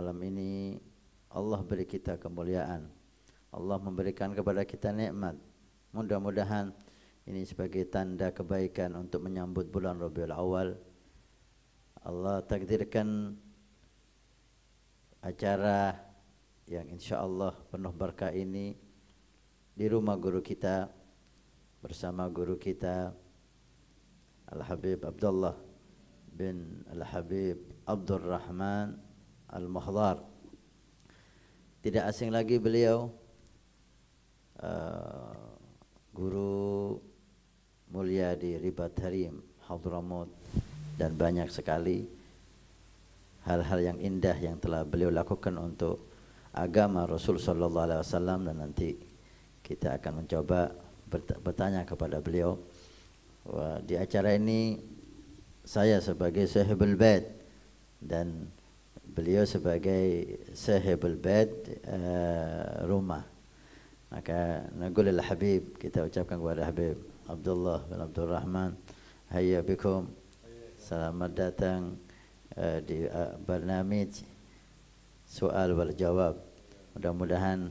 malam ini Allah beri kita kemuliaan. Allah memberikan kepada kita nikmat. Mudah-mudahan ini sebagai tanda kebaikan untuk menyambut bulan Rabiul Awal. Allah takdirkan acara yang insya Allah penuh berkah ini di rumah guru kita bersama guru kita Al Habib Abdullah bin Al Habib Abdurrahman. Rahman Al-Mahdar. Tidak asing lagi beliau uh, guru mulia di Ribat Harim, Hadramut dan banyak sekali hal-hal yang indah yang telah beliau lakukan untuk agama Rasul sallallahu alaihi wasallam dan nanti kita akan mencoba bertanya kepada beliau Wah, di acara ini saya sebagai sahibul bait dan beliau sebagai sahibul bed uh, rumah maka nagul habib kita ucapkan kepada habib Abdullah bin Abdul Rahman hayya bikum selamat datang uh, di uh, barnamij soal wal jawab mudah-mudahan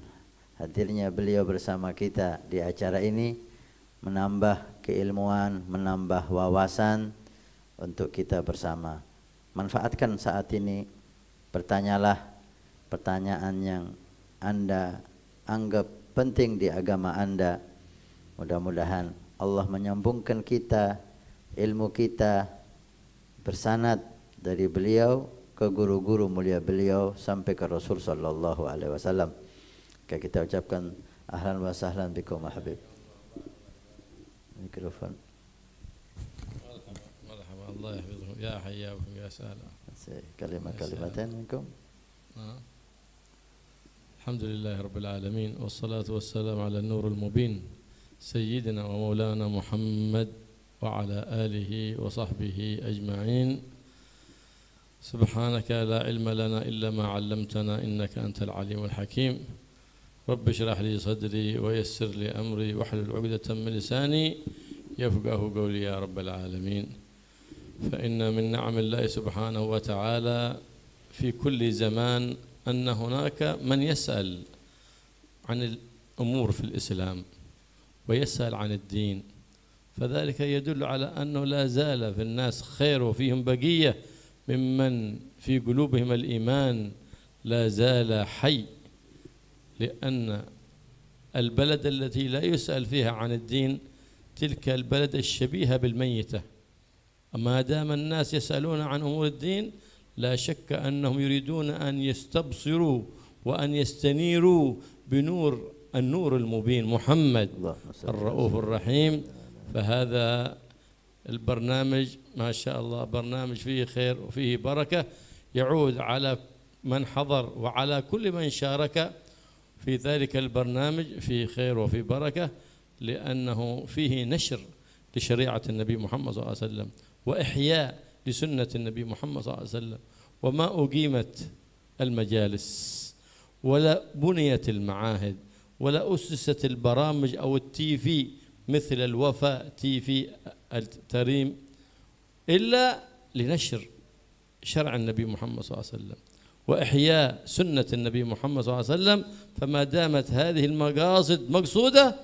hadirnya beliau bersama kita di acara ini menambah keilmuan, menambah wawasan untuk kita bersama. Manfaatkan saat ini Bertanyalah pertanyaan yang Anda anggap penting di agama Anda. Mudah-mudahan Allah menyambungkan kita, ilmu kita bersanad dari beliau ke guru-guru mulia beliau sampai ke Rasul sallallahu alaihi wasallam. Kita ucapkan ahlan wa sahlan bikum habib. Mikrofon. Allah ya يا ya يا كلمة كلمتين منكم آه. الحمد لله رب العالمين والصلاة والسلام على النور المبين سيدنا ومولانا محمد وعلى آله وصحبه أجمعين سبحانك لا علم لنا إلا ما علمتنا إنك أنت العليم الحكيم رب اشرح لي صدري ويسر لي أمري واحلل عقدة من لساني يفقه قولي يا رب العالمين فإن من نعم الله سبحانه وتعالى في كل زمان أن هناك من يسأل عن الأمور في الإسلام ويسأل عن الدين فذلك يدل على أنه لا زال في الناس خير وفيهم بقية ممن في قلوبهم الإيمان لا زال حي لأن البلد التي لا يسأل فيها عن الدين تلك البلد الشبيهة بالميتة ما دام الناس يسألون عن أمور الدين لا شك أنهم يريدون أن يستبصروا وأن يستنيروا بنور النور المبين محمد الرؤوف الرحيم فهذا البرنامج ما شاء الله برنامج فيه خير وفيه بركة يعود على من حضر وعلى كل من شارك في ذلك البرنامج في خير وفي بركة لأنه فيه نشر لشريعة النبي محمد صلى الله عليه وسلم وإحياء لسنة النبي محمد صلى الله عليه وسلم وما أقيمت المجالس ولا بنيت المعاهد ولا أسست البرامج أو التي في مثل الوفاء تي في التريم إلا لنشر شرع النبي محمد صلى الله عليه وسلم وإحياء سنة النبي محمد صلى الله عليه وسلم فما دامت هذه المقاصد مقصودة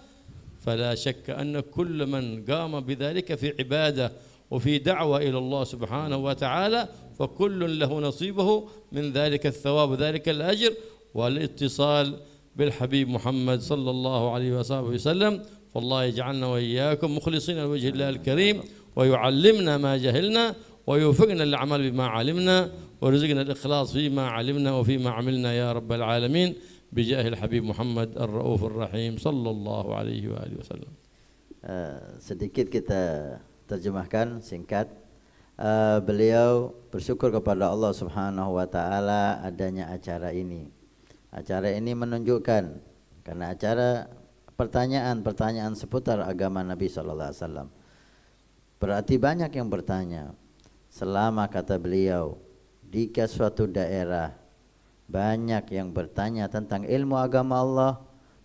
فلا شك أن كل من قام بذلك في عبادة وفي دعوة إلى الله سبحانه وتعالى فكل له نصيبه من ذلك الثواب وذلك الأجر والاتصال بالحبيب محمد صلى الله عليه وصحبه وسلم فالله يجعلنا وإياكم مخلصين لوجه الله الكريم ويعلمنا ما جهلنا ويوفقنا للعمل بما علمنا ورزقنا الإخلاص فيما علمنا وفيما عملنا يا رب العالمين بجاه الحبيب محمد الرؤوف الرحيم صلى الله عليه وآله وسلم. sedikit آه، kita terjemahkan singkat. Uh, beliau bersyukur kepada Allah Subhanahu wa taala adanya acara ini. Acara ini menunjukkan karena acara pertanyaan-pertanyaan seputar agama Nabi sallallahu alaihi wasallam. Berarti banyak yang bertanya. Selama kata beliau, jika suatu daerah banyak yang bertanya tentang ilmu agama Allah,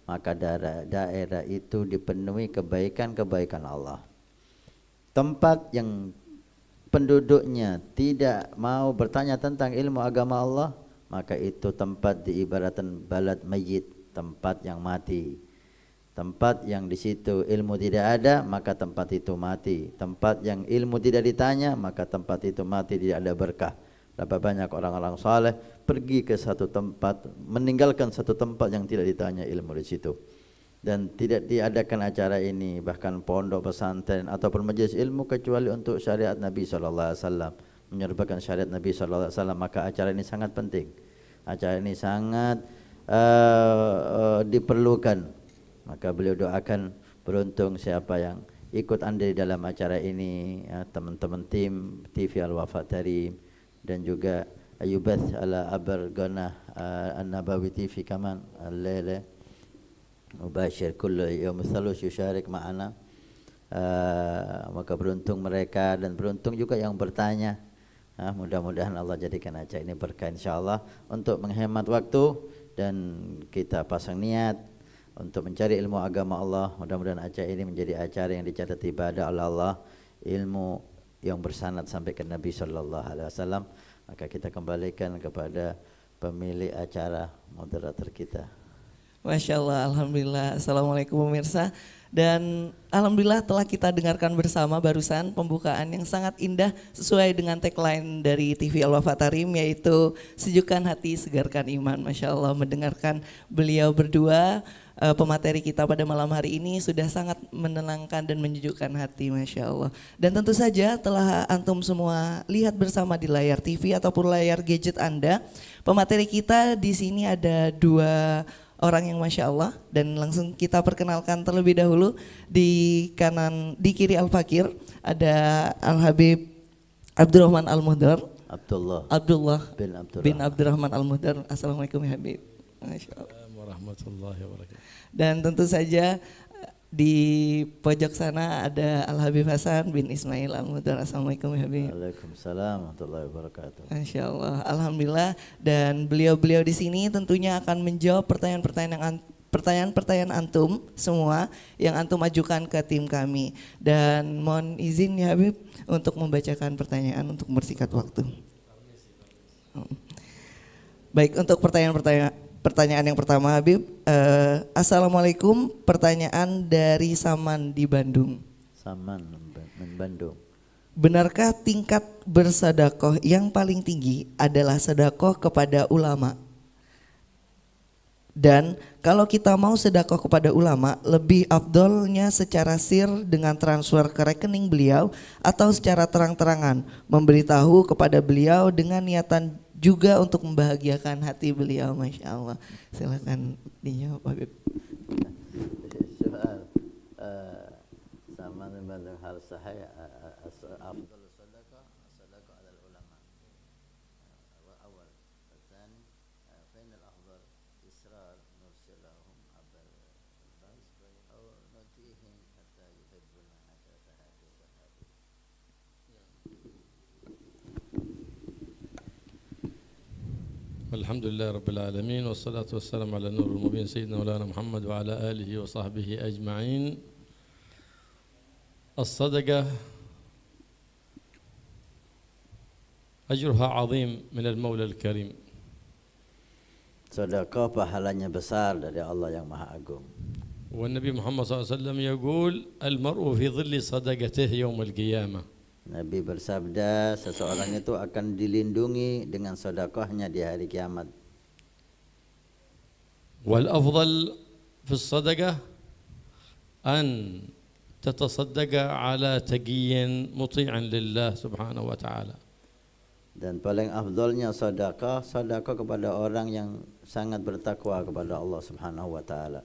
maka daerah, daerah itu dipenuhi kebaikan-kebaikan Allah tempat yang penduduknya tidak mau bertanya tentang ilmu agama Allah, maka itu tempat diibaratkan balad mayit, tempat yang mati. Tempat yang di situ ilmu tidak ada, maka tempat itu mati. Tempat yang ilmu tidak ditanya, maka tempat itu mati, tidak ada berkah. Berapa banyak orang-orang saleh pergi ke satu tempat, meninggalkan satu tempat yang tidak ditanya ilmu di situ dan tidak diadakan acara ini bahkan pondok pesantren ataupun majelis ilmu kecuali untuk syariat Nabi sallallahu alaihi wasallam menyerupakan syariat Nabi sallallahu alaihi wasallam maka acara ini sangat penting acara ini sangat uh, uh, diperlukan maka beliau doakan beruntung siapa yang ikut andil dalam acara ini ya, teman-teman ya, tim TV Al Wafa Tarim dan juga Ayubath ala Abar Ghanah uh, eh, An-Nabawi TV Kaman Al-Laila Mubashir kullu yaum thalus yusyarik ma'ana ah, maka beruntung mereka dan beruntung juga yang bertanya ah, mudah-mudahan Allah jadikan aja ini berkah insyaallah untuk menghemat waktu dan kita pasang niat untuk mencari ilmu agama Allah mudah-mudahan acara ini menjadi acara yang dicatat ibadah oleh Allah ilmu yang bersanad sampai ke Nabi sallallahu alaihi wasallam maka kita kembalikan kepada pemilik acara moderator kita Masya Allah, Alhamdulillah. Assalamualaikum pemirsa. Dan Alhamdulillah telah kita dengarkan bersama barusan pembukaan yang sangat indah sesuai dengan tagline dari TV Al-Wafatarim yaitu sejukkan hati, segarkan iman. Masya Allah mendengarkan beliau berdua eh, pemateri kita pada malam hari ini sudah sangat menenangkan dan menyejukkan hati, masya Allah. Dan tentu saja telah antum semua lihat bersama di layar TV ataupun layar gadget Anda, pemateri kita di sini ada dua orang yang masya Allah dan langsung kita perkenalkan terlebih dahulu di kanan di kiri Al Fakir ada Al Habib Abdurrahman Al Muhdar. Abdullah. Abdullah bin Abdurrahman, bin Abdurrahman Al Muhdar. Assalamualaikum ya Habib. Masya Allah. Warahmatullahi wabarakatuh. Dan tentu saja di pojok sana ada Al Habib Hasan bin Ismail Al Mudar. Assalamualaikum ya Habib. Waalaikumsalam warahmatullahi wabarakatuh. Insyaallah, Allah. Alhamdulillah dan beliau-beliau di sini tentunya akan menjawab pertanyaan-pertanyaan yang pertanyaan-pertanyaan antum semua yang antum ajukan ke tim kami dan mohon izin ya Habib untuk membacakan pertanyaan untuk bersikat waktu. Hmm. Baik untuk pertanyaan-pertanyaan pertanyaan yang pertama Habib. Uh, Assalamualaikum, pertanyaan dari Saman di Bandung. Saman di Bandung. Benarkah tingkat bersadakoh yang paling tinggi adalah sedekah kepada ulama? Dan kalau kita mau sedekah kepada ulama, lebih afdolnya secara sir dengan transfer ke rekening beliau atau secara terang-terangan memberitahu kepada beliau dengan niatan juga untuk membahagiakan hati beliau Masya Allah silakan dijawab Pak Habib soal uh, eh, sama dengan hal saya, الحمد لله رب العالمين والصلاة والسلام على النور المبين سيدنا مولانا محمد وعلى آله وصحبه أجمعين الصدقة أجرها عظيم من المولى الكريم صدقة pahalanya besar dari Allah yang Maha Agung. والنبي محمد صلى الله عليه وسلم يقول المرء في ظل صدقته يوم القيامه Nabi bersabda, seseorang itu akan dilindungi dengan sedekahnya di hari kiamat. والأفضل sadaqah an أن ala taqiyyin muti'an lillah subhanahu wa ta'ala. dan paling afdolnya sedekah sedekah kepada orang yang sangat bertakwa kepada Allah Subhanahu wa taala.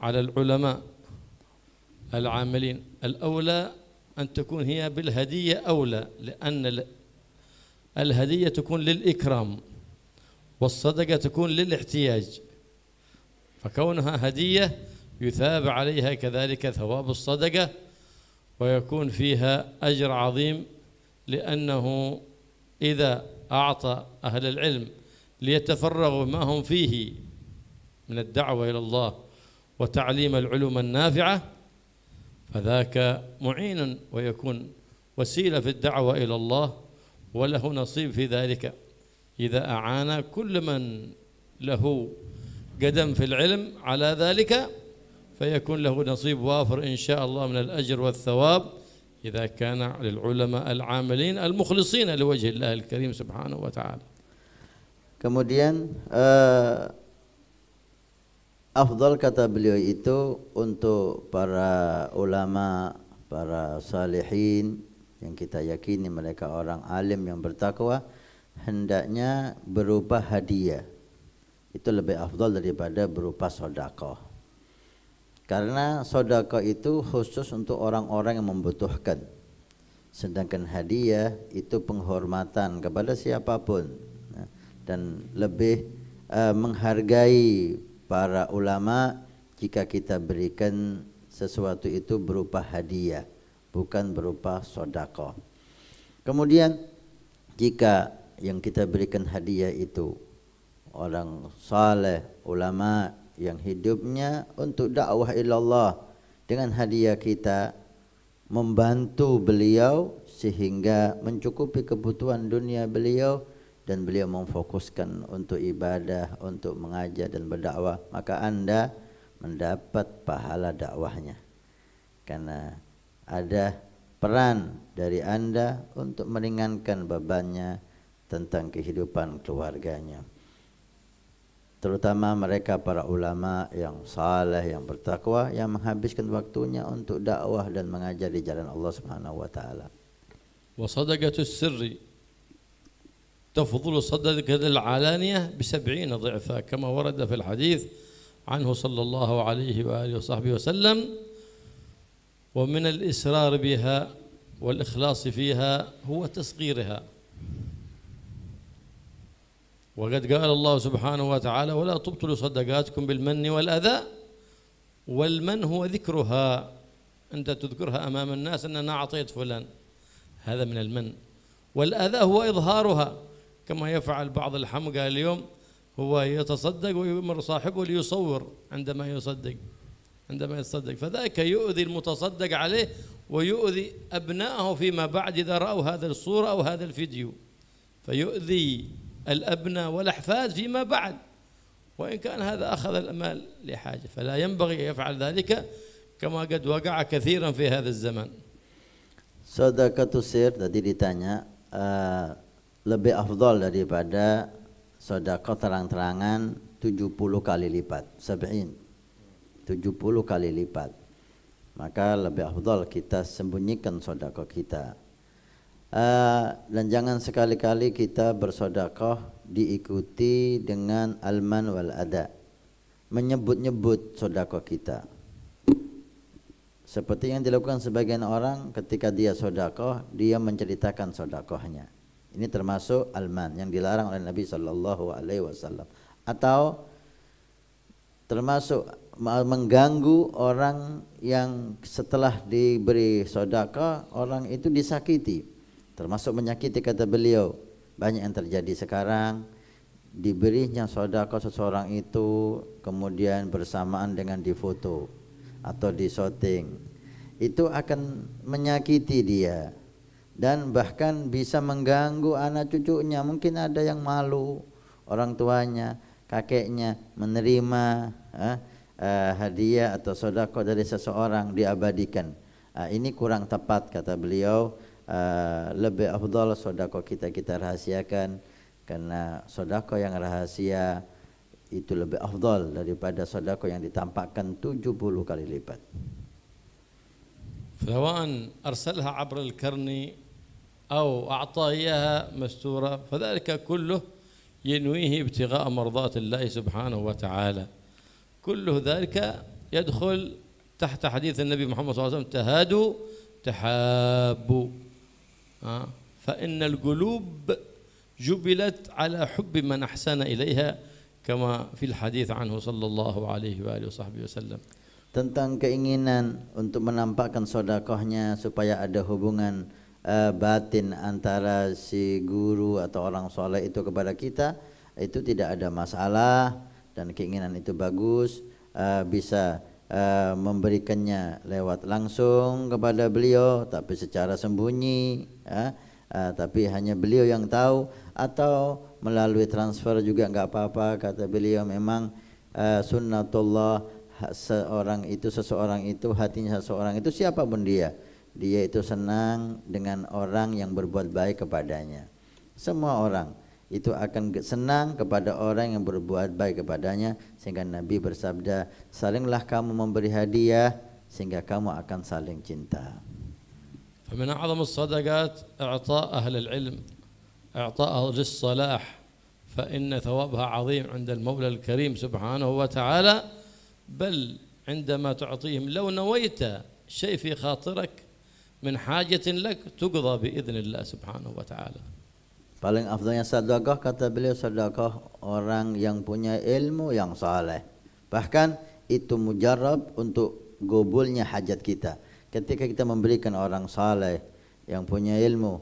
al ulama al amilin الأولى أن تكون هي بالهدية أولى لأن الهدية تكون للإكرام والصدقة تكون للاحتياج فكونها هدية يثاب عليها كذلك ثواب الصدقة ويكون فيها أجر عظيم لأنه إذا أعطى أهل العلم ليتفرغوا ما هم فيه من الدعوة إلى الله وتعليم العلوم النافعة فذاك معين ويكون وسيله في الدعوه الى الله وله نصيب في ذلك اذا اعان كل من له قدم في العلم على ذلك فيكون له نصيب وافر ان شاء الله من الاجر والثواب اذا كان للعلماء العاملين المخلصين لوجه الله الكريم سبحانه وتعالى. Kemudian uh, Afdal kata beliau itu untuk para ulama, para salihin yang kita yakini mereka orang alim yang bertakwa hendaknya berupa hadiah. Itu lebih afdal daripada berupa sodako Karena sodako itu khusus untuk orang-orang yang membutuhkan. Sedangkan hadiah itu penghormatan kepada siapapun dan lebih uh, menghargai para ulama jika kita berikan sesuatu itu berupa hadiah bukan berupa sodako kemudian jika yang kita berikan hadiah itu orang saleh ulama yang hidupnya untuk dakwah ilallah dengan hadiah kita membantu beliau sehingga mencukupi kebutuhan dunia beliau dan beliau memfokuskan untuk ibadah, untuk mengajar dan berdakwah, maka Anda mendapat pahala dakwahnya. Karena ada peran dari Anda untuk meringankan bebannya tentang kehidupan keluarganya. Terutama mereka para ulama yang saleh, yang bertakwa, yang menghabiskan waktunya untuk dakwah dan mengajar di jalan Allah Subhanahu wa taala. تفضل صدقة العلانية بسبعين ضعفا كما ورد في الحديث عنه صلى الله عليه وآله وصحبه وسلم ومن الإسرار بها والإخلاص فيها هو تصغيرها وقد قال الله سبحانه وتعالى ولا تبطلوا صدقاتكم بالمن والأذى والمن هو ذكرها أنت تذكرها أمام الناس أن أنا أعطيت فلان هذا من المن والأذى هو إظهارها كما يفعل بعض الحمقى اليوم هو يتصدق ويؤمر صاحبه ليصور عندما يصدق عندما يصدق فذاك يؤذي المتصدق عليه ويؤذي أبنائه فيما بعد إذا رأوا هذا الصورة أو هذا الفيديو فيؤذي الأبناء والأحفاد فيما بعد وإن كان هذا أخذ المال لحاجة فلا ينبغي أن يفعل ذلك كما قد وقع كثيرا في هذا الزمن صدقة السير tadi ditanya uh, lebih afdol daripada sodako terang-terangan 70 kali lipat tujuh 70 kali lipat maka lebih afdol kita sembunyikan sodako kita uh, dan jangan sekali-kali kita bersodako diikuti dengan alman wal ada menyebut-nyebut sodako kita seperti yang dilakukan sebagian orang ketika dia sodako dia menceritakan sodakohnya ini termasuk alman yang dilarang oleh Nabi Shallallahu Alaihi Wasallam atau termasuk mengganggu orang yang setelah diberi sodaka orang itu disakiti termasuk menyakiti kata beliau banyak yang terjadi sekarang diberinya sodaka seseorang itu kemudian bersamaan dengan difoto atau di shooting itu akan menyakiti dia dan bahkan bisa mengganggu anak cucunya. Mungkin ada yang malu orang tuanya, kakeknya menerima eh, eh, hadiah atau sodako dari seseorang diabadikan. Eh, ini kurang tepat kata beliau. Eh, lebih afdal sodako kita kita rahasiakan karena sodako yang rahasia itu lebih afdal daripada sodako yang ditampakkan 70 kali lipat. فسواء أرسلها عبر الكرن أو أعطى إياها مستورة فذلك كله ينويه ابتغاء مرضاة الله سبحانه وتعالى كله ذلك يدخل تحت حديث النبي محمد صلى الله عليه وسلم تهادوا تحابوا آه. فإن القلوب جبلت على حب من أحسن إليها كما في الحديث عنه صلى الله عليه وآله وصحبه وسلم tentang keinginan untuk menampakkan sodakohnya supaya ada hubungan Eh, batin antara si guru atau orang soleh itu kepada kita itu tidak ada masalah dan keinginan itu bagus eh, bisa eh, memberikannya lewat langsung kepada beliau tapi secara sembunyi ya. tapi hanya beliau yang tahu atau melalui transfer juga nggak apa-apa kata beliau memang sunnatullah seorang itu seseorang itu hatinya seseorang itu siapapun dia dia itu senang dengan orang yang berbuat baik kepadanya. Semua orang itu akan senang kepada orang yang berbuat baik kepadanya sehingga Nabi bersabda, "Salinglah kamu memberi hadiah sehingga kamu akan saling cinta." فمن أعظم الصدقات إعطاء أهل العلم فإن ثوابها عظيم عند المولى الكريم سبحانه وتعالى بل عندما تعطيهم لو نويت شيء في خاطرك min hajatin lak bi idznillah subhanahu wa ta'ala paling afdalnya sedekah kata beliau sedekah orang yang punya ilmu yang saleh bahkan itu mujarab untuk gobulnya hajat kita ketika kita memberikan orang saleh yang punya ilmu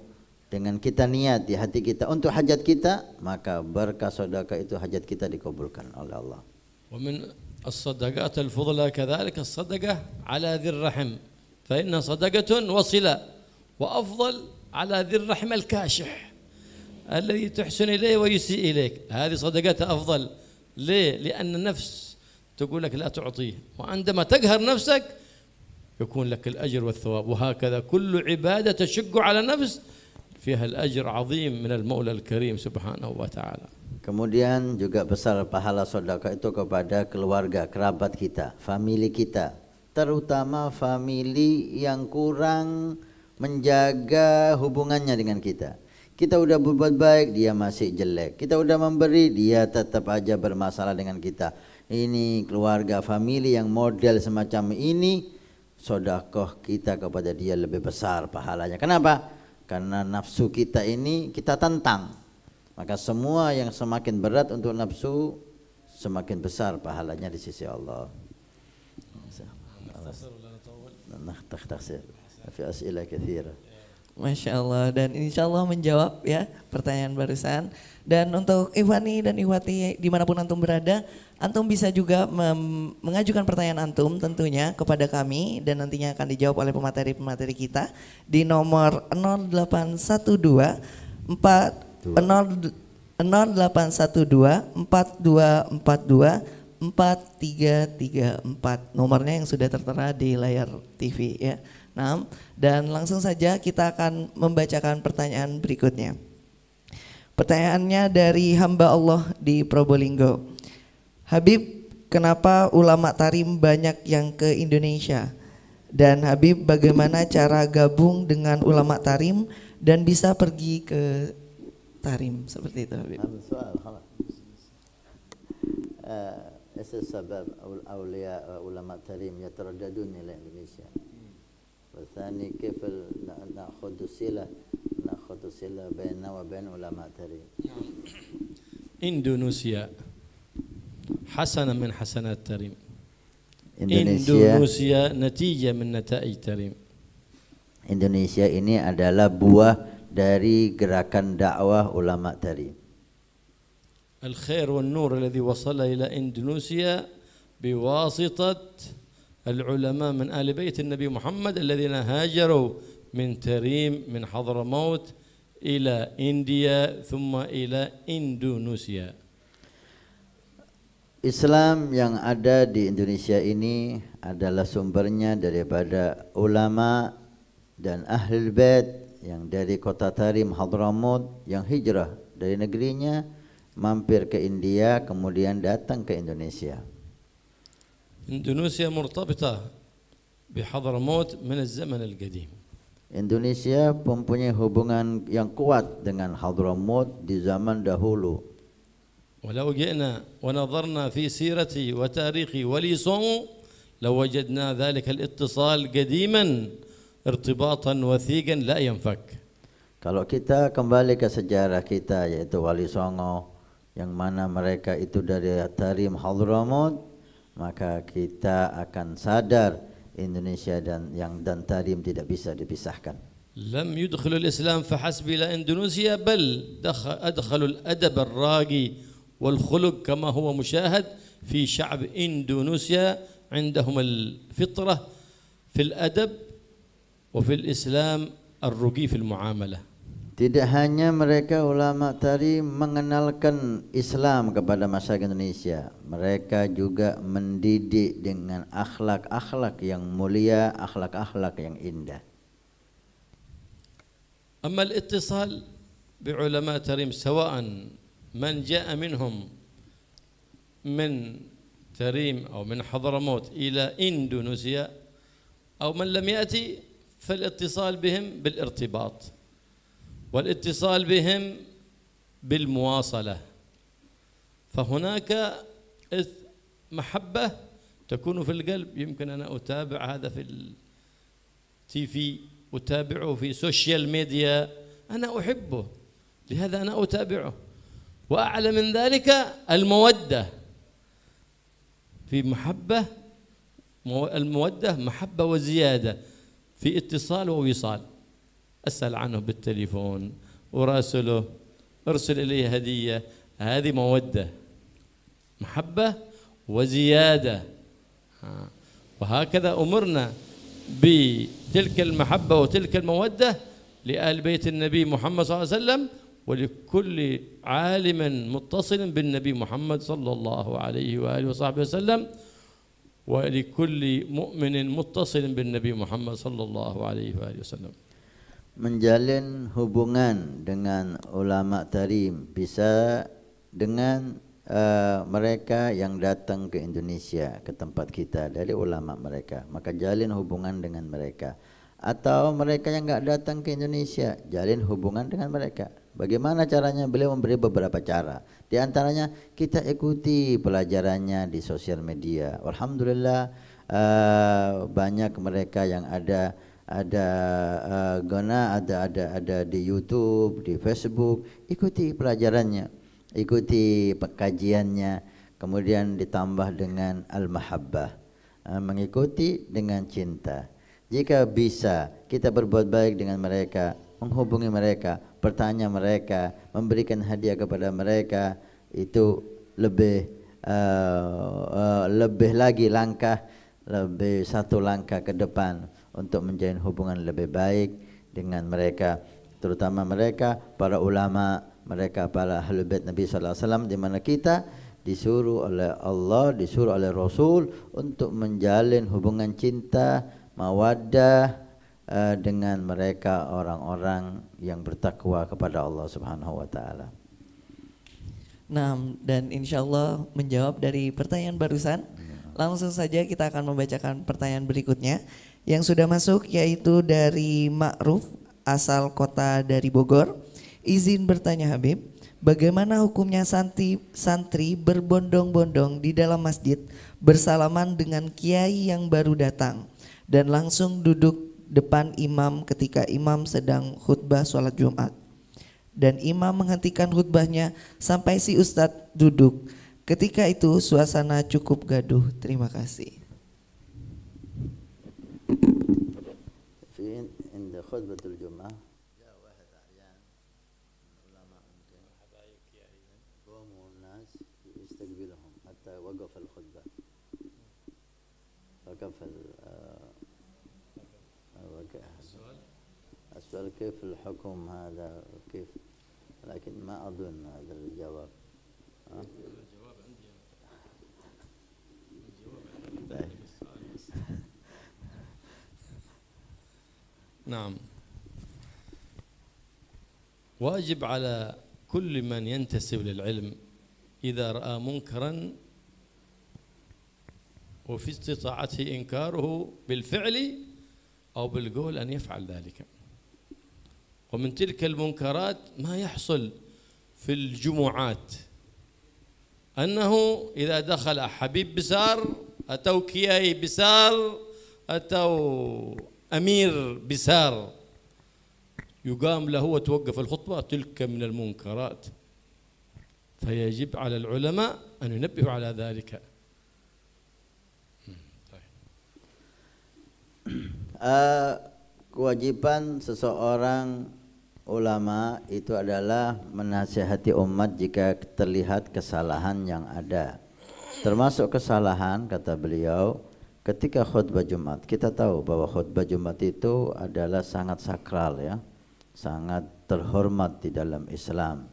dengan kita niat di hati kita untuk hajat kita maka berkah sedekah itu hajat kita dikabulkan oleh Allah. Wa min as-sadaqat al-fudla kadzalika as-sadaqah ala dzir rahim فإنها صدقة وصلة وأفضل على ذي الرحمة الكاشح الذي تحسن إليه ويسيء إليك هذه صدقة أفضل ليه؟ لأن النفس تقول لك لا تعطيه وعندما تقهر نفسك يكون لك الأجر والثواب وهكذا كل عبادة تشق على نفس فيها الأجر عظيم من المولى الكريم سبحانه وتعالى Kemudian juga besar pahala sedekah itu kepada keluarga, kerabat kita, famili kita, terutama family yang kurang menjaga hubungannya dengan kita. Kita udah berbuat baik, dia masih jelek. Kita udah memberi, dia tetap aja bermasalah dengan kita. Ini keluarga family yang model semacam ini, sodakoh kita kepada dia lebih besar pahalanya. Kenapa? Karena nafsu kita ini kita tentang. Maka semua yang semakin berat untuk nafsu, semakin besar pahalanya di sisi Allah. خلاص تختصر في Masya Allah dan insya Allah menjawab ya pertanyaan barusan. Dan untuk Iwani dan Iwati dimanapun Antum berada, Antum bisa juga mengajukan pertanyaan Antum tentunya kepada kami dan nantinya akan dijawab oleh pemateri-pemateri kita di nomor 0812 4 4334 nomornya yang sudah tertera di layar TV ya. Nah, dan langsung saja kita akan membacakan pertanyaan berikutnya. Pertanyaannya dari hamba Allah di Probolinggo. Habib, kenapa ulama tarim banyak yang ke Indonesia? Dan Habib, bagaimana cara gabung dengan ulama tarim dan bisa pergi ke tarim seperti itu Habib? Uh, ini sebab awliya eh, ulama tarim yang terdadun di Indonesia. Hmm. Pertani kifal nak khudu sila, nak khudu sila bina wa bina ulama tarim. Hmm. Indonesia, hasana min hasanat tarim. Indonesia, Indonesia natija min natai tarim. Indonesia ini adalah buah dari gerakan dakwah ulama tarim. الخير والنور الذي وصل إلى إندونيسيا بواسطة العلماء من آل بيت النبي محمد الذين هاجروا من تريم من حضرموت إلى إنديا ثم إلى إندونيسيا Islam yang ada di Indonesia ini adalah sumbernya daripada ulama dan ahli bait yang dari kota Tarim Hadramaut yang hijrah dari negerinya mampir ke India kemudian datang ke Indonesia. Indonesia min az-zaman al-qadim. Indonesia mempunyai hubungan yang kuat dengan Hadramaut di zaman dahulu. dhalika al-ittisal qadiman irtibatan wathiqan la yanfak. Kalau kita kembali ke sejarah kita yaitu Wali Songo, yang mana mereka itu dari Tarim Hadramaut maka kita akan sadar Indonesia dan yang dan Tarim tidak bisa dipisahkan lam yudkhulul islam fa hasbi la indonesia bal adkhalul adab arragi wal khuluq kama huwa mushahad fi sya'b indonesia عندهم الفطره في الادب وفي الاسلام الرقي في المعامله tidak hanya mereka ulama tari mengenalkan Islam kepada masyarakat Indonesia, mereka juga mendidik dengan akhlak-akhlak yang mulia, akhlak-akhlak yang indah. Amma al-ittisal bi ulama tari sawa'an man ja'a minhum min tarim atau min hadramaut ila Indonesia atau man lam ya'ti fal-ittisal bihim bil-irtibat. والاتصال بهم بالمواصلة فهناك محبة تكون في القلب يمكن أنا أتابع هذا في التي في أتابعه في سوشيال ميديا أنا أحبه لهذا أنا أتابعه وأعلى من ذلك المودة في محبة المودة محبة وزيادة في اتصال ووصال اسال عنه بالتليفون وراسله ارسل اليه هديه هذه موده محبه وزياده وهكذا امرنا بتلك المحبه وتلك الموده لآل بيت النبي محمد صلى الله عليه وسلم ولكل عالم متصل بالنبي محمد صلى الله عليه وآله وصحبه وسلم ولكل مؤمن متصل بالنبي محمد صلى الله عليه وآله وسلم menjalin hubungan dengan ulama tarim bisa dengan uh, mereka yang datang ke Indonesia ke tempat kita dari ulama mereka maka jalin hubungan dengan mereka atau mereka yang nggak datang ke Indonesia jalin hubungan dengan mereka bagaimana caranya beliau memberi beberapa cara di antaranya kita ikuti pelajarannya di sosial media alhamdulillah uh, banyak mereka yang ada ada uh, gona ada ada ada di YouTube di Facebook ikuti pelajarannya ikuti pekajiannya, kemudian ditambah dengan al-mahabbah uh, mengikuti dengan cinta jika bisa kita berbuat baik dengan mereka menghubungi mereka bertanya mereka memberikan hadiah kepada mereka itu lebih uh, uh, lebih lagi langkah lebih satu langkah ke depan untuk menjalin hubungan lebih baik dengan mereka terutama mereka para ulama mereka para ahli bait Nabi sallallahu alaihi wasallam di mana kita disuruh oleh Allah disuruh oleh Rasul untuk menjalin hubungan cinta mawaddah eh, dengan mereka orang-orang yang bertakwa kepada Allah Subhanahu wa taala. Nah, dan insya Allah menjawab dari pertanyaan barusan. Iya. Langsung saja kita akan membacakan pertanyaan berikutnya. Yang sudah masuk yaitu dari Ma'ruf asal kota dari Bogor. Izin bertanya Habib, bagaimana hukumnya santri santri berbondong-bondong di dalam masjid bersalaman dengan kiai yang baru datang dan langsung duduk depan imam ketika imam sedang khutbah sholat Jumat. Dan imam menghentikan khutbahnya sampai si ustadz duduk. Ketika itu suasana cukup gaduh. Terima kasih. خطبة الجمعة جاء واحد أعيان من العلماء ممكن حبايب يعني قوموا الناس يستقبلهم حتى وقف الخطبة وقف ال آه، السؤال كيف الحكم هذا وكيف لكن ما أظن نعم واجب على كل من ينتسب للعلم إذا رأى منكرا وفي استطاعته إنكاره بالفعل أو بالقول أن يفعل ذلك ومن تلك المنكرات ما يحصل في الجمعات أنه إذا دخل حبيب بسار أتوا كياي بسار أتوا أمير بسار يقام له وتوقف الخطبة تلك من المنكرات فيجب على العلماء أن ينبهوا على ذلك kewajiban seseorang ulama itu adalah menasihati umat jika terlihat kesalahan yang ada. Termasuk kesalahan kata beliau Ketika khutbah Jumat, kita tahu bahwa khutbah Jumat itu adalah sangat sakral ya, sangat terhormat di dalam Islam,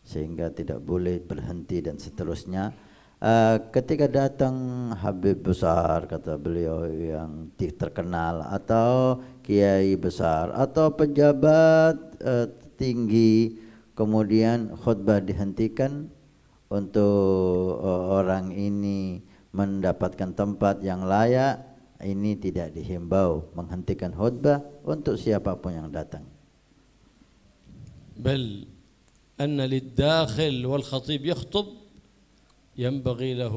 sehingga tidak boleh berhenti dan seterusnya. Uh, ketika datang Habib besar kata beliau yang terkenal atau kiai besar atau pejabat uh, tinggi kemudian khutbah dihentikan untuk uh, orang ini mendapatkan tempat yang layak ini tidak dihimbau menghentikan khutbah untuk siapapun yang datang. بل أن للداخل والخطيب يخطب ينبغي له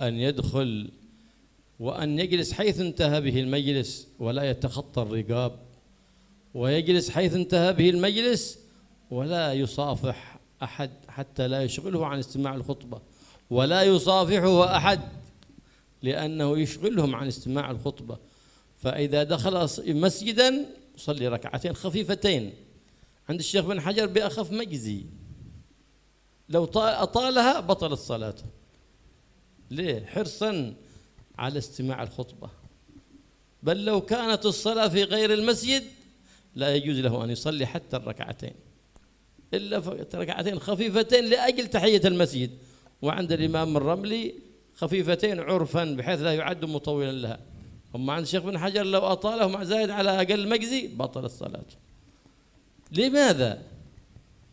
أن يدخل وأن يجلس حيث انتهى به المجلس ولا يتخطى الرقاب ويجلس حيث انتهى به المجلس ولا يصافح أحد حتى لا يشغله عن استماع الخطبة ولا يصافحه أحد لأنه يشغلهم عن استماع الخطبة فإذا دخل مسجدا يصلي ركعتين خفيفتين عند الشيخ بن حجر بأخف مجزي لو أطالها بطلت صلاته ليه؟ حرصا على استماع الخطبة بل لو كانت الصلاة في غير المسجد لا يجوز له أن يصلي حتى الركعتين إلا ركعتين خفيفتين لأجل تحية المسجد وعند الإمام الرملي خفيفتين عرفا بحيث لا يعد مطولا لها أما عند الشيخ بن حجر لو أطاله مع زايد على أقل مجزي بطل الصلاة لماذا؟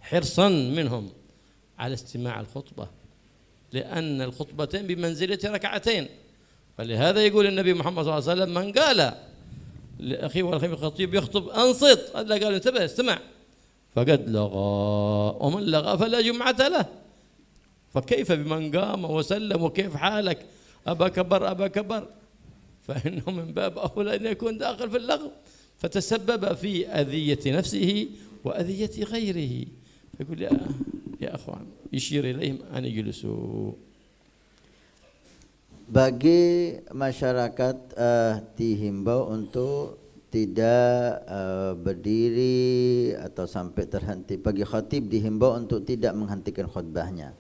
حرصا منهم على استماع الخطبة لأن الخطبتين بمنزلة ركعتين فلهذا يقول النبي محمد صلى الله عليه وسلم من قال لأخي والخيم الخطيب يخطب أنصت قال قال انتبه استمع فقد لغى ومن لغى فلا جمعة له فكيف بمن قام وسلم وكيف حالك أبا كبر أبا كبر فإنه من باب أولى أن يكون داخل في اللغو فتسبب في أذية نفسه وأذية غيره فيقول يا يا أخوان يشير إليهم أن يجلسوا bagi masyarakat uh, dihimbau untuk tidak uh, berdiri atau sampai terhenti bagi khatib dihimbau untuk tidak menghentikan khutbahnya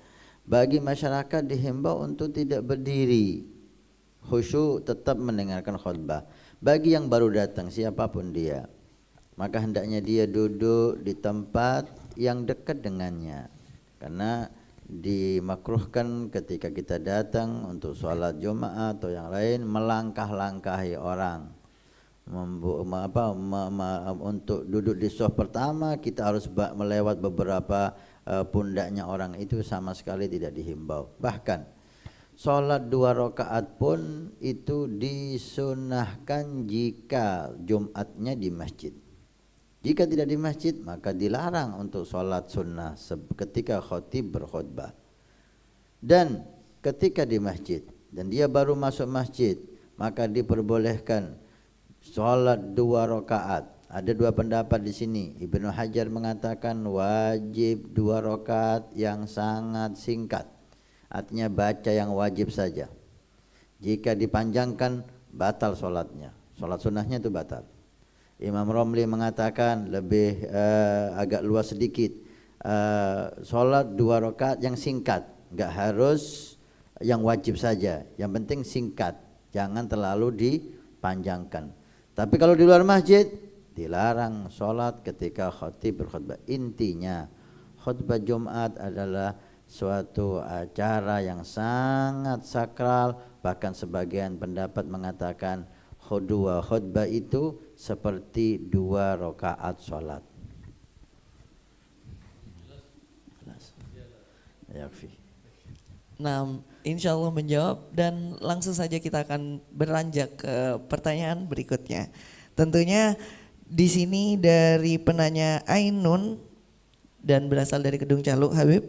Bagi masyarakat dihimbau untuk tidak berdiri. Khusyuk tetap mendengarkan khutbah. Bagi yang baru datang siapapun dia, maka hendaknya dia duduk di tempat yang dekat dengannya. Karena dimakruhkan ketika kita datang untuk sholat Jumat atau yang lain melangkah-langkahi orang Membu apa, ma ma untuk duduk di soft pertama kita harus melewat beberapa E, pundaknya orang itu sama sekali tidak dihimbau. Bahkan sholat dua rakaat pun itu disunahkan jika Jumatnya di masjid. Jika tidak di masjid maka dilarang untuk sholat sunnah ketika khotib berkhutbah. Dan ketika di masjid dan dia baru masuk masjid maka diperbolehkan sholat dua rakaat ada dua pendapat di sini. Ibnu Hajar mengatakan wajib dua rokat yang sangat singkat. Artinya baca yang wajib saja. Jika dipanjangkan batal solatnya. Solat sunnahnya itu batal. Imam Romli mengatakan lebih uh, agak luas sedikit. Uh, solat dua rokat yang singkat. nggak harus yang wajib saja. Yang penting singkat. Jangan terlalu dipanjangkan. Tapi kalau di luar masjid dilarang sholat ketika khotib berkhutbah intinya khutbah Jumat adalah suatu acara yang sangat sakral bahkan sebagian pendapat mengatakan khudwa khutbah itu seperti dua rakaat sholat Nah, insya Allah menjawab dan langsung saja kita akan beranjak ke pertanyaan berikutnya. Tentunya di sini dari penanya Ainun dan berasal dari Kedung Caluk Habib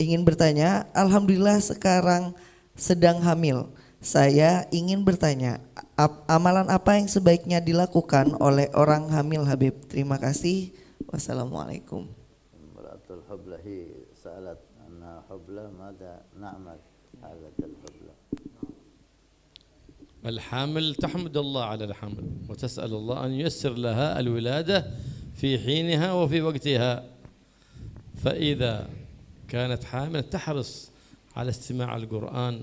ingin bertanya, alhamdulillah sekarang sedang hamil. Saya ingin bertanya, ap, amalan apa yang sebaiknya dilakukan oleh orang hamil Habib? Terima kasih. Wassalamualaikum. الحامل تحمد الله على الحمل وتسأل الله أن ييسر لها الولادة في حينها وفي وقتها فإذا كانت حاملة تحرص على استماع القرآن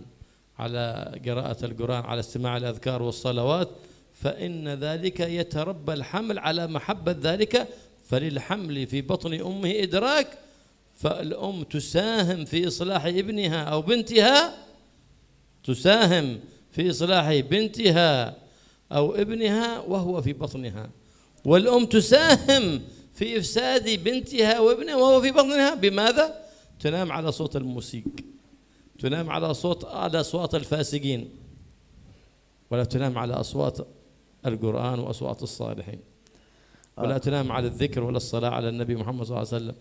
على قراءة القرآن على استماع الأذكار والصلوات فإن ذلك يتربى الحمل على محبة ذلك فللحمل في بطن أمه إدراك فالأم تساهم في إصلاح ابنها أو بنتها تساهم في إصلاح بنتها أو ابنها وهو في بطنها والأم تساهم في إفساد بنتها وابنها وهو في بطنها بماذا؟ تنام على صوت الموسيق تنام على صوت على أصوات الفاسقين ولا تنام على أصوات القرآن وأصوات الصالحين ولا آه. تنام على الذكر ولا الصلاة على النبي محمد صلى الله عليه وسلم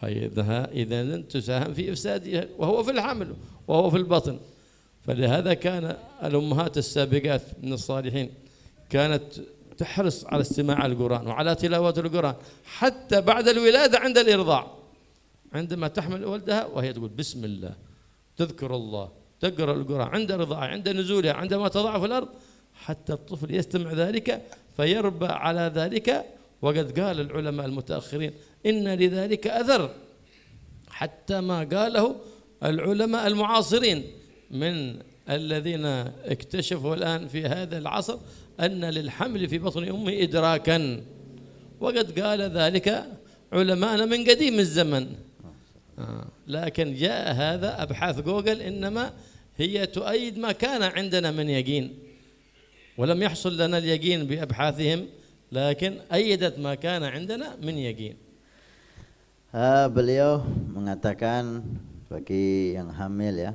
فإذا إذا تساهم في إفسادها وهو في الحمل وهو في البطن فلهذا كان الأمهات السابقات من الصالحين كانت تحرص على استماع القرآن وعلى تلاوة القرآن حتى بعد الولادة عند الإرضاع عندما تحمل ولدها وهي تقول بسم الله تذكر الله تقرأ القرآن عند رضاعها عند نزولها عندما تضع في الأرض حتى الطفل يستمع ذلك فيربى على ذلك وقد قال العلماء المتأخرين إن لذلك أثر حتى ما قاله العلماء المعاصرين من الذين اكتشفوا الآن في هذا العصر أن للحمل في بطن أمه إدراكا وقد قال ذلك علماءنا من قديم الزمن آه، لكن جاء هذا أبحاث جوجل إنما هي تؤيد ما كان عندنا من يقين ولم يحصل لنا اليقين بأبحاثهم لكن أيدت ما كان عندنا من يقين ها آه، beliau mengatakan bagi yang hamil ya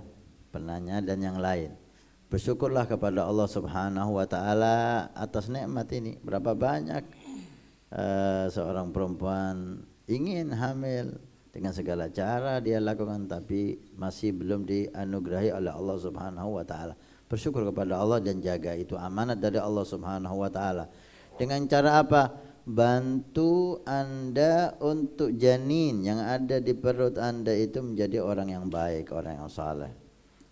penanya dan yang lain. Bersyukurlah kepada Allah Subhanahu wa taala atas nikmat ini. Berapa banyak uh, seorang perempuan ingin hamil dengan segala cara dia lakukan tapi masih belum dianugerahi oleh Allah Subhanahu wa taala. Bersyukur kepada Allah dan jaga itu amanat dari Allah Subhanahu wa taala. Dengan cara apa? Bantu Anda untuk janin yang ada di perut Anda itu menjadi orang yang baik, orang yang saleh.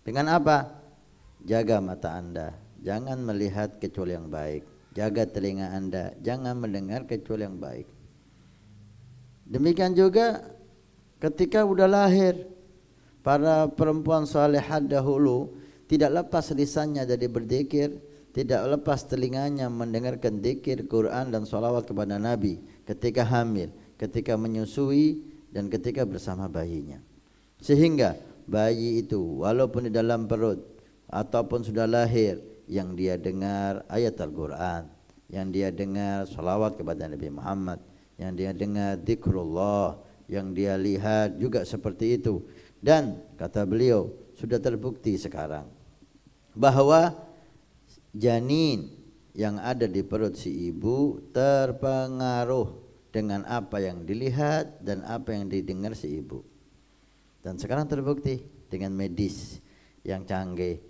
Dengan apa? Jaga mata Anda, jangan melihat kecuali yang baik. Jaga telinga Anda, jangan mendengar kecuali yang baik. Demikian juga ketika sudah lahir para perempuan salehat dahulu tidak lepas lisannya dari berzikir, tidak lepas telinganya mendengarkan zikir Quran dan salawat kepada Nabi ketika hamil, ketika menyusui dan ketika bersama bayinya. Sehingga bayi itu walaupun di dalam perut ataupun sudah lahir yang dia dengar ayat Al-Quran yang dia dengar salawat kepada Nabi Muhammad yang dia dengar zikrullah yang dia lihat juga seperti itu dan kata beliau sudah terbukti sekarang bahwa janin yang ada di perut si ibu terpengaruh dengan apa yang dilihat dan apa yang didengar si ibu. Dan sekarang terbukti dengan medis yang canggih.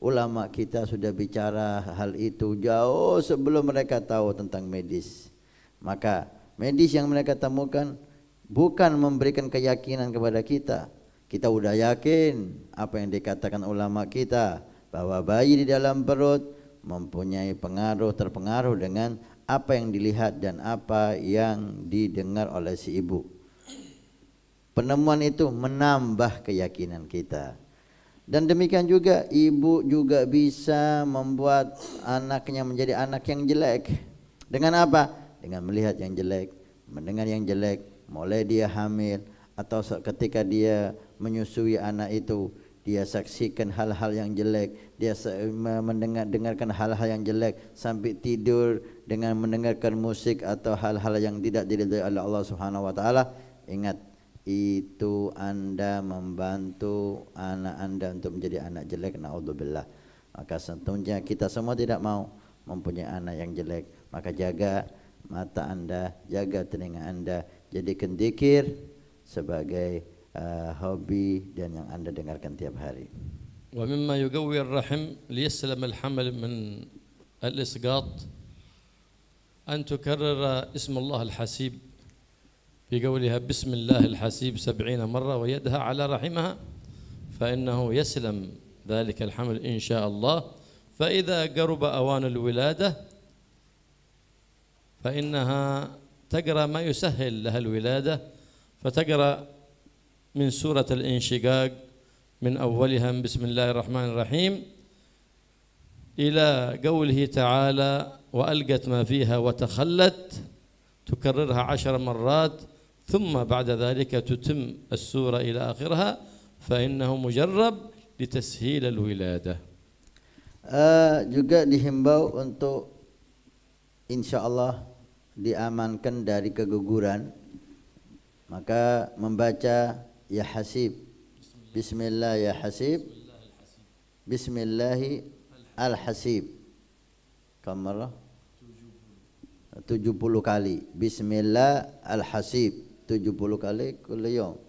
Ulama kita sudah bicara hal itu jauh sebelum mereka tahu tentang medis. Maka medis yang mereka temukan bukan memberikan keyakinan kepada kita. Kita sudah yakin apa yang dikatakan ulama kita bahwa bayi di dalam perut mempunyai pengaruh terpengaruh dengan apa yang dilihat dan apa yang didengar oleh si ibu. Penemuan itu menambah keyakinan kita. Dan demikian juga ibu juga bisa membuat anaknya menjadi anak yang jelek. Dengan apa? Dengan melihat yang jelek, mendengar yang jelek, mulai dia hamil atau ketika dia menyusui anak itu dia saksikan hal-hal yang jelek, dia mendengarkan hal-hal yang jelek sampai tidur dengan mendengarkan musik atau hal-hal yang tidak diridhai oleh Allah Subhanahu wa taala. Ingat, itu anda membantu anak anda untuk menjadi anak jelek naudzubillah maka tentunya kita semua tidak mau mempunyai anak yang jelek maka jaga mata anda jaga telinga anda jadikan dikir sebagai uh, hobi dan yang anda dengarkan tiap hari ومما يقوي الرحم ليسلم الحمل من الإسقاط أن تكرر اسم في قولها بسم الله الحسيب سبعين مرة ويدها على رحمها فإنه يسلم ذلك الحمل إن شاء الله فإذا قرب أوان الولادة فإنها تقرأ ما يسهل لها الولادة فتقرأ من سورة الانشقاق من أولها بسم الله الرحمن الرحيم إلى قوله تعالى وألقت ما فيها وتخلت تكررها عشر مرات ثم بعد ذلك تتم السورة إلى آخرها فإنه مجرب لتسهيل الولادة juga dihimbau untuk insya Allah diamankan dari keguguran maka membaca ya hasib bismillah ya hasib Bismillahi al hasib kamar 70 kali bismillah al hasib 70 kali kuliyo.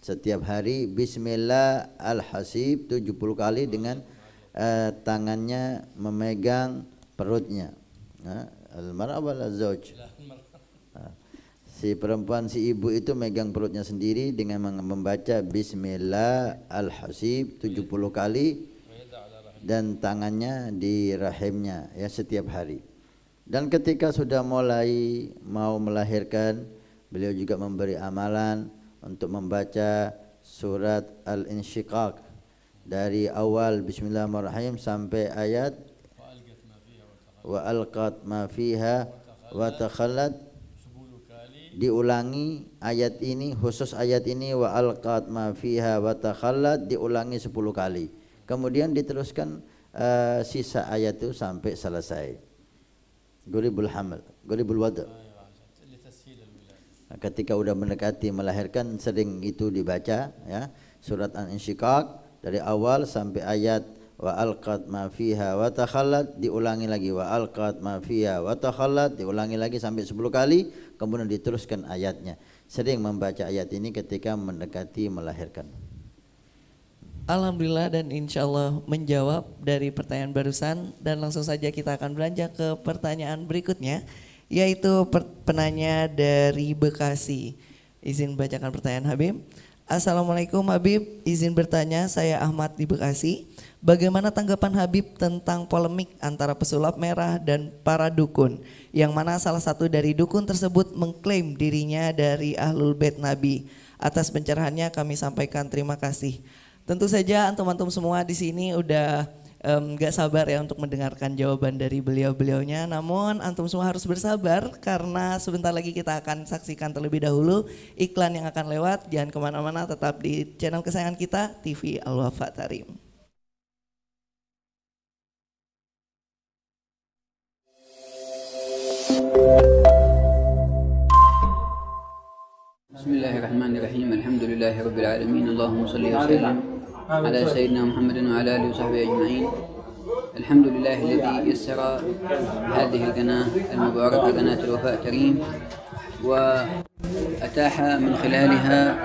Setiap hari bismillah al-hasib 70 kali dengan uh, tangannya memegang perutnya. Nah, al wal zauj. Ah, si perempuan si ibu itu megang perutnya sendiri dengan membaca bismillah al-hasib 70 kali dan tangannya di rahimnya ya setiap hari. Dan ketika sudah mulai mau melahirkan Beliau juga memberi amalan untuk membaca surat Al-Insyiqaq dari awal bismillahirrahmanirrahim sampai ayat wa alqat ma fiha wa takhallat diulangi ayat ini khusus ayat ini wa alqat ma fiha wa takhallat diulangi 10 kali kemudian diteruskan uh, sisa ayat itu sampai selesai guribul hamil guribul wada' Nah, ketika sudah mendekati melahirkan sering itu dibaca ya surat An-Insyiqaq dari awal sampai ayat wa alqat ma fiha wa takhallat diulangi lagi wa alqat ma fiha wa takhallat diulangi lagi sampai 10 kali kemudian diteruskan ayatnya sering membaca ayat ini ketika mendekati melahirkan Alhamdulillah dan insya Allah menjawab dari pertanyaan barusan dan langsung saja kita akan beranjak ke pertanyaan berikutnya yaitu penanya dari Bekasi. Izin bacakan pertanyaan Habib. Assalamualaikum Habib, izin bertanya saya Ahmad di Bekasi. Bagaimana tanggapan Habib tentang polemik antara pesulap merah dan para dukun? Yang mana salah satu dari dukun tersebut mengklaim dirinya dari Ahlul Bait Nabi. Atas pencerahannya kami sampaikan terima kasih. Tentu saja antum-antum semua di sini udah nggak um, sabar ya untuk mendengarkan jawaban dari beliau-beliaunya. Namun antum semua harus bersabar karena sebentar lagi kita akan saksikan terlebih dahulu iklan yang akan lewat. Jangan kemana-mana, tetap di channel kesayangan kita TV Al Wafa Tarim. Bismillahirrahmanirrahim. Alhamdulillahirabbil alamin. Allahumma shalli wa sallim على سيدنا محمد وعلى آله وصحبه أجمعين الحمد لله الذي يسر هذه القناة المباركة قناة الوفاء كريم وأتاح من خلالها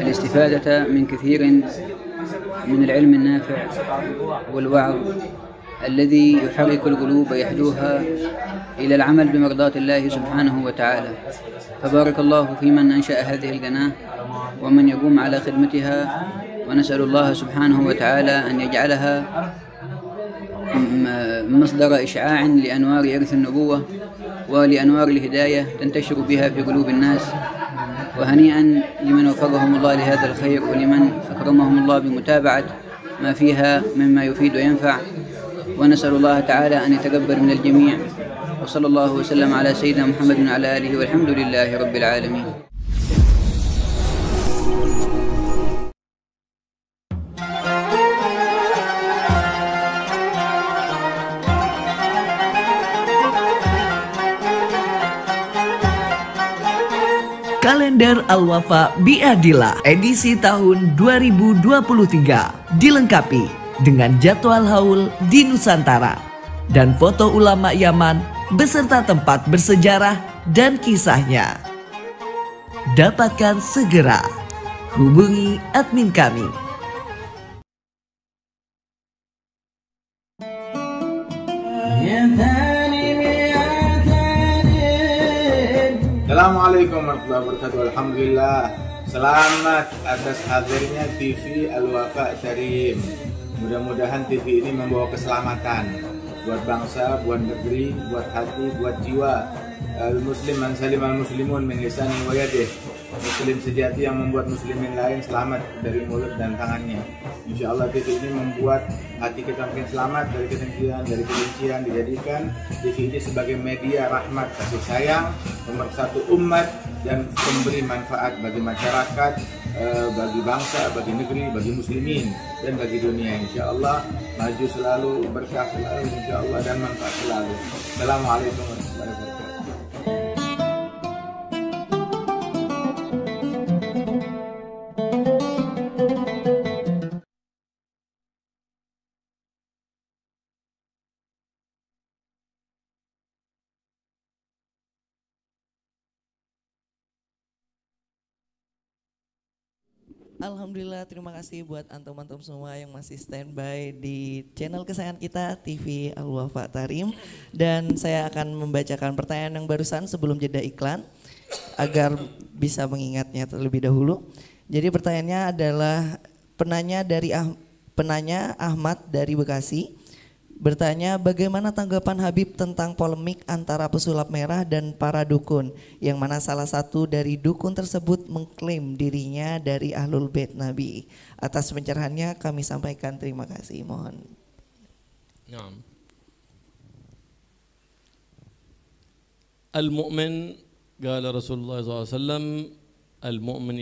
الاستفادة من كثير من العلم النافع والوعظ الذي يحرك القلوب ويحدوها إلى العمل بمرضاة الله سبحانه وتعالى فبارك الله في من أنشأ هذه القناة ومن يقوم على خدمتها ونسأل الله سبحانه وتعالى أن يجعلها مصدر إشعاع لأنوار إرث النبوة ولأنوار الهداية تنتشر بها في قلوب الناس وهنيئا لمن وفقهم الله لهذا الخير ولمن أكرمهم الله بمتابعة ما فيها مما يفيد وينفع ونسأل الله تعالى أن يتقبل من الجميع وصلى الله وسلم على سيدنا محمد وعلى آله والحمد لله رب العالمين Kalender Al-Wafa Biadillah edisi tahun 2023 dilengkapi dengan jadwal haul di Nusantara dan foto ulama Yaman beserta tempat bersejarah dan kisahnya. Dapatkan segera. Hubungi admin kami Assalamualaikum warahmatullahi wabarakatuh. Alhamdulillah. Selamat atas hadirnya TV Al-Wafa Syarif. Mudah-mudahan TV ini membawa keselamatan buat bangsa, buat negeri, buat hati, buat jiwa. Al-Muslim al-Muslimun min lisani Muslim sejati yang membuat muslimin lain selamat dari mulut dan tangannya. Insya Allah titik ini membuat hati kita makin selamat dari kebencian, dari kebencian dijadikan TV ini sebagai media rahmat kasih sayang, nomor satu umat dan pemberi manfaat bagi masyarakat, eh, bagi bangsa, bagi negeri, bagi muslimin dan bagi dunia. Insya Allah maju selalu, berkah selalu, insya Allah dan manfaat selalu. Assalamualaikum warahmatullahi wabarakatuh. Alhamdulillah terima kasih buat antum-antum semua yang masih standby di channel kesayangan kita TV Al Wafa Tarim dan saya akan membacakan pertanyaan yang barusan sebelum jeda iklan agar bisa mengingatnya terlebih dahulu. Jadi pertanyaannya adalah penanya dari ah, penanya Ahmad dari Bekasi bertanya bagaimana tanggapan Habib tentang polemik antara pesulap merah dan para dukun yang mana salah satu dari dukun tersebut mengklaim dirinya dari Ahlul Bait Nabi. Atas pencerahannya kami sampaikan terima kasih. Mohon. Al-mu'min قال Rasulullah saw al mu'min عليه وسلم المؤمن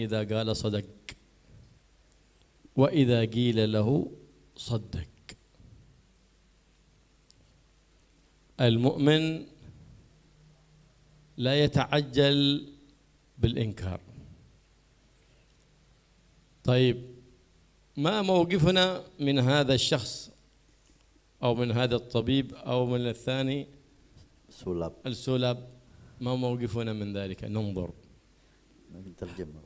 wa قال qila lahu قيل المؤمن لا يتعجل بالإنكار طيب ما موقفنا من هذا الشخص أو من هذا الطبيب أو من الثاني السولاب السولاب ما موقفنا من ذلك ننظر terjemah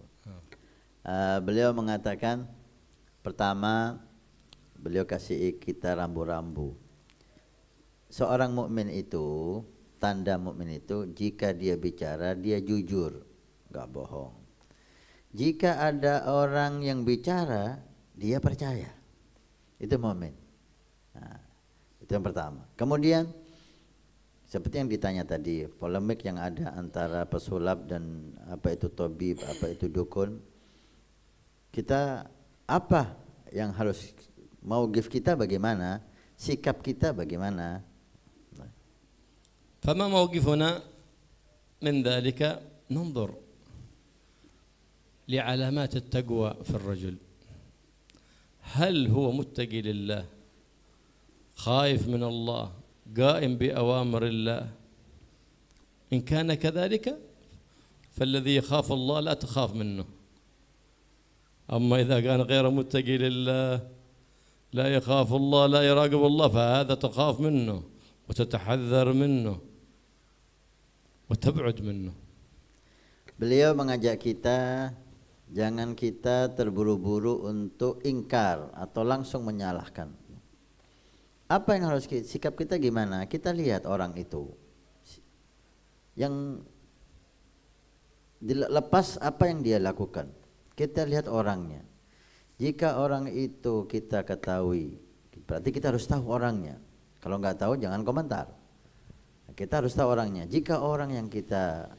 uh, beliau mengatakan pertama beliau kasih kita rambu-rambu seorang mukmin itu tanda mukmin itu jika dia bicara dia jujur, nggak bohong. Jika ada orang yang bicara dia percaya, itu mukmin. Nah, itu yang pertama. Kemudian seperti yang ditanya tadi, polemik yang ada antara pesulap dan apa itu tobib apa itu dukun. Kita apa yang harus mau gift kita bagaimana, sikap kita bagaimana, فما موقفنا من ذلك ننظر لعلامات التقوى في الرجل هل هو متقي لله خايف من الله قائم بأوامر الله إن كان كذلك فالذي يخاف الله لا تخاف منه أما إذا كان غير متقي لله لا يخاف الله لا يراقب الله فهذا تخاف منه وتتحذر منه وتبعد منه Beliau mengajak kita jangan kita terburu-buru untuk ingkar atau langsung menyalahkan. Apa yang harus kita, sikap kita gimana? Kita lihat orang itu. Yang dilepas apa yang dia lakukan. Kita lihat orangnya. Jika orang itu kita ketahui, berarti kita harus tahu orangnya. Kalau nggak tahu jangan komentar. Kita harus tahu orangnya. Jika orang yang kita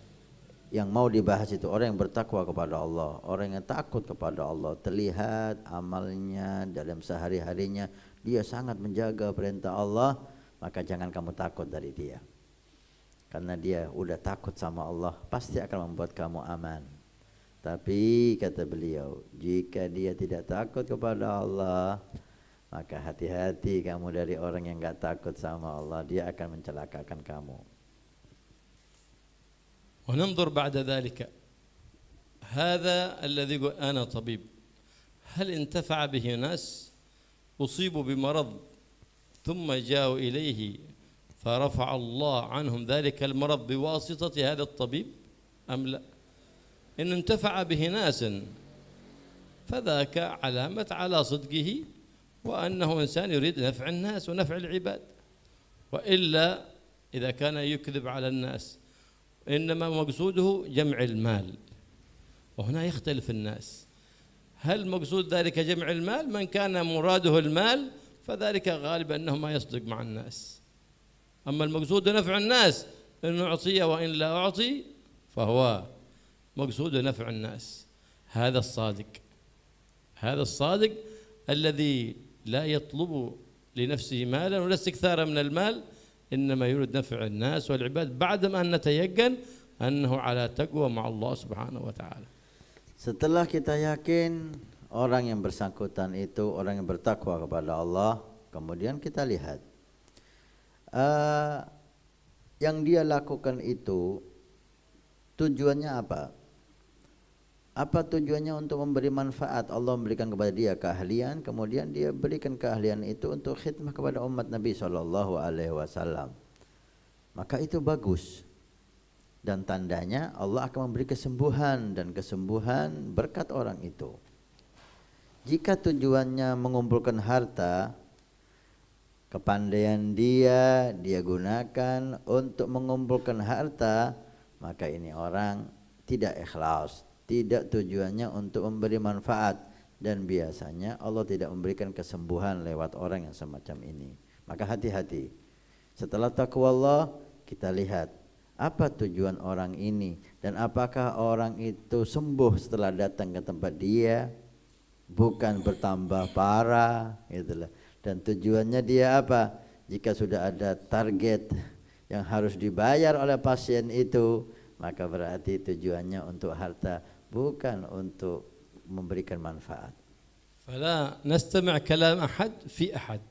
yang mau dibahas itu orang yang bertakwa kepada Allah, orang yang takut kepada Allah, terlihat amalnya dalam sehari-harinya dia sangat menjaga perintah Allah, maka jangan kamu takut dari dia. Karena dia udah takut sama Allah, pasti akan membuat kamu aman. Tapi kata beliau, jika dia tidak takut kepada Allah, Maka hati-hati kamu dari orang yang enggak takut sama Allah, dia akan mencelakakan kamu. وننظر بعد ذلك هذا الذي يقول أنا طبيب هل انتفع به ناس أصيبوا بمرض ثم جاءوا إليه فرفع الله عنهم ذلك المرض بواسطة هذا الطبيب أم لا إن انتفع به ناس فذاك علامة على صدقه وأنه إنسان يريد نفع الناس ونفع العباد وإلا إذا كان يكذب على الناس إنما مقصوده جمع المال وهنا يختلف الناس هل مقصود ذلك جمع المال من كان مراده المال فذلك غالبا أنه ما يصدق مع الناس أما المقصود نفع الناس إن أعطي وإن لا أعطي فهو مقصود نفع الناس هذا الصادق هذا الصادق الذي لا يطلب لنفسه مالا ولا استكثارا من المال إنما يريد نفع الناس والعباد بعدما أن نتيقن أنه على تقوى مع الله سبحانه وتعالى Setelah kita yakin orang yang bersangkutan itu orang yang bertakwa kepada Allah, kemudian kita lihat uh, yang dia lakukan itu tujuannya apa? Apa tujuannya untuk memberi manfaat? Allah memberikan kepada dia keahlian, kemudian dia berikan keahlian itu untuk khidmat kepada umat Nabi sallallahu alaihi wasallam. Maka itu bagus. Dan tandanya Allah akan memberi kesembuhan dan kesembuhan berkat orang itu. Jika tujuannya mengumpulkan harta, kepandaian dia dia gunakan untuk mengumpulkan harta, maka ini orang tidak ikhlas, tidak tujuannya untuk memberi manfaat dan biasanya Allah tidak memberikan kesembuhan lewat orang yang semacam ini. Maka hati-hati. Setelah takwa Allah, kita lihat apa tujuan orang ini dan apakah orang itu sembuh setelah datang ke tempat dia bukan bertambah parah gitulah. Dan tujuannya dia apa? Jika sudah ada target yang harus dibayar oleh pasien itu, maka berarti tujuannya untuk harta bukan untuk memberikan manfaat. فلا نستمع كلام أحد في أحد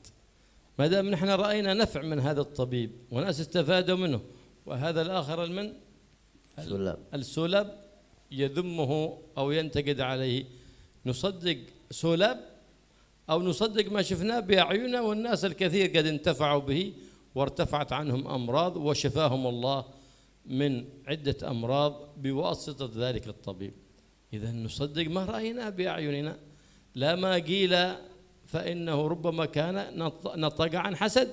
ما دام نحن رأينا نفع من هذا الطبيب وناس استفادوا منه وهذا الآخر المن السلب السلب يذمه أو ينتقد عليه نصدق سلب أو نصدق ما شفناه بأعيننا والناس الكثير قد انتفعوا به وارتفعت عنهم أمراض وشفاهم الله من عدة أمراض بواسطة ذلك الطبيب إذا نصدق ما رأينا بأعيننا لا ما قيل فإنه ربما كان نطق عن حسد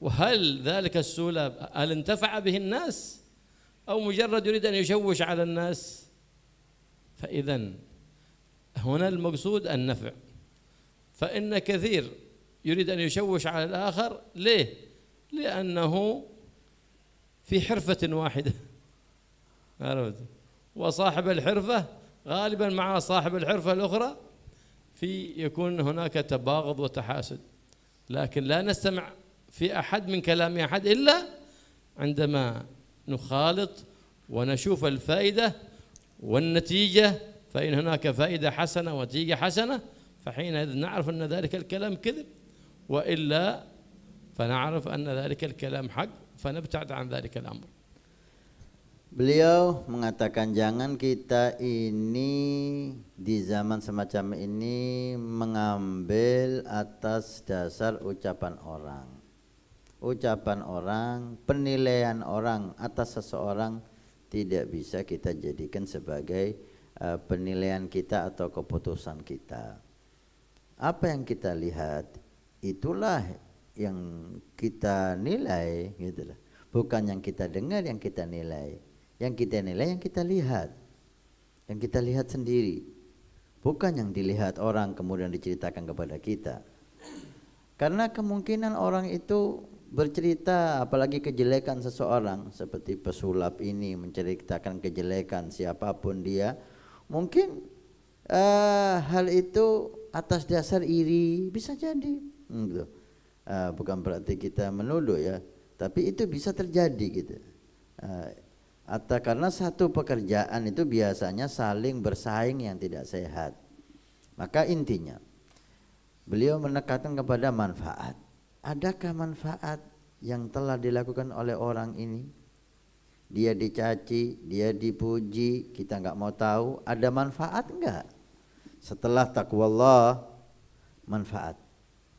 وهل ذلك السولاب هل انتفع به الناس أو مجرد يريد أن يشوش على الناس فإذا هنا المقصود النفع فإن كثير يريد أن يشوش على الآخر ليه؟ لأنه في حرفة واحدة عرفت؟ وصاحب الحرفة غالبا مع صاحب الحرفة الأخرى في يكون هناك تباغض وتحاسد لكن لا نستمع في أحد من كلام أحد إلا عندما نخالط ونشوف الفائدة والنتيجة فإن هناك فائدة حسنة ونتيجة حسنة فحينئذ نعرف أن ذلك الكلام كذب وإلا فنعرف أن ذلك الكلام حق فنبتعد عن ذلك الأمر Beliau mengatakan jangan kita ini di zaman semacam ini mengambil atas dasar ucapan orang. Ucapan orang, penilaian orang atas seseorang tidak bisa kita jadikan sebagai uh, penilaian kita atau keputusan kita. Apa yang kita lihat itulah yang kita nilai gitu Bukan yang kita dengar yang kita nilai yang kita nilai, yang kita lihat. Yang kita lihat sendiri. Bukan yang dilihat orang kemudian diceritakan kepada kita. Karena kemungkinan orang itu bercerita apalagi kejelekan seseorang seperti pesulap ini menceritakan kejelekan siapapun dia mungkin uh, hal itu atas dasar iri bisa jadi hmm, gitu. uh, bukan berarti kita menuduh ya tapi itu bisa terjadi gitu uh, atau karena satu pekerjaan itu biasanya saling bersaing yang tidak sehat. Maka intinya beliau menekankan kepada manfaat. Adakah manfaat yang telah dilakukan oleh orang ini? Dia dicaci, dia dipuji, kita nggak mau tahu. Ada manfaat enggak? Setelah takwa Allah, manfaat.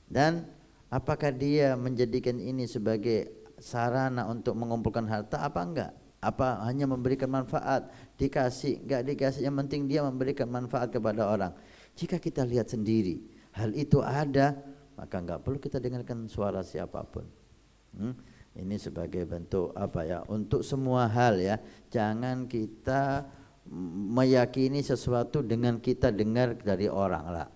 Dan apakah dia menjadikan ini sebagai sarana untuk mengumpulkan harta apa enggak? apa hanya memberikan manfaat dikasih nggak dikasih yang penting dia memberikan manfaat kepada orang jika kita lihat sendiri hal itu ada maka nggak perlu kita dengarkan suara siapapun hmm? ini sebagai bentuk apa ya untuk semua hal ya jangan kita meyakini sesuatu dengan kita dengar dari orang lah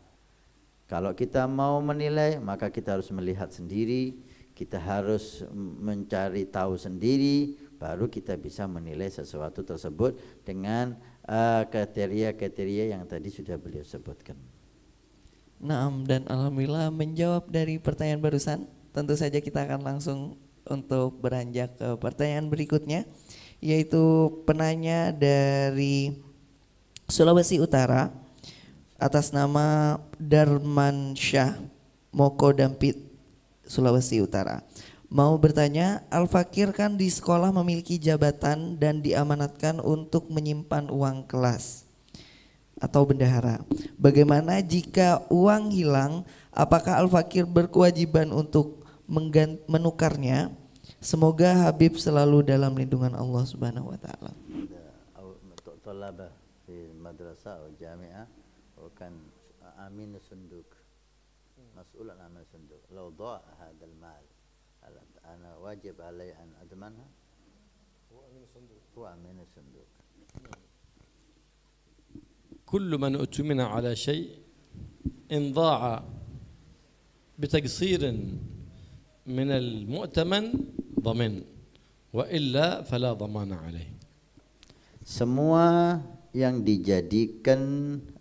kalau kita mau menilai maka kita harus melihat sendiri kita harus mencari tahu sendiri baru kita bisa menilai sesuatu tersebut dengan eh, kriteria-kriteria uh, yang tadi sudah beliau sebutkan. Naam dan alhamdulillah menjawab dari pertanyaan barusan. Tentu saja kita akan langsung untuk beranjak ke pertanyaan berikutnya yaitu penanya dari Sulawesi Utara atas nama Darman Syah Moko Dampit Sulawesi Utara. Mau bertanya, Al-Fakir kan di sekolah memiliki jabatan dan diamanatkan untuk menyimpan uang kelas atau bendahara. Bagaimana jika uang hilang, apakah Al-Fakir berkewajiban untuk menukarnya? Semoga Habib selalu dalam lindungan Allah Subhanahu wa taala. wajib alai an admanha هو أمين الصندوق هو أمين الصندوق كل من أتمن على شيء إن ضاع بتقصير من المؤتمن ضمن وإلا فلا ضمان عليه semua yang dijadikan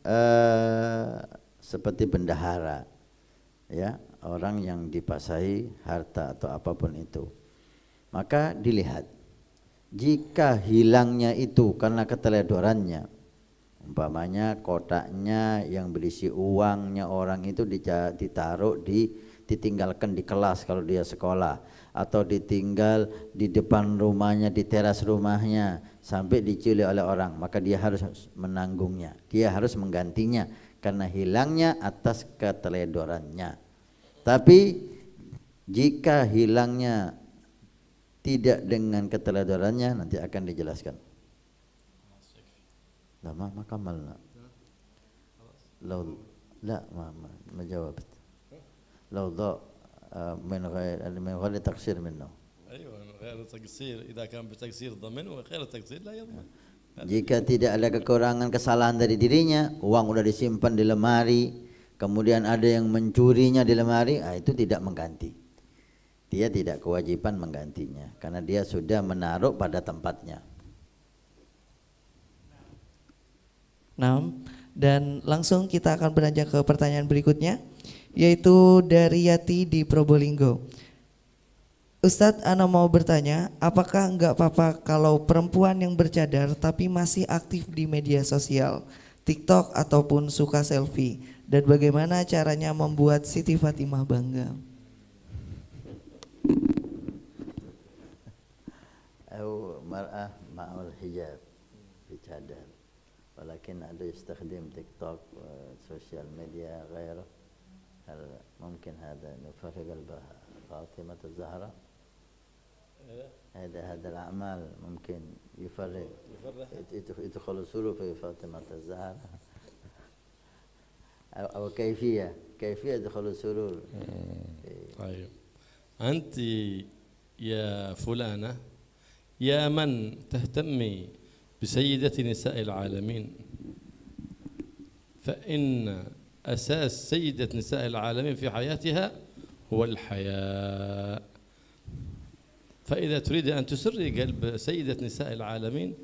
uh, seperti bendahara ya orang yang dipasahi harta atau apapun itu maka dilihat jika hilangnya itu karena keteledorannya umpamanya kotaknya yang berisi uangnya orang itu ditaruh di ditinggalkan di kelas kalau dia sekolah atau ditinggal di depan rumahnya di teras rumahnya sampai dicuri oleh orang maka dia harus menanggungnya dia harus menggantinya karena hilangnya atas keteledorannya tapi jika hilangnya tidak dengan keteladarannya nanti akan dijelaskan. Lama maka malna. Lau la ma ma, ma Lau da من غير من غير Jika tidak ada kekurangan kesalahan dari dirinya, uang sudah disimpan di lemari, kemudian ada yang mencurinya di lemari, ah, itu tidak mengganti dia tidak kewajiban menggantinya karena dia sudah menaruh pada tempatnya. Nah, Dan langsung kita akan beranjak ke pertanyaan berikutnya yaitu dari Yati di Probolinggo. Ustadz Ana mau bertanya, apakah enggak apa-apa kalau perempuan yang bercadar tapi masih aktif di media sosial, TikTok ataupun suka selfie? Dan bagaimana caranya membuat Siti Fatimah bangga? أو مرأة مع الحجاب في تعداد ولكن هذا يستخدم تيك توك والسوشيال ميديا غيره هل ممكن هذا نفرق فاطمة الزهرة؟ إيه. هذا هذا الأعمال ممكن يفرق يدخل سلوك في فاطمة الزهرة أو كيفية كيفية دخول السرور إيه. إيه. طيب أنت يا فلانة يا من تهتمي بسيدة نساء العالمين فإن أساس سيدة نساء العالمين في حياتها هو الحياء فإذا تريد أن تسري قلب سيدة نساء العالمين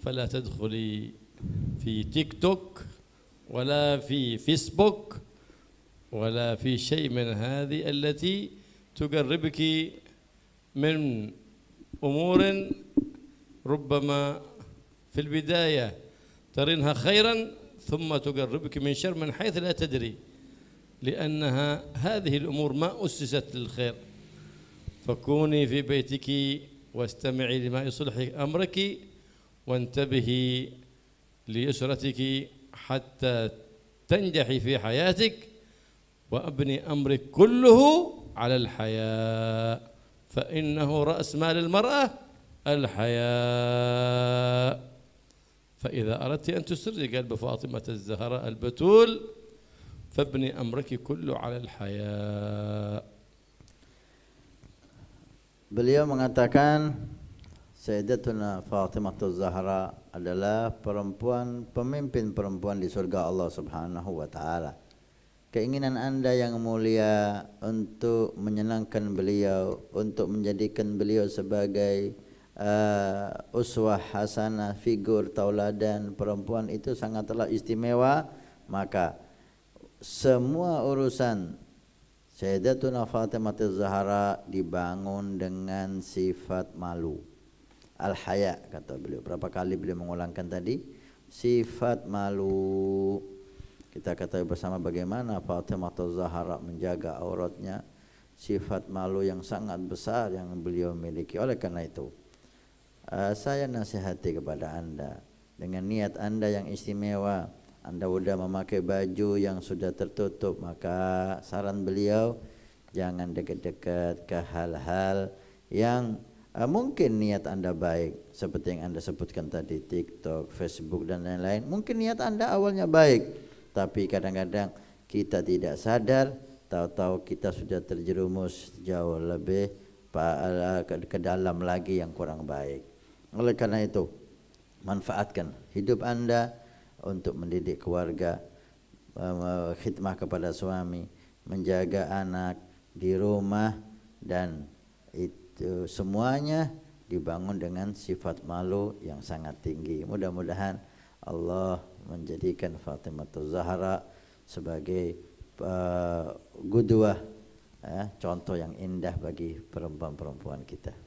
فلا تدخلي في تيك توك ولا في فيسبوك ولا في شيء من هذه التي تقربك من أمور ربما في البداية ترينها خيرا ثم تقربك من شر من حيث لا تدري لأنها هذه الأمور ما أسست للخير فكوني في بيتك واستمعي لما يصلح أمرك وانتبهي لأسرتك حتى تنجحي في حياتك وأبني أمرك كله على الحياء فإنه رأس مال المرأة الحياء فإذا أردت أن تسري قال بفاطمة الزهراء البتول فابني أمرك كله على الحياء Beliau mengatakan Sayyidatuna Fatimah Zahra adalah perempuan pemimpin perempuan di surga Allah Subhanahu wa taala. Keinginan Anda yang mulia untuk menyenangkan beliau, untuk menjadikan beliau sebagai uh, uswah hasanah figur tauladan perempuan itu sangatlah istimewa maka semua urusan Sayyidatuna Fatimah Zahra dibangun dengan sifat malu. Al-haya kata beliau. Berapa kali beliau mengulangkan tadi? Sifat malu. Kita ketahui bersama bagaimana Fatimah Zahra menjaga auratnya. Sifat malu yang sangat besar yang beliau miliki. Oleh karena itu, uh, saya nasihati kepada Anda dengan niat Anda yang istimewa. Anda sudah memakai baju yang sudah tertutup, maka saran beliau jangan dekat-dekat ke hal-hal yang uh, mungkin niat Anda baik, seperti yang Anda sebutkan tadi TikTok, Facebook dan lain-lain. Mungkin niat Anda awalnya baik, tapi kadang-kadang kita tidak sadar, tahu-tahu kita sudah terjerumus jauh lebih eh, ke dalam lagi yang kurang baik. Oleh karena itu, manfaatkan hidup Anda untuk mendidik keluarga, eh, eh, khidmah kepada suami, menjaga anak di rumah dan itu semuanya dibangun dengan sifat malu yang sangat tinggi. Mudah-mudahan Allah menjadikan Fatimah Zahra sebagai uh, guduah, eh, contoh yang indah bagi perempuan-perempuan kita.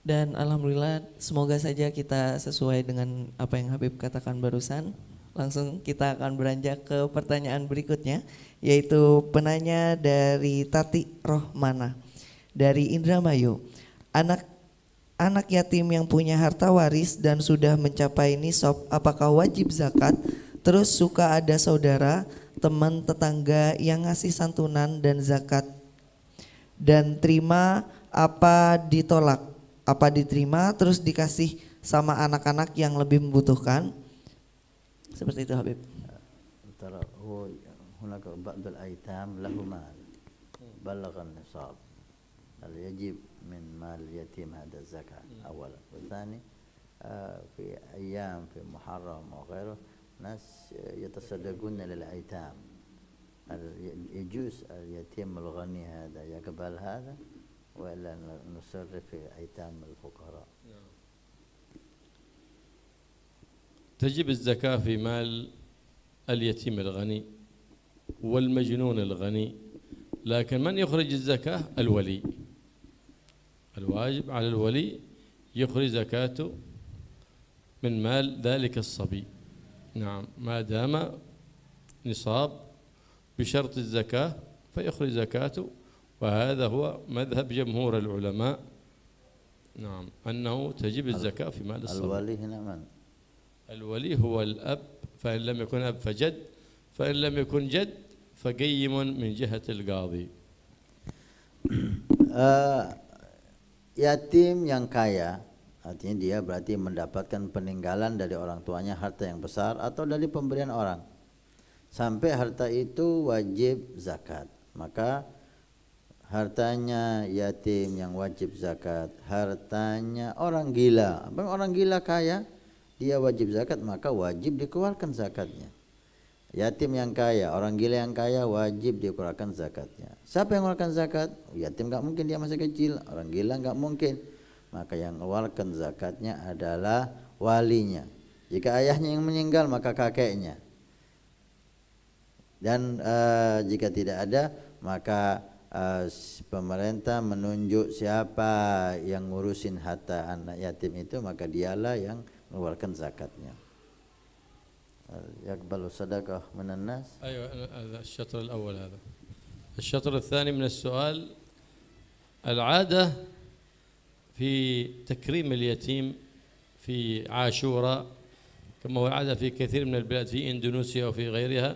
Dan alhamdulillah semoga saja kita sesuai dengan apa yang Habib katakan barusan. Langsung kita akan beranjak ke pertanyaan berikutnya yaitu penanya dari Tati Rohmana dari Indramayu. Anak anak yatim yang punya harta waris dan sudah mencapai nisab apakah wajib zakat? Terus suka ada saudara, teman, tetangga yang ngasih santunan dan zakat dan terima apa ditolak apa diterima terus dikasih sama anak-anak yang lebih membutuhkan seperti itu Habib هناك بعض الأيتام له مال بلغ النصاب هل يجب من مال اليتيم هذا الزكاة أولا وثاني في أيام في محرم وغيره ناس يتصدقون للأيتام يجوز اليتيم الغني هذا يقبل هذا وإلا نسر في أيتام الفقراء تجب الزكاة في مال اليتيم الغني والمجنون الغني لكن من يخرج الزكاة الولي الواجب على الولي يخرج زكاته من مال ذلك الصبي نعم ما دام نصاب بشرط الزكاة فيخرج زكاته فهذا هو مذهب جمهور العلماء نعم أنه تجب الزكاة في مال الصدقة الولي هنا من؟ الولي هو الأب فإن لم يكن أب فجد فإن لم يكن جد فقيم من جهة القاضي يتيم yang kaya artinya dia berarti mendapatkan peninggalan dari orang tuanya harta yang besar atau dari pemberian orang sampai harta itu wajib zakat maka hartanya yatim yang wajib zakat, hartanya orang gila. apa orang gila kaya, dia wajib zakat maka wajib dikeluarkan zakatnya. Yatim yang kaya, orang gila yang kaya wajib dikeluarkan zakatnya. Siapa yang mengeluarkan zakat? Yatim nggak mungkin dia masih kecil, orang gila nggak mungkin. Maka yang mengeluarkan zakatnya adalah walinya. Jika ayahnya yang meninggal maka kakeknya. Dan uh, jika tidak ada maka uh, pemerintah menunjuk siapa yang ngurusin harta anak yatim itu maka dialah yang mengeluarkan zakatnya. يقبل صدقة من الناس أيوة هذا الشطر الأول هذا الشطر الثاني من السؤال العادة في تكريم اليتيم في عاشوراء كما هو العادة في كثير من البلاد في إندونيسيا وفي غيرها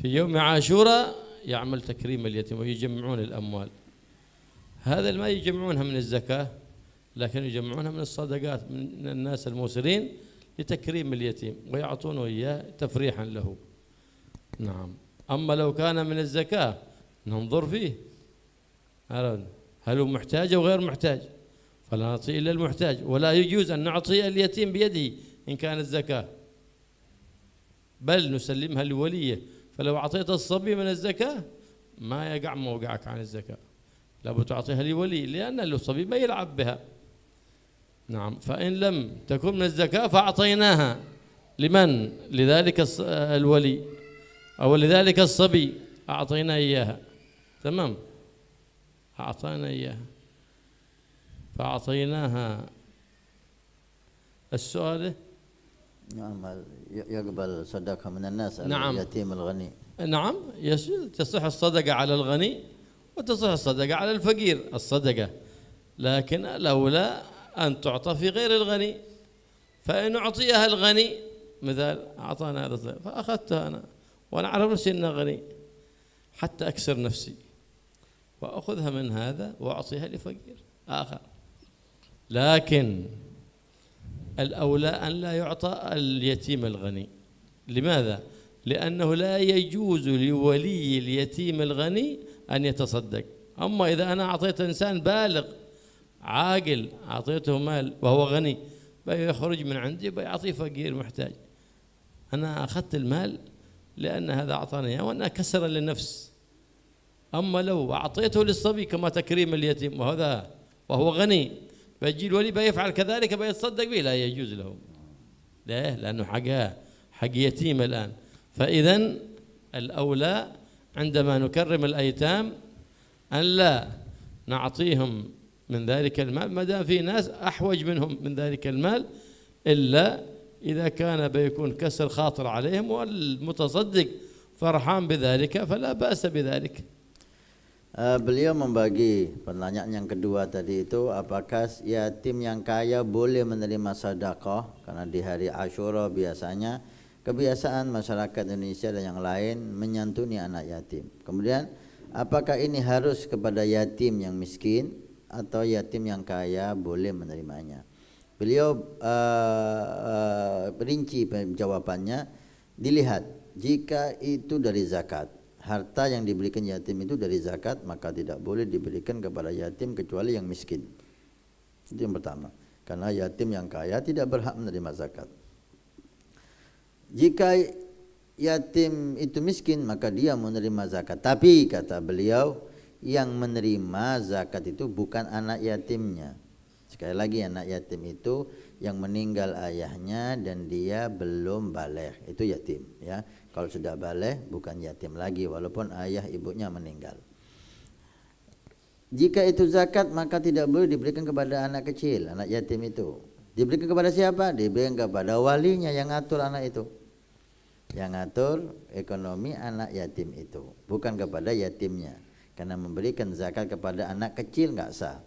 في يوم عاشوراء يعمل تكريم اليتيم ويجمعون الأموال هذا ما يجمعونها من الزكاة لكن يجمعونها من الصدقات من الناس الموسرين لتكريم اليتيم ويعطونه إياه تفريحا له نعم أما لو كان من الزكاة ننظر فيه هل هو محتاج أو غير محتاج فلا نعطي إلا المحتاج ولا يجوز أن نعطي اليتيم بيده إن كانت زكاة بل نسلمها لوليه فلو أعطيت الصبي من الزكاة ما يقع موقعك عن الزكاة لابد تعطيها لولي لأن الصبي ما يلعب بها نعم فإن لم تكن من الزكاة فأعطيناها لمن لذلك الولي أو لذلك الصبي أعطينا إياها تمام أعطانا إياها فأعطيناها السؤال نعم يقبل صدقة من الناس نعم اليتيم الغني نعم تصح الصدقة على الغني وتصح الصدقة على الفقير الصدقة لكن الأولى أن تعطى في غير الغني فإن أعطيها الغني مثال أعطانا هذا فأخذتها أنا وأنا أعرف نفسي أنها غني حتى أكسر نفسي وأخذها من هذا وأعطيها لفقير آخر لكن الأولى أن لا يعطى اليتيم الغني لماذا؟ لأنه لا يجوز لولي اليتيم الغني أن يتصدق أما إذا أنا أعطيت إنسان بالغ عاقل أعطيته مال وهو غني بيخرج من عندي بيعطيه فقير محتاج أنا أخذت المال لأن هذا أعطاني إياه وأنا كسرا للنفس أما لو أعطيته للصبي كما تكريم اليتيم وهذا وهو غني فيجي الولي بيفعل كذلك بيتصدق به لا يجوز له ليه؟ لأنه حقها حق يتيم الآن فإذا الأولى عندما نكرم الأيتام أن لا نعطيهم من ذلك المال ما دام في ناس أحوج منهم من ذلك المال إلا إذا كان بيكون كسر خاطر عليهم والمتصدق فرحان بذلك فلا بأس بذلك Uh, beliau membagi pertanyaan yang kedua tadi itu apakah yatim yang kaya boleh menerima sedekah karena di hari Ashura biasanya kebiasaan masyarakat Indonesia dan yang lain menyantuni anak yatim. Kemudian apakah ini harus kepada yatim yang miskin atau yatim yang kaya boleh menerimanya? Beliau uh, uh, rinci jawabannya dilihat jika itu dari zakat harta yang diberikan yatim itu dari zakat maka tidak boleh diberikan kepada yatim kecuali yang miskin. Itu yang pertama. Karena yatim yang kaya tidak berhak menerima zakat. Jika yatim itu miskin maka dia menerima zakat. Tapi kata beliau yang menerima zakat itu bukan anak yatimnya. Sekali lagi anak yatim itu yang meninggal ayahnya dan dia belum balik itu yatim ya kalau sudah baleh bukan yatim lagi walaupun ayah ibunya meninggal. Jika itu zakat maka tidak boleh diberikan kepada anak kecil, anak yatim itu. Diberikan kepada siapa? Diberikan kepada walinya yang ngatur anak itu. Yang ngatur ekonomi anak yatim itu, bukan kepada yatimnya. Karena memberikan zakat kepada anak kecil nggak sah.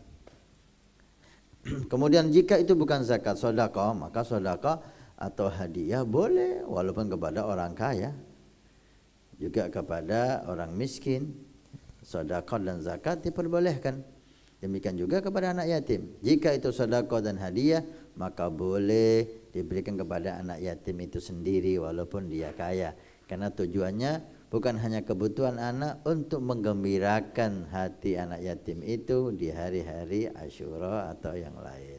Kemudian jika itu bukan zakat sedekah, maka sedekah atau hadiah boleh walaupun kepada orang kaya juga kepada orang miskin sedekah dan zakat diperbolehkan demikian juga kepada anak yatim jika itu sedekah dan hadiah maka boleh diberikan kepada anak yatim itu sendiri walaupun dia kaya karena tujuannya bukan hanya kebutuhan anak untuk menggembirakan hati anak yatim itu di hari-hari Asyura atau yang lain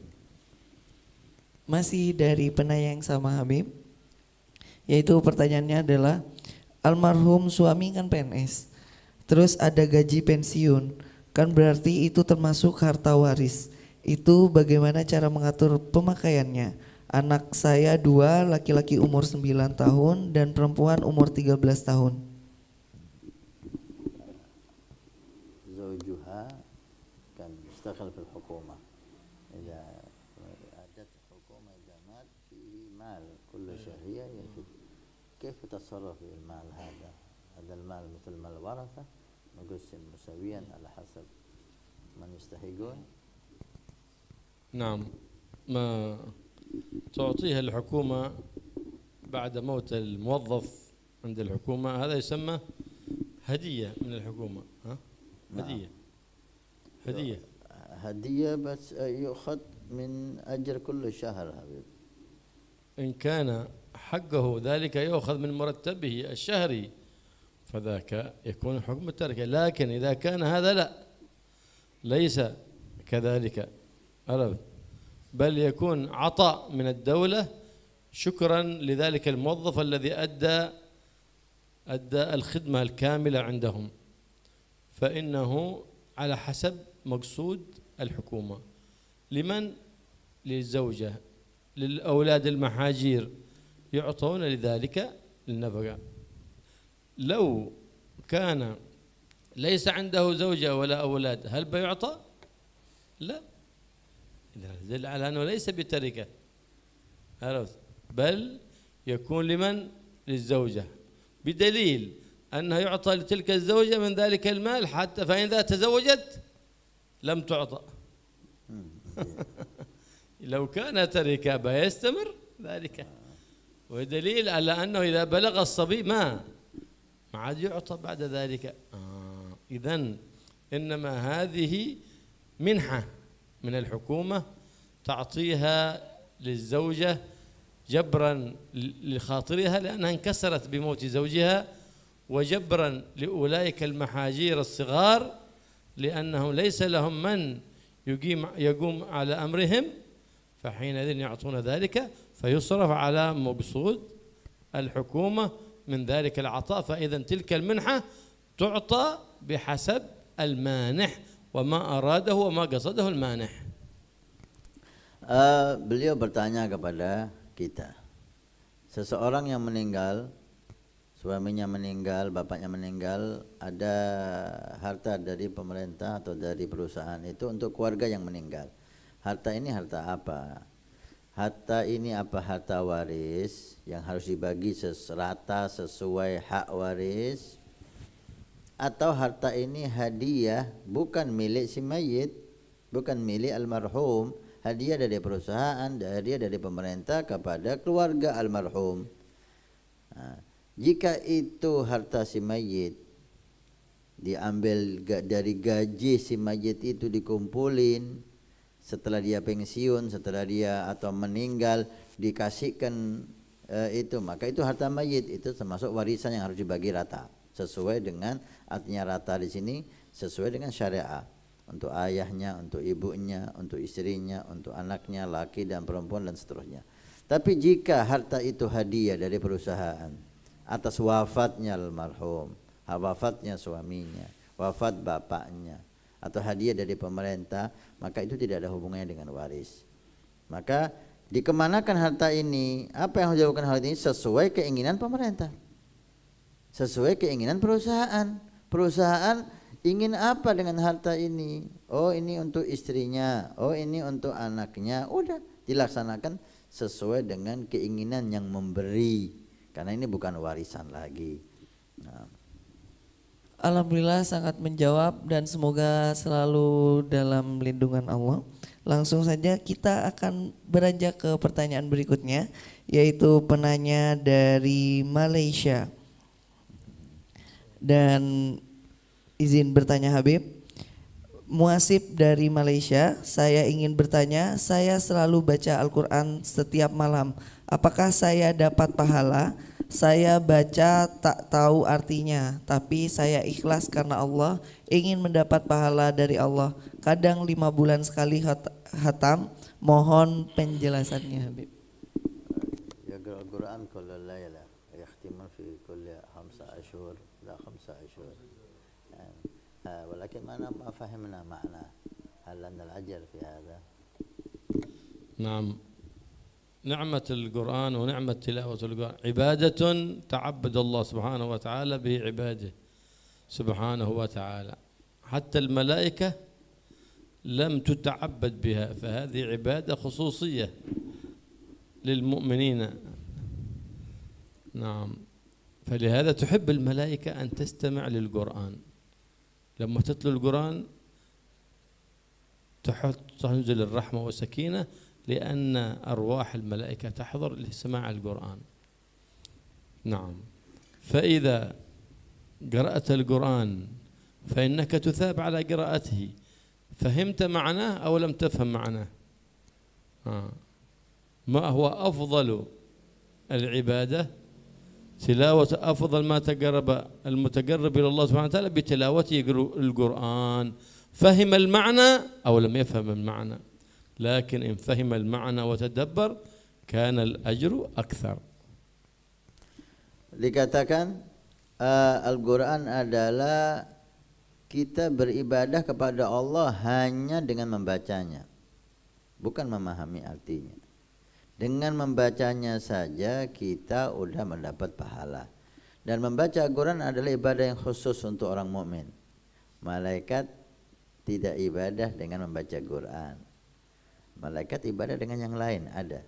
masih dari penayang sama Habib. Yaitu pertanyaannya adalah almarhum suami kan PNS. Terus ada gaji pensiun. Kan berarti itu termasuk harta waris. Itu bagaimana cara mengatur pemakaiannya? Anak saya dua, laki-laki umur 9 tahun dan perempuan umur 13 tahun. Zawjuha kan كيف تتصرف المال هذا هذا المال مثل ما الورثة نقسم مساويا على حسب من يستحقون نعم ما تعطيها الحكومة بعد موت الموظف عند الحكومة هذا يسمى هدية من الحكومة ها؟ نعم. هدية نعم. هدية هدية بس يؤخذ من أجر كل شهر حبيب إن كان حقه ذلك يؤخذ من مرتبه الشهري فذاك يكون حكم التركة لكن إذا كان هذا لا ليس كذلك بل يكون عطاء من الدولة شكرا لذلك الموظف الذي أدى أدى الخدمة الكاملة عندهم فإنه على حسب مقصود الحكومة لمن للزوجة للأولاد المحاجير يعطون لذلك النفقة لو كان ليس عنده زوجة ولا أولاد هل بيعطى؟ لا دل على أنه ليس بتركة عرفت بل يكون لمن؟ للزوجة بدليل أنه يعطى لتلك الزوجة من ذلك المال حتى فإن ذا تزوجت لم تعطى لو كان تركة بيستمر ذلك ودليل على أنه إذا بلغ الصبي ما ما عاد يعطى بعد ذلك آه إذا إنما هذه منحة من الحكومة تعطيها للزوجة جبرا لخاطرها لأنها انكسرت بموت زوجها وجبرا لأولئك المحاجير الصغار لأنهم ليس لهم من يقيم, يقوم على أمرهم فحينئذ يعطون ذلك فيصرف على مقصود الحكومة من ذلك العطاء فإذا تلك المنحة تعطى بحسب المانح وما أراده وما قصده المانح beliau bertanya kepada kita seseorang yang meninggal suaminya meninggal bapaknya meninggal ada harta dari pemerintah atau dari perusahaan itu untuk keluarga yang meninggal harta ini harta apa Harta ini apa harta waris yang harus dibagi seserata sesuai hak waris atau harta ini hadiah bukan milik si mayit, bukan milik almarhum, hadiah dari perusahaan, hadiah dari pemerintah kepada keluarga almarhum. Nah, jika itu harta si mayit diambil dari gaji si mayit itu dikumpulin setelah dia pensiun, setelah dia atau meninggal dikasihkan e, itu, maka itu harta mayit itu termasuk warisan yang harus dibagi rata sesuai dengan artinya rata di sini sesuai dengan syariah untuk ayahnya, untuk ibunya, untuk istrinya, untuk anaknya laki dan perempuan dan seterusnya. Tapi jika harta itu hadiah dari perusahaan atas wafatnya almarhum, wafatnya suaminya, wafat bapaknya atau hadiah dari pemerintah, maka itu tidak ada hubungannya dengan waris. Maka dikemanakan harta ini, apa yang harus dilakukan hal ini sesuai keinginan pemerintah. Sesuai keinginan perusahaan. Perusahaan ingin apa dengan harta ini? Oh ini untuk istrinya, oh ini untuk anaknya. Udah dilaksanakan sesuai dengan keinginan yang memberi. Karena ini bukan warisan lagi. Nah. Alhamdulillah sangat menjawab dan semoga selalu dalam lindungan Allah. Langsung saja kita akan beranjak ke pertanyaan berikutnya yaitu penanya dari Malaysia. Dan izin bertanya Habib. Muasib dari Malaysia, saya ingin bertanya, saya selalu baca Al-Qur'an setiap malam. Apakah saya dapat pahala? Saya baca tak tahu artinya, tapi saya ikhlas karena Allah ingin mendapat pahala dari Allah. Kadang lima bulan sekali hat hatam, mohon penjelasannya Habib. Ya Quran kalau layla yahtimu fi kulli khamsa ashhur la khamsa ashhur. ولكن ya, mana, ما فهمنا makna, هل أن الأجر في هذا؟ نعم نعمة القرآن ونعمة تلاوة القرآن عبادة تعبد الله سبحانه وتعالى بعباده سبحانه وتعالى حتى الملائكة لم تتعبد بها فهذه عبادة خصوصية للمؤمنين نعم فلهذا تحب الملائكة أن تستمع للقرآن لما تتلو القرآن تحط تنزل الرحمة والسكينة لأن أرواح الملائكة تحضر لسماع القرآن نعم فإذا قرأت القرآن فإنك تثاب على قراءته فهمت معناه أو لم تفهم معناه آه. ما هو أفضل العبادة تلاوة أفضل ما تقرب المتقرب إلى الله سبحانه وتعالى بتلاوته القرآن فهم المعنى أو لم يفهم المعنى لكن إن فهم المعنى وتدبر كان الأجر أكثر dikatakan uh, Al-Quran adalah kita beribadah kepada Allah hanya dengan membacanya bukan memahami artinya dengan membacanya saja kita sudah mendapat pahala dan membaca Al-Quran adalah ibadah yang khusus untuk orang mukmin malaikat tidak ibadah dengan membaca Quran Malaikat ibadah dengan yang lain ada.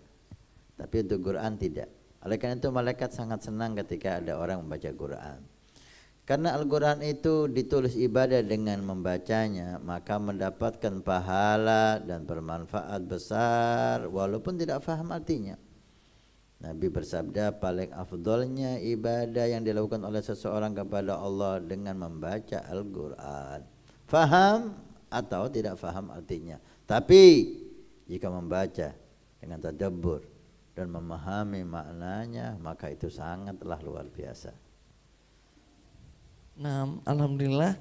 Tapi untuk Quran tidak. Oleh karena itu malaikat sangat senang ketika ada orang membaca Quran. Karena Al-Quran itu ditulis ibadah dengan membacanya, maka mendapatkan pahala dan bermanfaat besar walaupun tidak faham artinya. Nabi bersabda paling afdolnya ibadah yang dilakukan oleh seseorang kepada Allah dengan membaca Al-Quran. Faham atau tidak faham artinya. Tapi jika membaca dengan tadabbur dan memahami maknanya, maka itu sangatlah luar biasa. Nah, alhamdulillah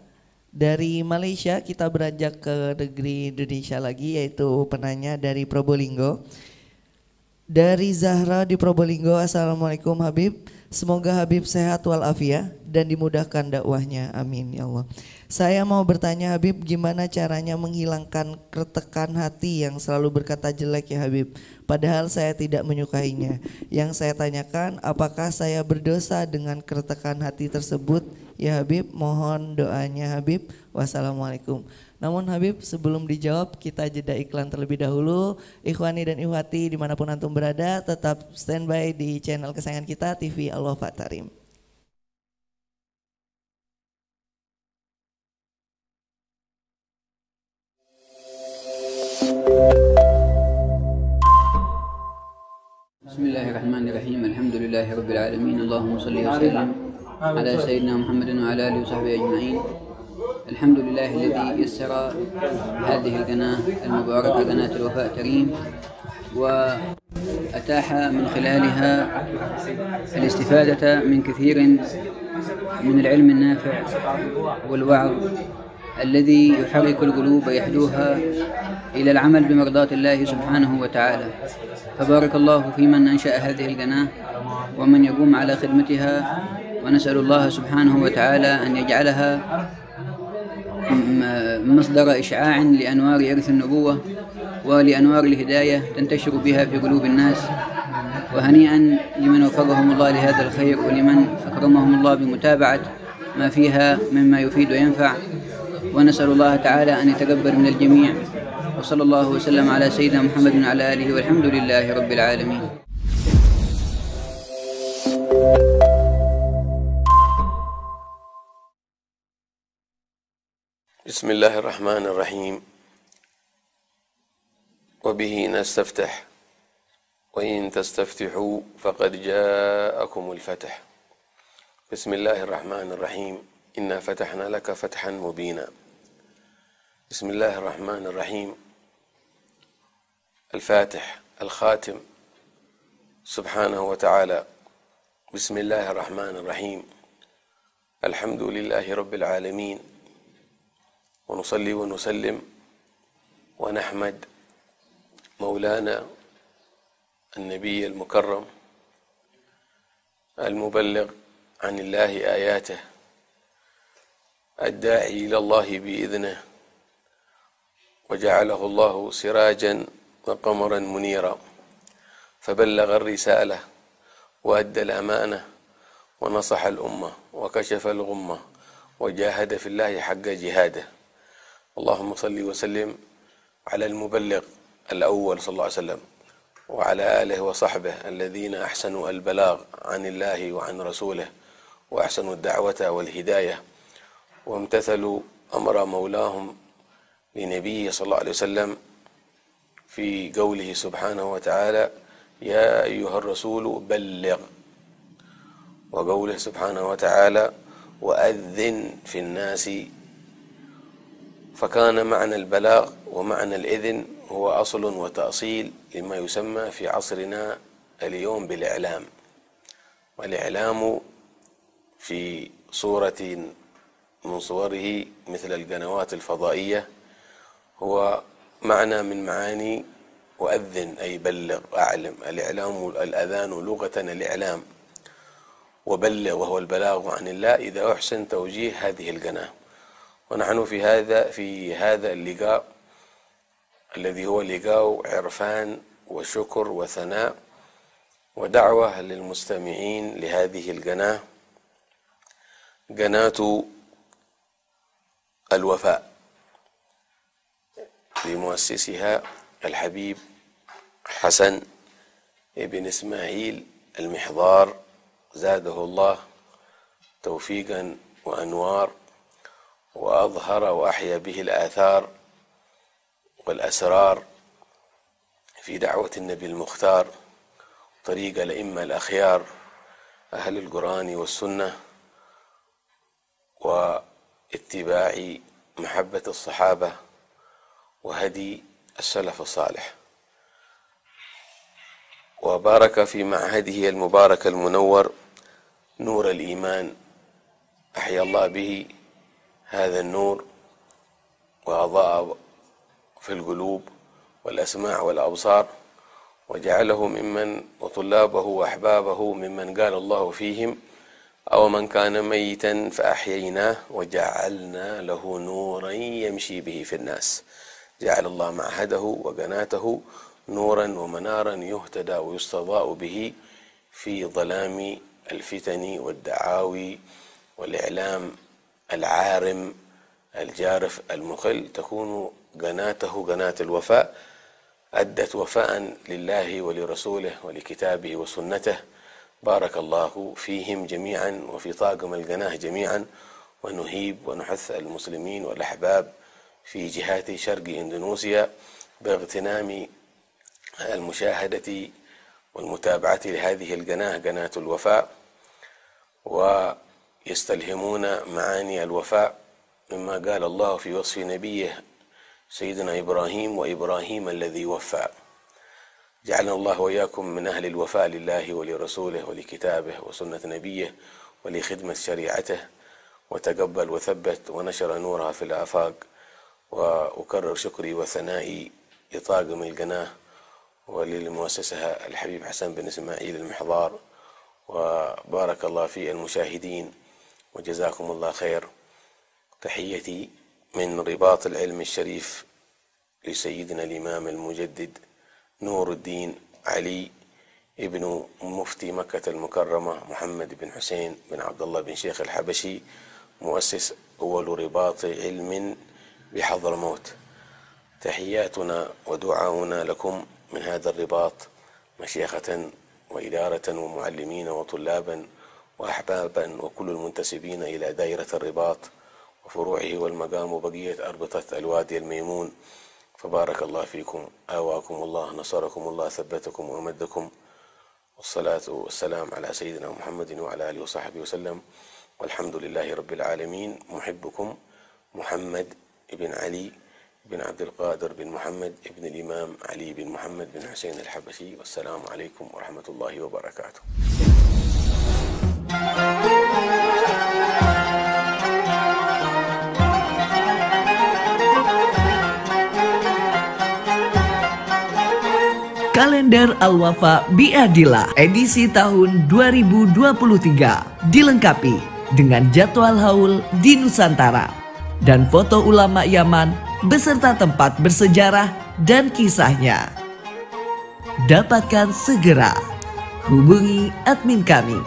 dari Malaysia kita beranjak ke negeri Indonesia lagi yaitu penanya dari Probolinggo. Dari Zahra di Probolinggo, Assalamualaikum Habib. Semoga Habib sehat walafiat dan dimudahkan dakwahnya. Amin ya Allah. Saya mau bertanya Habib gimana caranya menghilangkan kertekan hati yang selalu berkata jelek ya Habib. Padahal saya tidak menyukainya. Yang saya tanyakan apakah saya berdosa dengan kertekan hati tersebut? Ya Habib, mohon doanya Habib. Wassalamualaikum. Namun Habib sebelum dijawab kita jeda iklan terlebih dahulu. Ikhwani dan Ikhwati dimanapun antum berada tetap standby di channel kesayangan kita TV Allah Fatarim. بسم الله الرحمن الرحيم الحمد لله رب العالمين اللهم صل وسلم على سيدنا محمد وعلى اله وصحبه اجمعين الحمد لله الذي يسر هذه القناه المباركه قناه الوفاء كريم وأتاح من خلالها الاستفادة من كثير من العلم النافع والوعظ الذي يحرك القلوب ويحدوها إلى العمل بمرضاة الله سبحانه وتعالى فبارك الله في من أنشأ هذه القناة ومن يقوم على خدمتها ونسأل الله سبحانه وتعالى أن يجعلها مصدر إشعاع لأنوار إرث النبوة ولأنوار الهداية تنتشر بها في قلوب الناس وهنيئا لمن وفقهم الله لهذا الخير ولمن أكرمهم الله بمتابعة ما فيها مما يفيد وينفع ونسأل الله تعالى أن يتقبل من الجميع وصلى الله وسلم على سيدنا محمد وعلى آله والحمد لله رب العالمين بسم الله الرحمن الرحيم وبه نستفتح وإن تستفتحوا فقد جاءكم الفتح بسم الله الرحمن الرحيم إنا فتحنا لك فتحا مبينا بسم الله الرحمن الرحيم الفاتح الخاتم سبحانه وتعالى بسم الله الرحمن الرحيم الحمد لله رب العالمين ونصلي ونسلم ونحمد مولانا النبي المكرم المبلغ عن الله آياته الداعي إلى الله بإذنه وجعله الله سراجا وقمرا منيرا فبلغ الرسالة وأدى الأمانة ونصح الأمة وكشف الغمة وجاهد في الله حق جهاده اللهم صل وسلم على المبلغ الأول صلى الله عليه وسلم وعلى آله وصحبه الذين أحسنوا البلاغ عن الله وعن رسوله وأحسنوا الدعوة والهداية وامتثلوا أمر مولاهم لنبيه صلى الله عليه وسلم في قوله سبحانه وتعالى يا أيها الرسول بلغ وقوله سبحانه وتعالى وأذن في الناس فكان معنى البلاغ ومعنى الإذن هو أصل وتأصيل لما يسمى في عصرنا اليوم بالإعلام والإعلام في صورة من صوره مثل القنوات الفضائية هو معنى من معاني وأذن أي بلغ أعلم الإعلام الأذان لغة الإعلام وبلغ وهو البلاغ عن الله إذا أحسن توجيه هذه القناة ونحن في هذا في هذا اللقاء الذي هو لقاء عرفان وشكر وثناء ودعوة للمستمعين لهذه القناة قناة الوفاء لمؤسسها الحبيب حسن ابن إسماعيل المحضار زاده الله توفيقا وأنوار وأظهر وأحيا به الآثار والأسرار في دعوة النبي المختار طريق الأئمة الأخيار أهل القرآن والسنة واتباع محبة الصحابة وهدي السلف الصالح وبارك في معهده المبارك المنور نور الإيمان أحيا الله به هذا النور وأضاء في القلوب والأسماع والأبصار وجعله ممن وطلابه وأحبابه ممن قال الله فيهم أو من كان ميتا فأحييناه وجعلنا له نورا يمشي به في الناس جعل الله معهده وقناته نورا ومنارا يهتدى ويستضاء به في ظلام الفتن والدعاوي والإعلام العارم الجارف المخل تكون قناته قناة الوفاء أدت وفاء لله ولرسوله ولكتابه وسنته بارك الله فيهم جميعا وفي طاقم القناه جميعا ونهيب ونحث المسلمين والأحباب في جهات شرق إندونيسيا باغتنام المشاهدة والمتابعة لهذه القناة قناة الوفاء ويستلهمون معاني الوفاء مما قال الله في وصف نبيه سيدنا إبراهيم وإبراهيم الذي وفى جعلنا الله وإياكم من أهل الوفاء لله ولرسوله ولكتابه وسنة نبيه ولخدمة شريعته وتقبل وثبت ونشر نورها في الآفاق وأكرر شكري وثنائي لطاقم القناة وللمؤسسة الحبيب حسن بن إسماعيل المحضار وبارك الله في المشاهدين وجزاكم الله خير تحيتي من رباط العلم الشريف لسيدنا الإمام المجدد نور الدين علي ابن مفتي مكة المكرمة محمد بن حسين بن عبد الله بن شيخ الحبشي مؤسس أول رباط علم بحضرموت تحياتنا ودعاؤنا لكم من هذا الرباط مشيخة وإدارة ومعلمين وطلابا وأحبابا وكل المنتسبين إلى دائرة الرباط وفروعه والمقام وبقية أربطة الوادي الميمون فبارك الله فيكم آواكم الله نصركم الله ثبتكم وأمدكم والصلاة والسلام على سيدنا محمد وعلى آله وصحبه وسلم والحمد لله رب العالمين محبكم محمد ابن علي بن عبد القادر بن محمد ابن الإمام علي بن محمد بن حسين الحبشي والسلام عليكم ورحمة الله وبركاته Kalender Al-Wafa Biadillah edisi tahun 2023 dilengkapi dengan jadwal haul di Nusantara dan foto ulama Yaman beserta tempat bersejarah dan kisahnya. Dapatkan segera. Hubungi admin kami.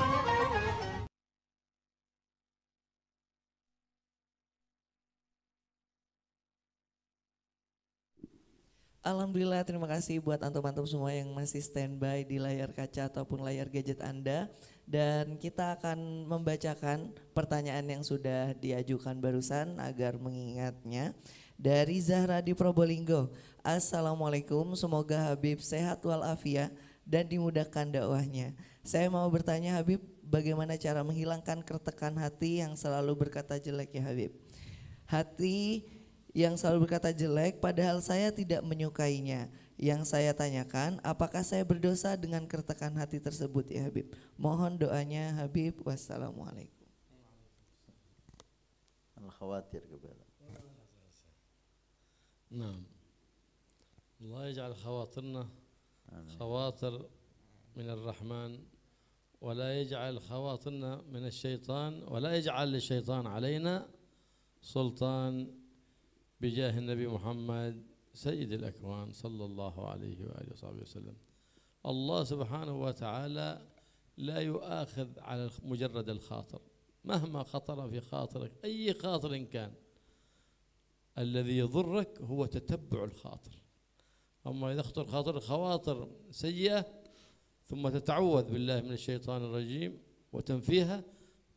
Alhamdulillah, terima kasih buat antum-antum semua yang masih standby di layar kaca ataupun layar gadget Anda dan kita akan membacakan pertanyaan yang sudah diajukan barusan agar mengingatnya dari Zahra di Probolinggo. Assalamualaikum, semoga Habib sehat walafiat dan dimudahkan dakwahnya. Saya mau bertanya Habib, bagaimana cara menghilangkan kertekan hati yang selalu berkata jelek ya Habib? Hati yang selalu berkata jelek padahal saya tidak menyukainya yang saya tanyakan, apakah saya berdosa dengan kertekan hati tersebut ya Habib? Mohon doanya Habib. Wassalamualaikum. Al-khawatir kepada. نعم الله يجعل خواطرنا خواطر من Rahman, ولا يجعل خواطرنا من الشيطان ولا يجعل للشيطان علينا سلطان بجاه النبي محمد سيد الأكوان صلى الله عليه وآله وصحبه وسلم الله سبحانه وتعالى لا يؤاخذ على مجرد الخاطر مهما خطر في خاطرك أي خاطر كان الذي يضرك هو تتبع الخاطر أما إذا خطر خاطر خواطر سيئة ثم تتعوذ بالله من الشيطان الرجيم وتنفيها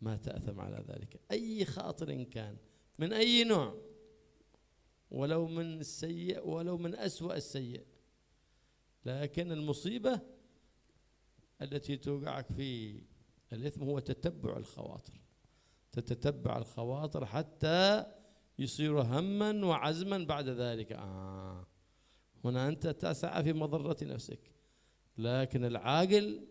ما تأثم على ذلك أي خاطر كان من أي نوع ولو من السيء ولو من أسوأ السيء لكن المصيبة التي توقعك في الإثم هو تتبع الخواطر تتتبع الخواطر حتى يصير هما وعزما بعد ذلك آه هنا أنت تسعى في مضرة نفسك لكن العاقل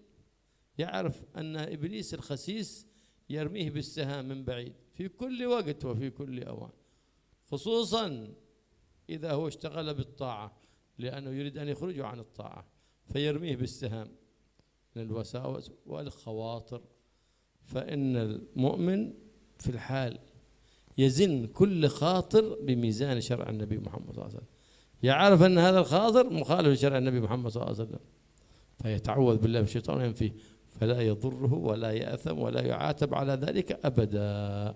يعرف أن إبليس الخسيس يرميه بالسهام من بعيد في كل وقت وفي كل أوان خصوصا إذا هو اشتغل بالطاعة لأنه يريد أن يخرجه عن الطاعة فيرميه بالسهام من الوساوس والخواطر فإن المؤمن في الحال يزن كل خاطر بميزان شرع النبي محمد صلى الله عليه وسلم يعرف أن هذا الخاطر مخالف لشرع النبي محمد صلى الله عليه وسلم فيتعوذ بالله من الشيطان وينفيه فلا يضره ولا يأثم ولا يعاتب على ذلك أبداً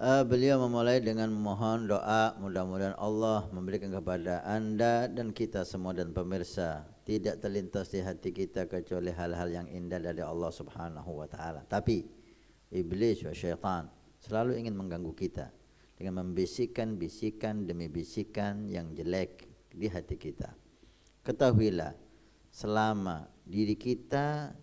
Uh, beliau memulai dengan memohon doa mudah-mudahan Allah memberikan kepada anda dan kita semua dan pemirsa tidak terlintas di hati kita kecuali hal-hal yang indah dari Allah Subhanahu wa taala. Tapi iblis dan syaitan selalu ingin mengganggu kita dengan membisikkan bisikan demi bisikan yang jelek di hati kita. Ketahuilah selama diri kita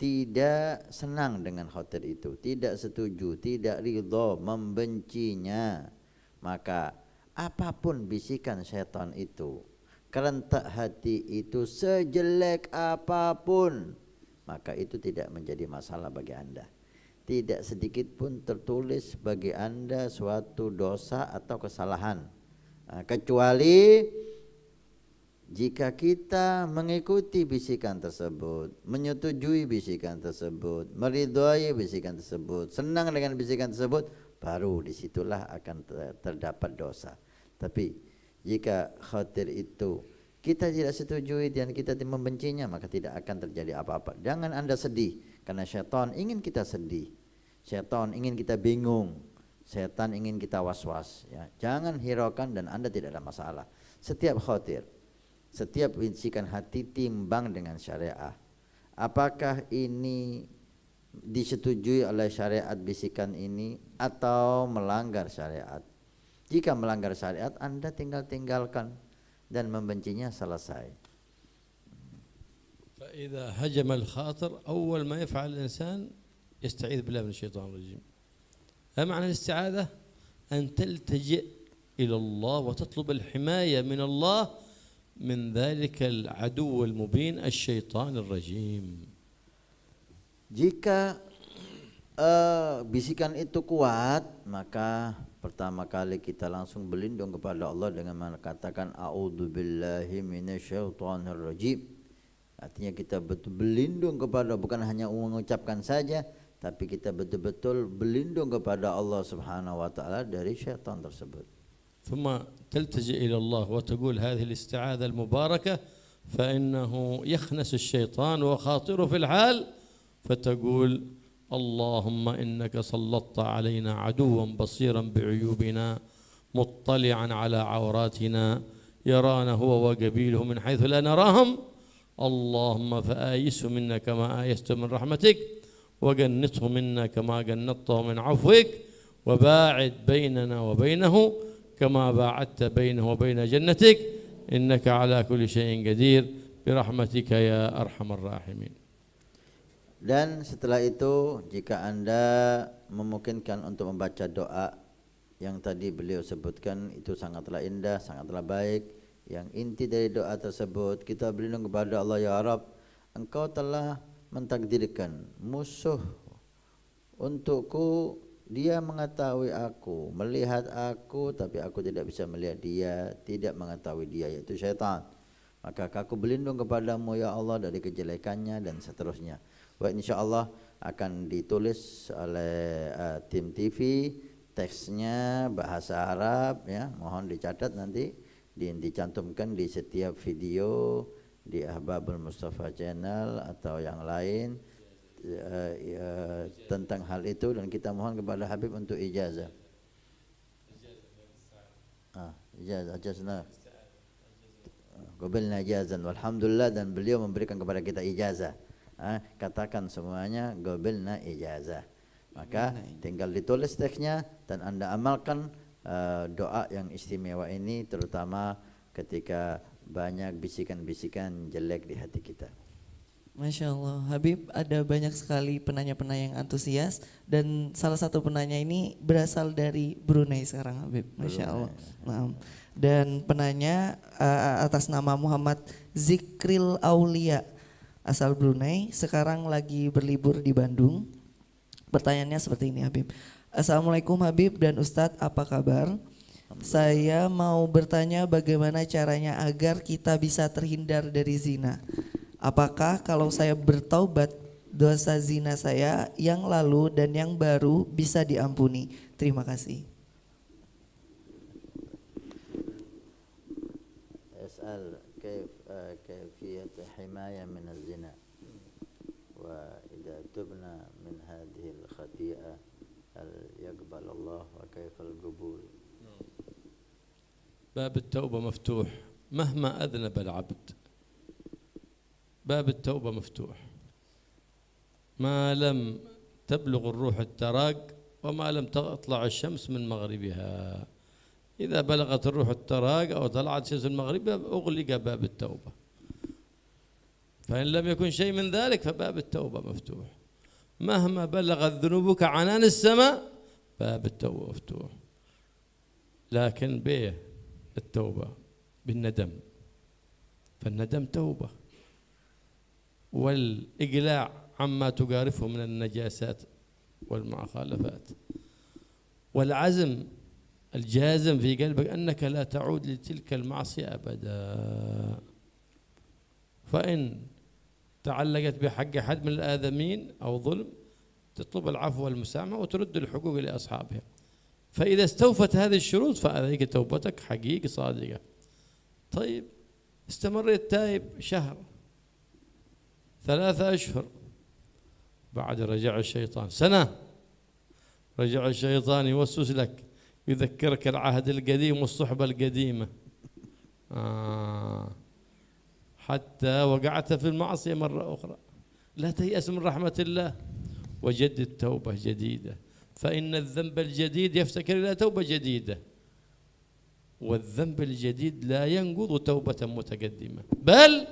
tidak senang dengan khotir itu, tidak setuju, tidak ridho, membencinya, maka apapun bisikan setan itu, kerentak hati itu sejelek apapun, maka itu tidak menjadi masalah bagi Anda. Tidak sedikit pun tertulis bagi Anda suatu dosa atau kesalahan. Nah, kecuali jika kita mengikuti bisikan tersebut, menyetujui bisikan tersebut, meridhoi bisikan tersebut, senang dengan bisikan tersebut, baru disitulah akan terdapat dosa. Tapi jika khawatir itu kita tidak setujui dan kita membencinya maka tidak akan terjadi apa-apa. Jangan Anda sedih karena syaitan ingin kita sedih. Syaitan ingin kita bingung. Setan ingin kita was-was ya. Jangan hiraukan dan Anda tidak ada masalah. Setiap khawatir setiap bincikan hati timbang dengan syariah. Apakah ini disetujui oleh syariat bisikan ini atau melanggar syariat? Jika melanggar syariat, Anda tinggal tinggalkan dan membencinya selesai. فإذا هجم الخاطر أول ما يفعل الإنسان يستعيذ بالله من الشيطان الرجيم معنى الاستعاذة أن تلتجئ إلى الله وتطلب الحماية من الله من ذلك العدو المبين الشيطان الرجيم jika uh, bisikan itu kuat maka pertama kali kita langsung berlindung kepada Allah dengan mengatakan a'udzubillahi minasyaitonirrajim artinya kita betul berlindung kepada bukan hanya mengucapkan saja tapi kita betul-betul berlindung kepada Allah Subhanahu wa taala dari syaitan tersebut. Thumma تلتجئ إلى الله وتقول هذه الاستعاذة المباركة فإنه يخنس الشيطان وخاطره في الحال فتقول اللهم إنك سلطت علينا عدوا بصيرا بعيوبنا مطلعا على عوراتنا يرانا هو وقبيله من حيث لا نراهم اللهم فآيسه منا كما آيسته من رحمتك وجنته منا كما جنته من عفوك وباعد بيننا وبينه كما باعدت بينه وبين جنتك إنك على كل شيء قدير برحمتك يا أرحم الراحمين Dan setelah itu jika anda memungkinkan untuk membaca doa yang tadi beliau sebutkan itu sangatlah indah, sangatlah baik. Yang inti dari doa tersebut kita berlindung kepada Allah ya Arab. Engkau telah mentakdirkan musuh untukku dia mengetahui aku, melihat aku, tapi aku tidak bisa melihat dia, tidak mengetahui dia, yaitu syaitan. Maka aku berlindung kepadamu ya Allah dari kejelekannya dan seterusnya. Baik insya Allah akan ditulis oleh uh, tim TV teksnya bahasa Arab ya mohon dicatat nanti di, dicantumkan di setiap video di Ahbabul Mustafa Channel atau yang lain uh, uh, tentang hal itu dan kita mohon kepada Habib untuk ijazah. Ah, ijazah, ajazna. Qabilna ijazan walhamdulillah dan beliau memberikan kepada kita ijazah. Ah, katakan semuanya gobelna ijazah. Maka tinggal ditulis teksnya dan Anda amalkan uh, doa yang istimewa ini terutama ketika banyak bisikan-bisikan jelek di hati kita. Masya Allah, Habib ada banyak sekali penanya-penanya yang antusias dan salah satu penanya ini berasal dari Brunei sekarang Habib, Masya Allah. Maaf. Dan penanya uh, atas nama Muhammad Zikril Aulia asal Brunei, sekarang lagi berlibur di Bandung. Pertanyaannya seperti ini Habib. Assalamualaikum Habib dan Ustadz, apa kabar? Saya mau bertanya bagaimana caranya agar kita bisa terhindar dari zina. Apakah kalau saya bertaubat dosa zina saya yang lalu dan yang baru bisa diampuni? Terima kasih. كيف كيفية حماية من الزنا وإذا تبنى من هذه الخطيئة هل يقبل الله وكيف القبول باب التوبة مفتوح مهما أذنب العبد باب التوبة مفتوح ما لم تبلغ الروح التراق وما لم تطلع الشمس من مغربها إذا بلغت الروح التراق أو طلعت شمس المغرب أغلق باب التوبة فإن لم يكن شيء من ذلك فباب التوبة مفتوح مهما بلغت ذنوبك عنان السماء باب التوبة مفتوح لكن بيه التوبة بالندم فالندم توبة والإقلاع عما تقارفه من النجاسات والمخالفات والعزم الجازم في قلبك أنك لا تعود لتلك المعصية أبدا فإن تعلقت بحق أحد من الآدمين أو ظلم تطلب العفو والمسامحة وترد الحقوق لأصحابها فإذا استوفت هذه الشروط فأذيك توبتك حقيقة صادقة طيب استمريت تايب شهر ثلاثة أشهر بعد رجع الشيطان سنة رجع الشيطان يوسوس لك يذكرك العهد القديم والصحبة القديمة آه حتى وقعت في المعصية مرة أخرى لا تيأس من رحمة الله وجدد توبة جديدة فإن الذنب الجديد يفتكر إلى توبة جديدة والذنب الجديد لا ينقض توبة متقدمة بل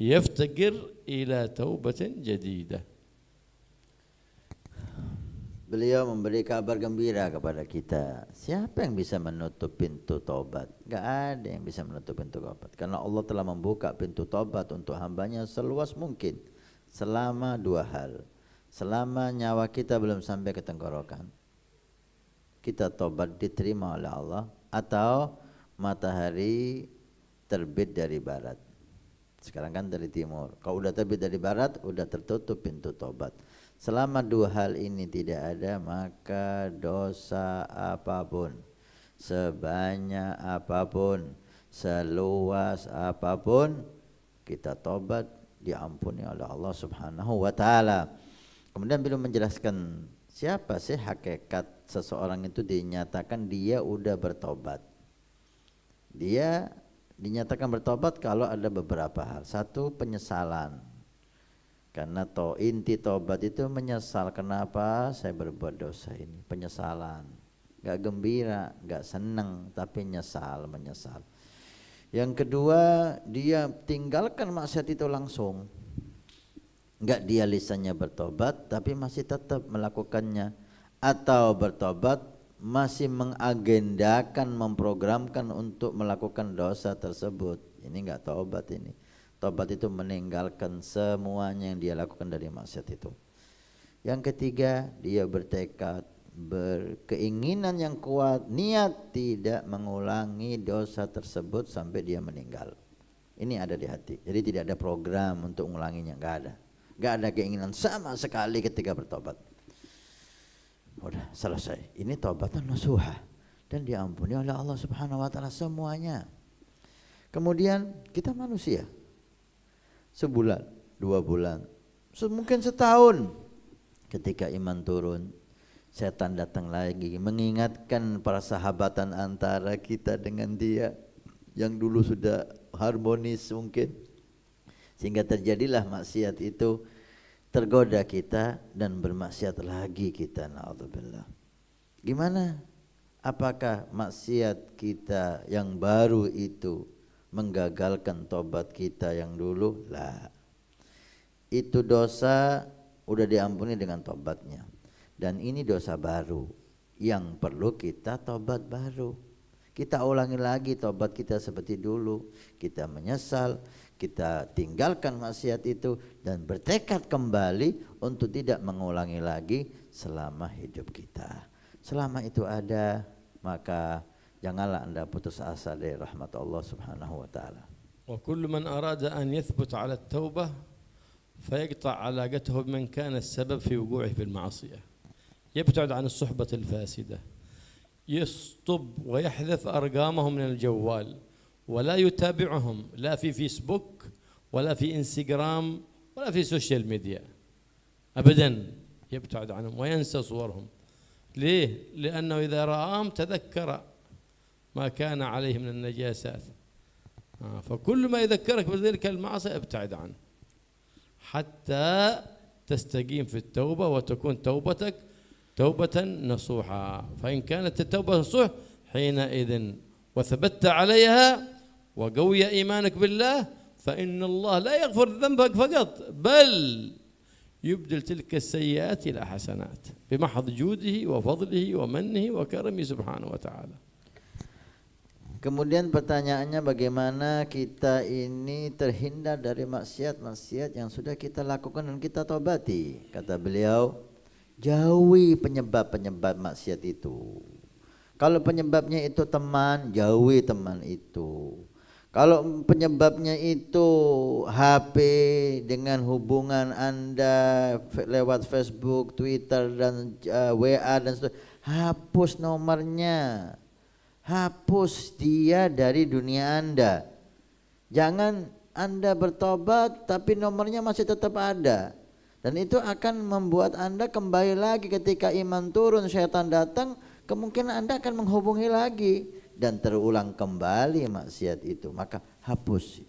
يفتقر ila توبة جديدة. Beliau memberi kabar gembira kepada kita. Siapa yang bisa menutup pintu taubat? Gak ada yang bisa menutup pintu taubat. Karena Allah telah membuka pintu taubat untuk hambanya seluas mungkin. Selama dua hal. Selama nyawa kita belum sampai ke tenggorokan. Kita taubat diterima oleh Allah. Atau matahari terbit dari barat sekarang kan dari timur. Kalau udah terbit dari barat, udah tertutup pintu tobat. Selama dua hal ini tidak ada, maka dosa apapun, sebanyak apapun, seluas apapun, kita tobat diampuni oleh Allah Subhanahu wa taala. Kemudian beliau menjelaskan siapa sih hakikat seseorang itu dinyatakan dia udah bertobat. Dia Dinyatakan bertobat kalau ada beberapa hal. Satu penyesalan. Karena to inti tobat itu menyesal kenapa saya berbuat dosa ini. Penyesalan. Gak gembira, gak seneng, tapi nyesal, menyesal. Yang kedua, dia tinggalkan maksiat itu langsung. Gak dia lisannya bertobat, tapi masih tetap melakukannya. Atau bertobat masih mengagendakan, memprogramkan untuk melakukan dosa tersebut. Ini enggak taubat ini. Taubat itu meninggalkan semuanya yang dia lakukan dari maksiat itu. Yang ketiga, dia bertekad, berkeinginan yang kuat, niat tidak mengulangi dosa tersebut sampai dia meninggal. Ini ada di hati. Jadi tidak ada program untuk mengulanginya, enggak ada. Enggak ada keinginan sama sekali ketika bertobat. Udah selesai. Ini taubatan nasuha dan diampuni oleh Allah Subhanahu wa taala semuanya. Kemudian kita manusia. Sebulan, dua bulan, mungkin setahun ketika iman turun, setan datang lagi mengingatkan persahabatan antara kita dengan dia yang dulu sudah harmonis mungkin sehingga terjadilah maksiat itu tergoda kita dan bermaksiat lagi kita naudzubillah. Gimana? Apakah maksiat kita yang baru itu menggagalkan tobat kita yang dulu? Lah. Itu dosa udah diampuni dengan tobatnya. Dan ini dosa baru yang perlu kita tobat baru. Kita ulangi lagi tobat kita seperti dulu. Kita menyesal, kita tinggalkan maksiat itu dan bertekad kembali untuk tidak mengulangi lagi selama hidup kita. Selama itu ada, maka janganlah Anda putus asa dari rahmat Allah Subhanahu wa taala. Wa kullu man arada an yathbut 'ala at-taubah فيقطع علاقته بمن كان السبب في وقوعه في المعصية يبتعد عن الصحبة الفاسدة يصطب ويحذف أرقامه من الجوال ولا يتابعهم لا في فيسبوك ولا في انستغرام ولا في سوشيال ميديا ابدا يبتعد عنهم وينسى صورهم ليه؟ لأنه إذا رآهم تذكر ما كان عليه من النجاسات آه، فكل ما يذكرك بذلك المعصية ابتعد عنه حتى تستقيم في التوبة وتكون توبتك توبة نصوحة فإن كانت التوبة نصوح حينئذ وثبت عليها وقوي إيمانك بالله فإن الله لا يغفر ذنبك فقط بل يبدل تلك السيئات إلى حسنات بمحض جوده وفضله ومنه وكرمه سبحانه وتعالى Kemudian pertanyaannya bagaimana kita ini terhindar dari maksiat-maksiat yang sudah kita lakukan dan kita tobati. Kata beliau, jauhi penyebab-penyebab maksiat itu. Kalau penyebabnya itu teman, jauhi teman itu. Kalau penyebabnya itu HP dengan hubungan Anda lewat Facebook, Twitter dan uh, eh, WA dan seterusnya, hapus nomornya. Hapus dia dari dunia Anda. Jangan Anda bertobat tapi nomornya masih tetap ada. Dan itu akan membuat Anda kembali lagi ketika iman turun, setan datang, kemungkinan Anda akan menghubungi lagi dan terulang kembali maksiat itu maka hapus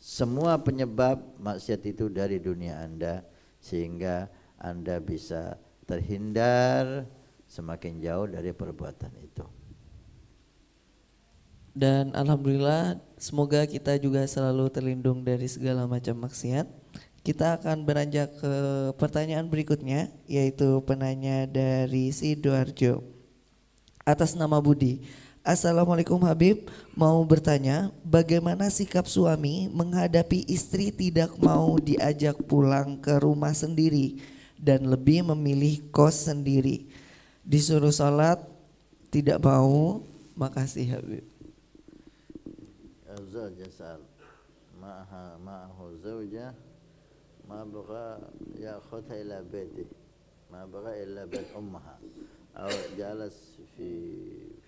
semua penyebab maksiat itu dari dunia Anda sehingga Anda bisa terhindar semakin jauh dari perbuatan itu. Dan alhamdulillah semoga kita juga selalu terlindung dari segala macam maksiat. Kita akan beranjak ke pertanyaan berikutnya yaitu penanya dari Sidoarjo atas nama Budi. Assalamualaikum Habib, mau bertanya bagaimana sikap suami menghadapi istri tidak mau diajak pulang ke rumah sendiri dan lebih memilih kos sendiri. Disuruh sholat tidak mau, makasih Habib.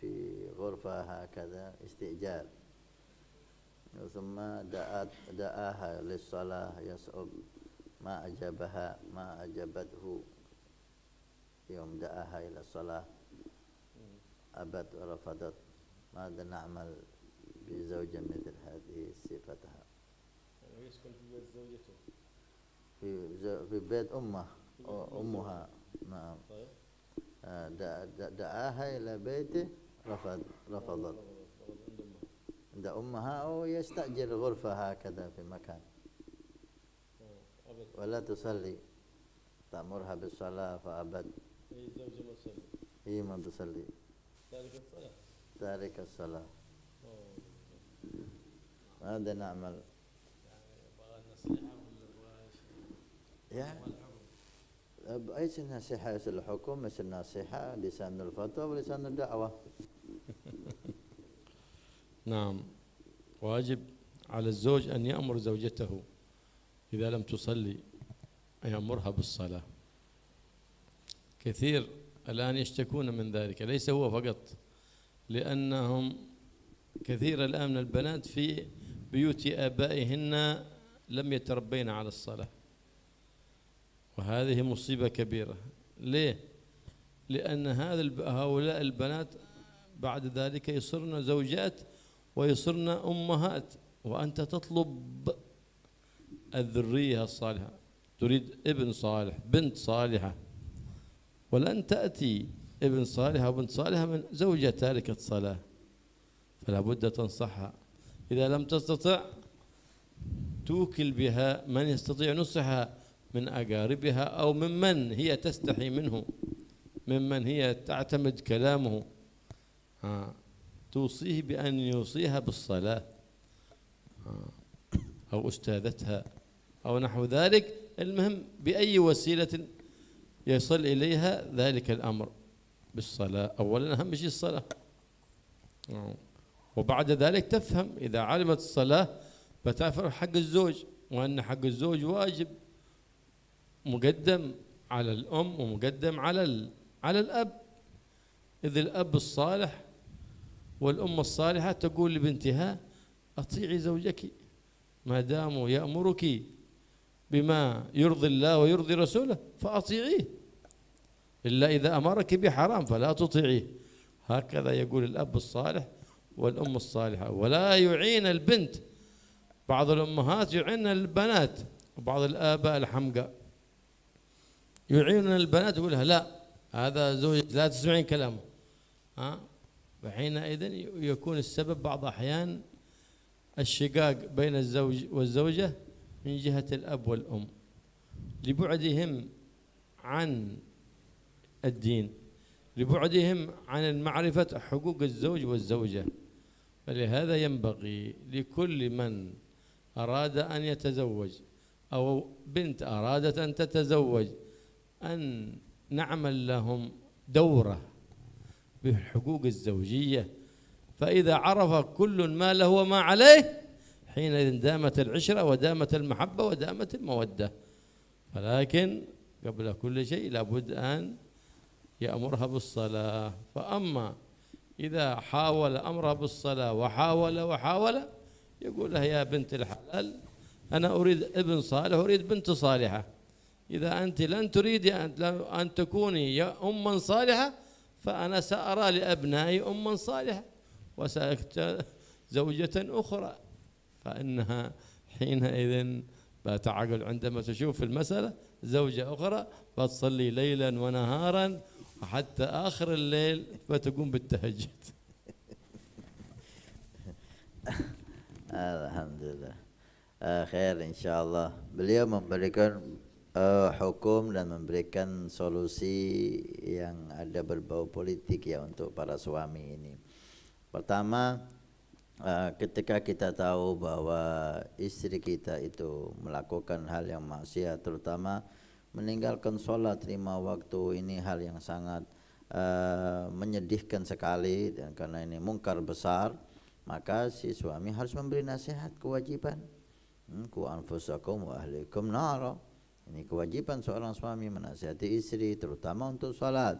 في غرفة هكذا استئجار ثم دعت دعاها للصلاة يسأل ما أجابها ما أجابته يوم دعاها إلى الصلاة أبت ورفضت ماذا نعمل بزوجة مثل هذه صفتها يسكن يعني في بيت زوجته في, زو في بيت أمه أمها نعم طيب. آه، دعاها إلى بيته رفض رفضت عند أمها أو يستأجر غرفة هكذا في مكان ولا تصلي تأمرها بالصلاة فأبد هي ما تصلي هي ما تصلي تارك الصلاة تارك الصلاة ماذا نعمل؟ يعني ايش النصيحة؟ الحكم؟ ايش النصيحة؟ لسان الفتوى ولسان الدعوة نعم واجب على الزوج أن يأمر زوجته إذا لم تصلي أن يأمرها بالصلاة كثير الآن يشتكون من ذلك ليس هو فقط لأنهم كثير الآن من البنات في بيوت آبائهن لم يتربين على الصلاة وهذه مصيبة كبيرة ليه؟ لأن هذا هؤلاء البنات بعد ذلك يصرن زوجات ويصرن أمهات وأنت تطلب الذرية الصالحة تريد ابن صالح بنت صالحة ولن تأتي ابن صالحة وبنت صالحة من زوجة تاركة صلاة فلا بد تنصحها إذا لم تستطع توكل بها من يستطيع نصحها من أقاربها أو ممن هي تستحي منه ممن هي تعتمد كلامه ها آه. توصيه بأن يوصيها بالصلاة آه. أو أستاذتها أو نحو ذلك المهم بأي وسيلة يصل إليها ذلك الأمر بالصلاة أولا أهم شيء الصلاة آه. وبعد ذلك تفهم إذا علمت الصلاة فتعرف حق الزوج وأن حق الزوج واجب مقدم على الأم ومقدم على على الأب إذ الأب الصالح والأم الصالحة تقول لبنتها أطيعي زوجك ما دام يأمرك بما يرضي الله ويرضي رسوله فأطيعيه إلا إذا أمرك بحرام فلا تطيعيه هكذا يقول الأب الصالح والأم الصالحة ولا يعين البنت بعض الأمهات يعين البنات وبعض الآباء الحمقى يعين البنات يقول لها لا هذا زوجك لا تسمعين كلامه ها وحينئذ يكون السبب بعض أحيان الشقاق بين الزوج والزوجة من جهة الأب والأم لبعدهم عن الدين لبعدهم عن المعرفة حقوق الزوج والزوجة فلهذا ينبغي لكل من أراد أن يتزوج أو بنت أرادت أن تتزوج أن نعمل لهم دورة بالحقوق الزوجية فإذا عرف كل ما له وما عليه حينئذ دامت العشرة ودامت المحبة ودامت المودة ولكن قبل كل شيء لابد أن يأمرها بالصلاة فأما إذا حاول أمرها بالصلاة وحاول وحاول يقول لها يا بنت الحلال أنا أريد ابن صالح أريد بنت صالحة إذا أنت لن تريد أن تكوني يا أما صالحة فأنا سأرى لأبنائي أما صالحة وسأكت زوجة أخرى فإنها حينئذ بات عندما تشوف المسألة زوجة أخرى بتصلي ليلا ونهارا وحتى آخر الليل بتقوم بالتهجد الحمد لله آه، خير إن شاء الله باليوم memberikan uh, hukum dan memberikan solusi yang ada berbau politik ya untuk para suami ini. Pertama, uh, ketika kita tahu bahwa istri kita itu melakukan hal yang maksiat, terutama meninggalkan sholat lima waktu ini hal yang sangat uh, menyedihkan sekali dan karena ini mungkar besar, maka si suami harus memberi nasihat kewajiban. Hmm, ku anfusakum wa ahlikum naro ini kewajiban seorang suami menasihati istri terutama untuk salat.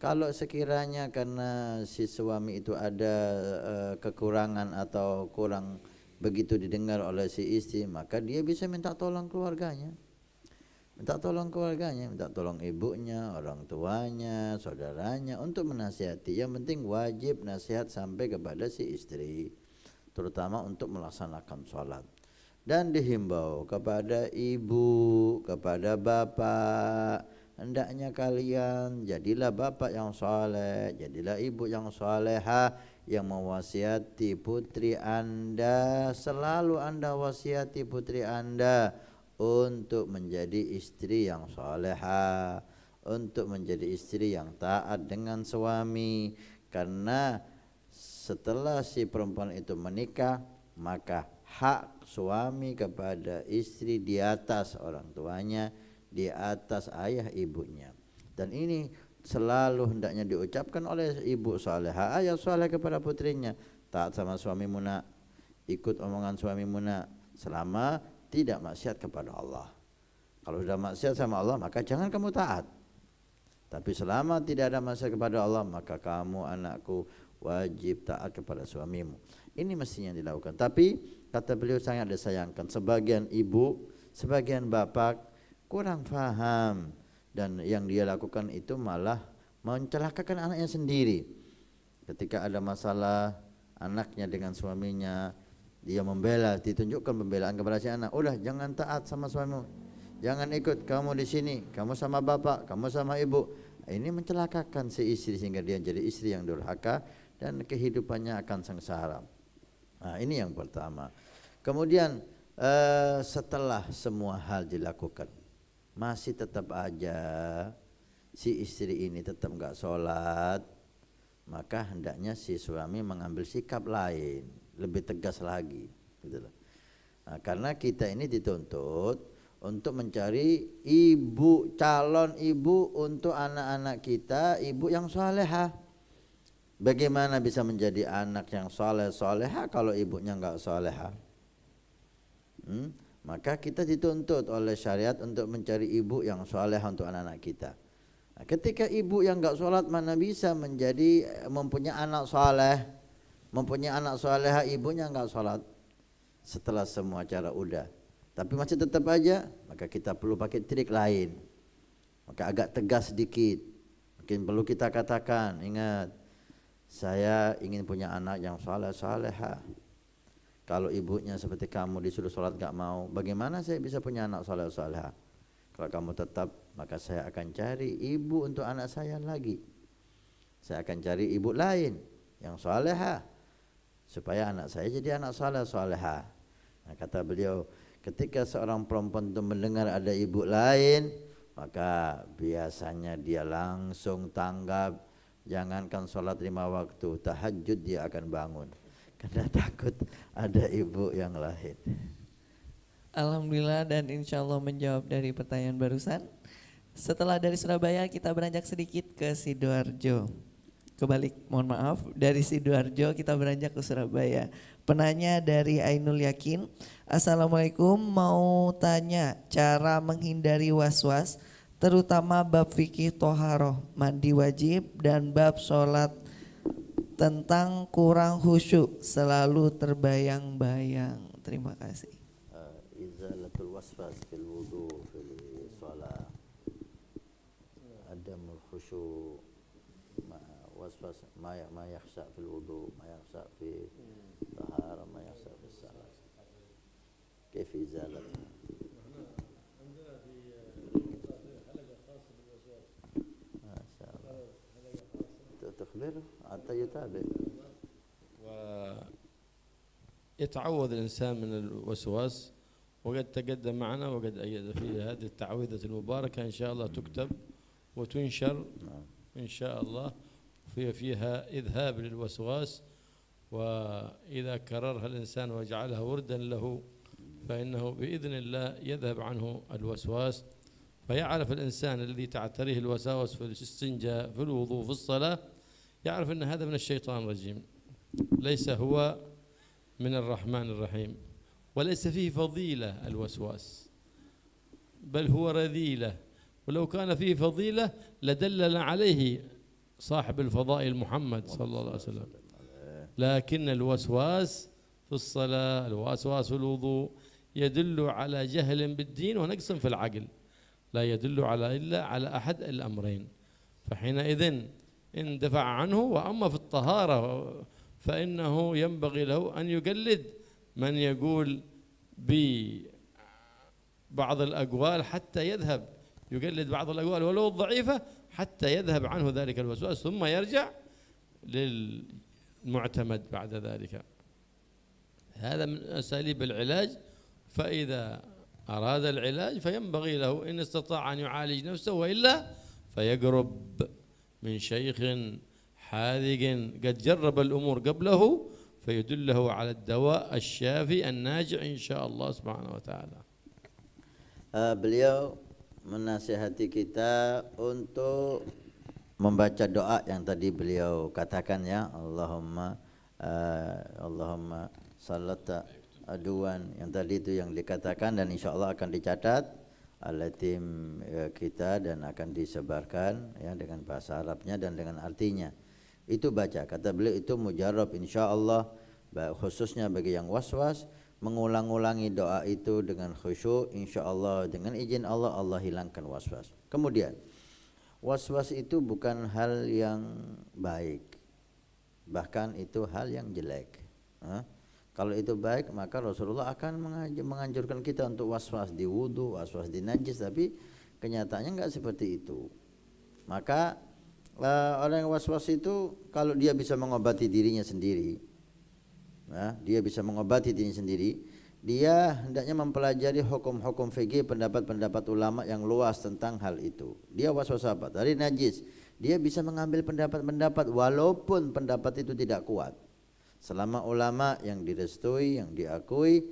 Kalau sekiranya karena si suami itu ada uh, kekurangan atau kurang begitu didengar oleh si istri, maka dia bisa minta tolong keluarganya. Minta tolong keluarganya, minta tolong ibunya, orang tuanya, saudaranya untuk menasihati. Yang penting wajib nasihat sampai kepada si istri, terutama untuk melaksanakan sholat dan dihimbau kepada ibu, kepada bapak, hendaknya kalian jadilah bapak yang soleh, jadilah ibu yang soleha yang mewasiati putri anda, selalu anda wasiati putri anda untuk menjadi istri yang soleha, untuk menjadi istri yang taat dengan suami, karena setelah si perempuan itu menikah maka hak suami kepada istri di atas orang tuanya, di atas ayah ibunya. Dan ini selalu hendaknya diucapkan oleh ibu soleh, ayah soleh kepada putrinya. Taat sama suamimu nak, ikut omongan suamimu nak, selama tidak maksiat kepada Allah. Kalau sudah maksiat sama Allah, maka jangan kamu taat. Tapi selama tidak ada maksiat kepada Allah, maka kamu anakku wajib taat kepada suamimu. Ini mestinya dilakukan. Tapi Kata beliau sangat disayangkan. Sebagian ibu, sebagian bapak kurang faham dan yang dia lakukan itu malah mencelakakan anaknya sendiri. Ketika ada masalah anaknya dengan suaminya, dia membela, ditunjukkan pembelaan kepada si anak. Udah jangan taat sama suamimu. Jangan ikut kamu di sini, kamu sama bapak, kamu sama ibu. Ini mencelakakan si istri sehingga dia jadi istri yang durhaka dan kehidupannya akan sengsara. Nah, ini yang pertama. Kemudian uh, setelah semua hal dilakukan, masih tetap aja si istri ini tetap nggak sholat, maka hendaknya si suami mengambil sikap lain, lebih tegas lagi, gitu loh. Nah, karena kita ini dituntut untuk mencari ibu calon ibu untuk anak-anak kita, ibu yang solehah. Bagaimana bisa menjadi anak yang soleh soleha kalau ibunya nggak soleha? Hmm? Maka kita dituntut oleh syariat untuk mencari ibu yang soleh untuk anak-anak kita. Nah, ketika ibu yang nggak sholat mana bisa menjadi eh, mempunyai anak soleh, mempunyai anak soleha ibunya nggak sholat. Setelah semua cara udah, tapi masih tetap aja, maka kita perlu pakai trik lain. Maka agak tegas sedikit. Mungkin perlu kita katakan, ingat saya ingin punya anak yang soleh soleha. Kalau ibunya seperti kamu disuruh sholat gak mau, bagaimana saya bisa punya anak soleh soleha? Kalau kamu tetap, maka saya akan cari ibu untuk anak saya lagi. Saya akan cari ibu lain yang soleha supaya anak saya jadi anak soleh soleha. Nah, kata beliau, ketika seorang perempuan itu mendengar ada ibu lain, maka biasanya dia langsung tanggap Jangankan sholat lima waktu, tahajud dia akan bangun. Karena takut ada ibu yang lahir. Alhamdulillah dan insya Allah menjawab dari pertanyaan barusan. Setelah dari Surabaya kita beranjak sedikit ke Sidoarjo. Kebalik, mohon maaf. Dari Sidoarjo kita beranjak ke Surabaya. Penanya dari Ainul Yakin. Assalamualaikum, mau tanya cara menghindari was-was terutama bab fikih toharoh mandi wajib dan bab sholat tentang kurang khusyuk selalu terbayang-bayang. Terima kasih. Eh, حتى يتابع ويتعوذ الإنسان من الوسواس وقد تقدم معنا وقد أيد في هذه التعويذة المباركة إن شاء الله تكتب وتنشر إن شاء الله في فيها إذهاب للوسواس وإذا كررها الإنسان وجعلها وردا له فإنه بإذن الله يذهب عنه الوسواس فيعرف الإنسان الذي تعتريه الوساوس في الاستنجاء في الوضوء في الصلاة يعرف أن هذا من الشيطان الرجيم ليس هو من الرحمن الرحيم وليس فيه فضيلة الوسواس بل هو رذيلة ولو كان فيه فضيلة لدلل عليه صاحب الفضائل محمد صلى الله عليه وسلم لكن الوسواس في الصلاة الوسواس في الوضوء يدل على جهل بالدين ونقص في العقل لا يدل على إلا على أحد الأمرين فحينئذ اندفع عنه وأما في الطهارة فإنه ينبغي له أن يقلد من يقول ببعض الأقوال حتى يذهب يقلد بعض الأقوال ولو الضعيفة حتى يذهب عنه ذلك الوسواس ثم يرجع للمعتمد بعد ذلك هذا من أساليب العلاج فإذا أراد العلاج فينبغي له إن استطاع أن يعالج نفسه وإلا فيقرب من شيخ حاذق قد جرب الأمور قبله فيدله على الدواء الشافي الناجع إن شاء الله سبحانه وتعالى uh, beliau menasihati kita untuk membaca doa yang tadi beliau katakan ya Allahumma uh, Allahumma salata aduan ah, yang tadi itu yang dikatakan dan insya Allah akan dicatat al-yatim e, kita dan akan disebarkan ya dengan bahasa Arabnya dan dengan artinya. Itu baca. Kata beliau itu mujarab insyaallah khususnya bagi yang was-was mengulang-ulangi doa itu dengan khusyuk insyaallah dengan izin Allah Allah hilangkan was-was. Kemudian was-was itu bukan hal yang baik. Bahkan itu hal yang jelek. Huh? Kalau itu baik maka Rasulullah akan menganjurkan kita untuk was-was di wudhu, was-was di najis tapi kenyataannya nggak seperti itu. Maka uh, orang yang was-was itu kalau dia bisa mengobati dirinya sendiri, nah, dia bisa mengobati dirinya sendiri, dia hendaknya mempelajari hukum-hukum fikih pendapat-pendapat ulama yang luas tentang hal itu. Dia was-was apa? Dari najis, dia bisa mengambil pendapat-pendapat walaupun pendapat itu tidak kuat. Selama ulama yang direstui, yang diakui,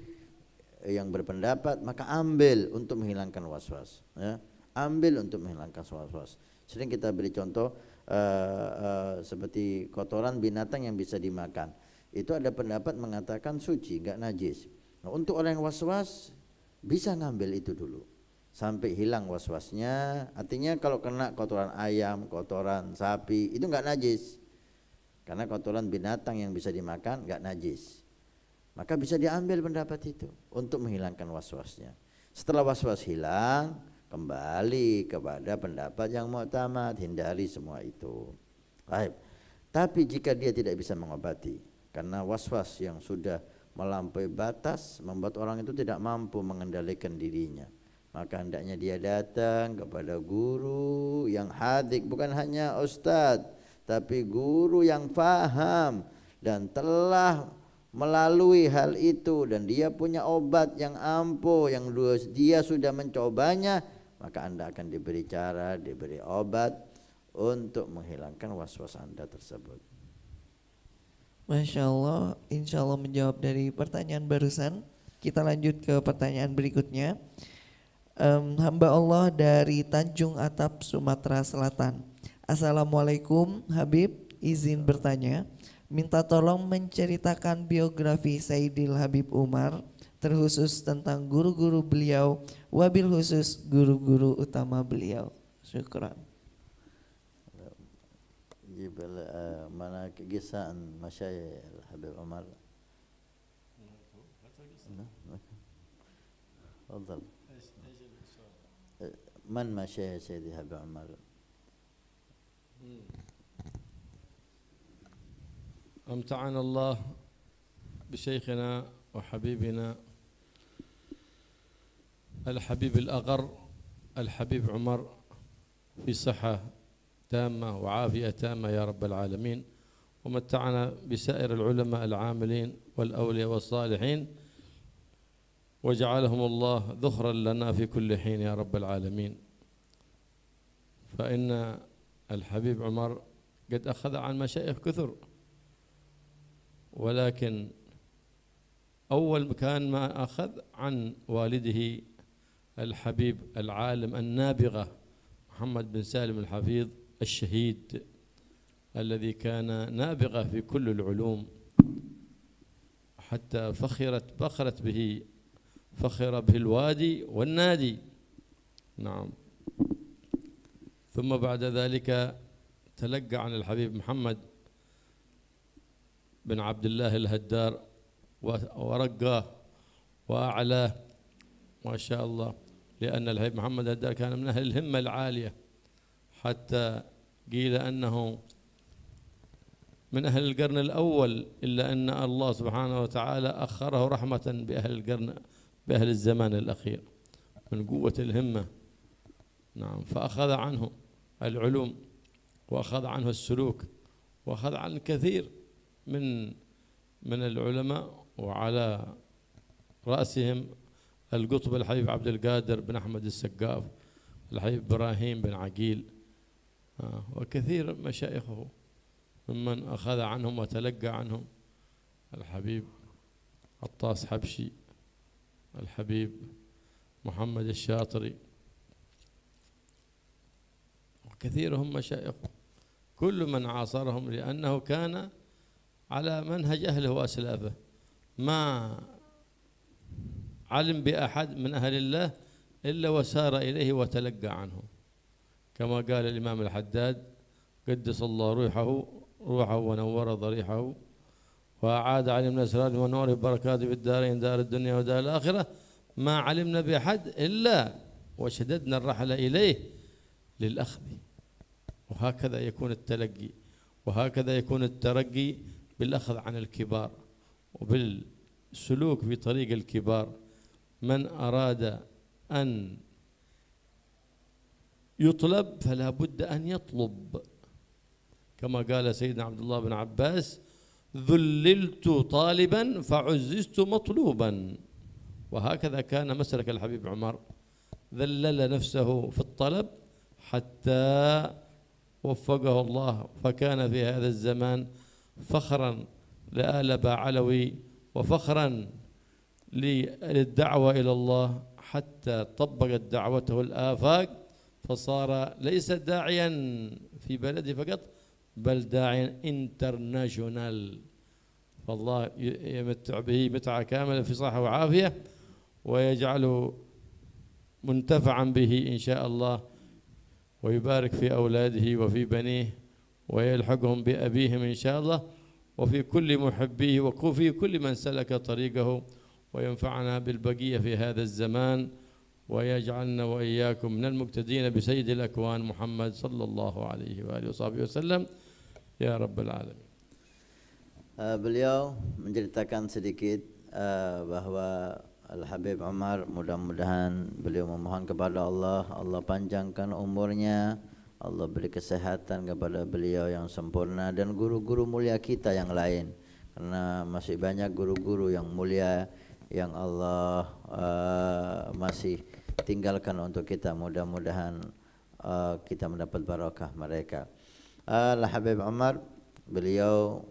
eh, yang berpendapat, maka ambil untuk menghilangkan was-was. Ya. Ambil untuk menghilangkan was-was. Sering kita beri contoh uh, uh, seperti kotoran binatang yang bisa dimakan. Itu ada pendapat mengatakan suci, nggak najis. Nah, untuk orang yang was-was bisa ngambil itu dulu sampai hilang was-wasnya. Artinya kalau kena kotoran ayam, kotoran sapi itu nggak najis. Karena kotoran binatang yang bisa dimakan nggak najis. Maka bisa diambil pendapat itu untuk menghilangkan was-wasnya. Setelah was-was hilang, kembali kepada pendapat yang tamat, hindari semua itu. Baik. Tapi jika dia tidak bisa mengobati karena was-was yang sudah melampaui batas membuat orang itu tidak mampu mengendalikan dirinya. Maka hendaknya dia datang kepada guru yang hadik bukan hanya ustadz tapi guru yang faham dan telah melalui hal itu dan dia punya obat yang ampuh yang dia sudah mencobanya maka Anda akan diberi cara, diberi obat untuk menghilangkan was-was Anda tersebut. Masya Allah, insya Allah menjawab dari pertanyaan barusan. Kita lanjut ke pertanyaan berikutnya. Um, hamba Allah dari Tanjung Atap, Sumatera Selatan. Assalamualaikum Habib, izin bertanya. Minta tolong menceritakan biografi Saidil Habib Umar terkhusus tentang guru-guru beliau, wabil khusus guru-guru utama beliau. Syukran. جيب معنا قصة عن مشايخ الحبيب عمر تفضل من مشايخ سيدي أمتعنا الله بشيخنا وحبيبنا الحبيب الأغر الحبيب عمر في صحة تامة وعافية تامة يا رب العالمين ومتعنا بسائر العلماء العاملين والأولياء والصالحين وجعلهم الله ذخرا لنا في كل حين يا رب العالمين فإن الحبيب عمر قد أخذ عن مشايخ كثر ولكن أول كان ما أخذ عن والده الحبيب العالم النابغة محمد بن سالم الحفيظ الشهيد الذي كان نابغة في كل العلوم حتى فخرت فخرت به فخر به الوادي والنادي نعم ثم بعد ذلك تلقى عن الحبيب محمد بن عبد الله الهدار ورقاه وأعلاه ما شاء الله لأن الحبيب محمد الهدار كان من أهل الهمة العالية حتى قيل أنه من أهل القرن الأول إلا أن الله سبحانه وتعالى أخره رحمة بأهل القرن بأهل الزمان الأخير من قوة الهمة نعم فأخذ عنه العلوم وأخذ عنه السلوك وأخذ عن كثير من من العلماء وعلى رأسهم القطب الحبيب عبد القادر بن أحمد السقاف الحبيب إبراهيم بن عقيل آه، وكثير مشايخه ممن أخذ عنهم وتلقى عنهم الحبيب عطاس حبشي الحبيب محمد الشاطري كثيرهم مشايخ كل من عاصرهم لأنه كان على منهج أهله وأسلافه ما علم بأحد من أهل الله إلا وسار إليه وتلقى عنه كما قال الإمام الحداد قدس الله روحه روحه ونور ضريحه وأعاد علم أسراره ونوره بركاته في الدارين دار الدنيا ودار الآخرة ما علمنا بأحد إلا وشددنا الرحلة إليه للأخذ وهكذا يكون التلقي وهكذا يكون الترقي بالأخذ عن الكبار وبالسلوك في طريق الكبار من أراد أن يطلب فلا بد أن يطلب كما قال سيدنا عبد الله بن عباس ذللت طالبا فعززت مطلوبا وهكذا كان مسلك الحبيب عمر ذلل نفسه في الطلب حتى وفقه الله فكان في هذا الزمان فخرا لآلبة علوي وفخرا للدعوة إلى الله حتى طبقت دعوته الآفاق فصار ليس داعيا في بلده فقط بل داعيا انترناشونال فالله يمتع به متعة كاملة في صحة وعافية ويجعله منتفعا به إن شاء الله ويبارك في أولاده وفي بنيه ويلحقهم بأبيهم إن شاء الله وفي كل محبيه وفي كل من سلك طريقه وينفعنا بالبقية في هذا الزمان ويجعلنا وإياكم من المقتدين بسيد الأكوان محمد صلى الله عليه وآله وصحبه وسلم يا رب العالمين uh, آه، beliau menceritakan sedikit uh, bahwa Al-Habib Umar mudah-mudahan beliau memohon kepada Allah Allah panjangkan umurnya Allah beri kesehatan kepada beliau yang sempurna dan guru-guru mulia kita yang lain karena masih banyak guru-guru yang mulia yang Allah uh, masih tinggalkan untuk kita mudah-mudahan uh, kita mendapat barokah mereka Al-Habib Umar beliau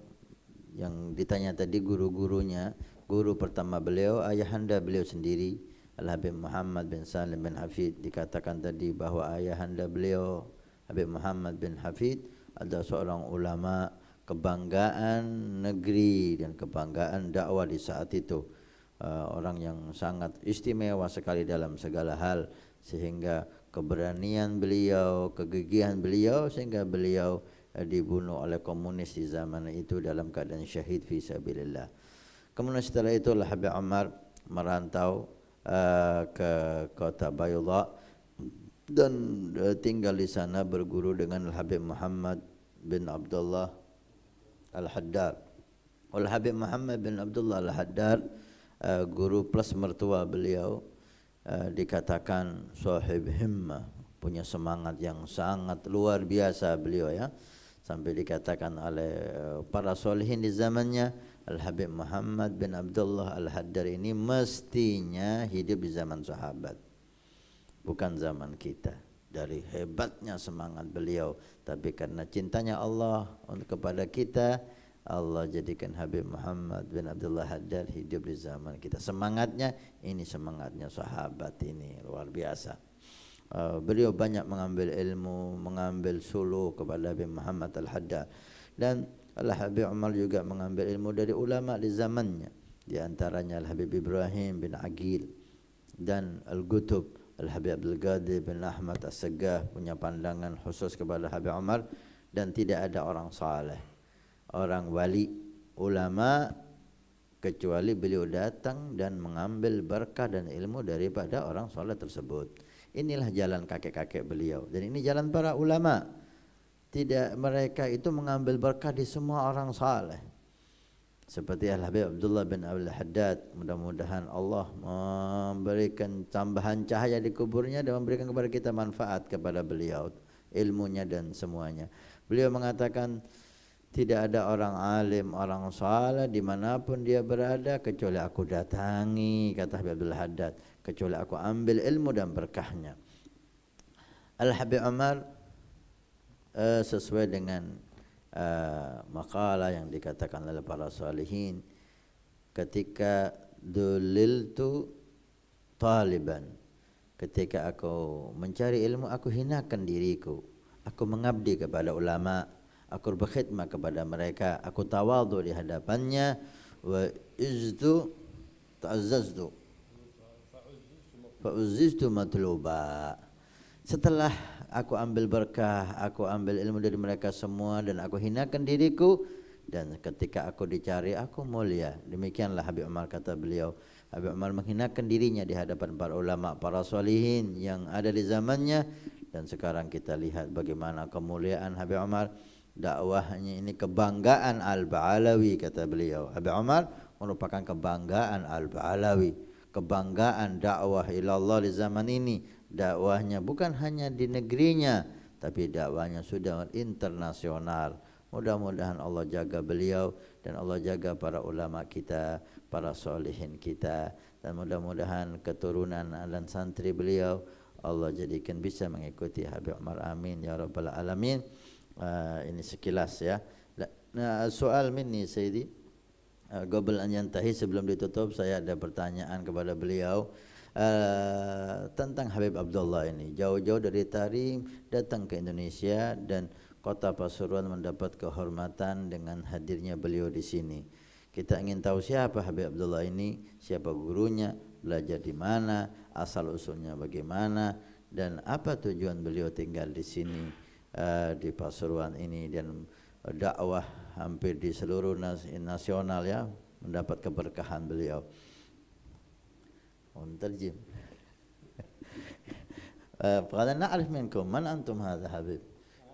yang ditanya tadi guru-gurunya guru pertama beliau, ayahanda beliau sendiri, Al-Habib Muhammad bin Salim bin Hafid. Dikatakan tadi bahawa ayahanda beliau, Habib Muhammad bin Hafid, adalah seorang ulama kebanggaan negeri dan kebanggaan dakwah di saat itu. Uh, orang yang sangat istimewa sekali dalam segala hal sehingga keberanian beliau, kegigihan beliau sehingga beliau uh, dibunuh oleh komunis di zaman itu dalam keadaan syahid fi sabilillah. Kemudian setelah itu Habib Ammar merantau uh, ke kota Bayudha dan uh, tinggal di sana berguru dengan Habib Muhammad bin Abdullah al Haddar. Al-Habib Muhammad bin Abdullah al Haddar uh, eh, guru plus mertua beliau uh, dikatakan sahib himmah punya semangat yang sangat luar biasa beliau ya sampai dikatakan oleh para solihin di zamannya Al-Habib Muhammad bin Abdullah Al-Haddar ini mestinya hidup di zaman sahabat. Bukan zaman kita. Dari hebatnya semangat beliau. Tapi karena cintanya Allah kepada kita, Allah jadikan Habib Muhammad bin Abdullah Haddad hidup di zaman kita. Semangatnya ini semangatnya sahabat ini luar biasa. Uh, beliau banyak mengambil ilmu, mengambil suluh kepada Habib Muhammad Al-Haddad dan Al-Habib Umar juga mengambil ilmu dari ulama di zamannya. Di antaranya Al-Habib Ibrahim bin Agil dan Al-Gutub. Al-Habib Abdul Ghadi bin Ahmad as punya pandangan khusus kepada Habib Umar dan tidak ada orang saleh, orang wali, ulama kecuali beliau datang dan mengambil berkah dan ilmu daripada orang saleh tersebut. Inilah jalan kakek-kakek beliau dan ini jalan para ulama tidak mereka itu mengambil berkah di semua orang saleh. Seperti Al-Habib Abdullah bin Abdul Haddad, mudah-mudahan Allah memberikan tambahan cahaya di kuburnya dan memberikan kepada kita manfaat kepada beliau, ilmunya dan semuanya. Beliau mengatakan tidak ada orang alim, orang saleh dimanapun dia berada kecuali aku datangi, kata Habib Abdul Haddad, kecuali aku ambil ilmu dan berkahnya. Al-Habib Umar uh, sesuai dengan uh, makalah yang dikatakan oleh para salihin ketika tu taliban ketika aku mencari ilmu aku hinakan diriku aku mengabdi kepada ulama aku berkhidmat kepada mereka aku tawadhu di hadapannya wa izdu ta'azzaztu fa'uzziztu matluba Setelah aku ambil berkah, aku ambil ilmu dari mereka semua dan aku hinakan diriku dan ketika aku dicari aku mulia. Demikianlah Habib Umar kata beliau. Habib Umar menghinakan dirinya di hadapan para ulama, para salihin yang ada di zamannya dan sekarang kita lihat bagaimana kemuliaan Habib Umar dakwahnya ini kebanggaan Al-Ba'alawi kata beliau. Habib Umar merupakan kebanggaan Al-Ba'alawi, kebanggaan dakwah ilallah di zaman ini dakwahnya bukan hanya di negerinya tapi dakwahnya sudah internasional mudah-mudahan Allah jaga beliau dan Allah jaga para ulama kita para solehin kita dan mudah-mudahan keturunan dan santri beliau Allah jadikan bisa mengikuti Habib Umar Amin ya rabbal alamin uh, ini sekilas ya nah, soal mini sayyidi uh, ah, gobel an sebelum ditutup saya ada pertanyaan kepada beliau Eh, tentang Habib Abdullah ini jauh-jauh dari Tarim datang ke Indonesia dan kota Pasuruan mendapat kehormatan dengan hadirnya beliau di sini. Kita ingin tahu siapa Habib Abdullah ini, siapa gurunya, belajar di mana, asal usulnya bagaimana, dan apa tujuan beliau tinggal di sini uh, di Pasuruan ini dan dakwah hampir di seluruh nasional ya mendapat keberkahan beliau. ونترجم آه، فقال نعرف منكم من أنتم هذا حبيب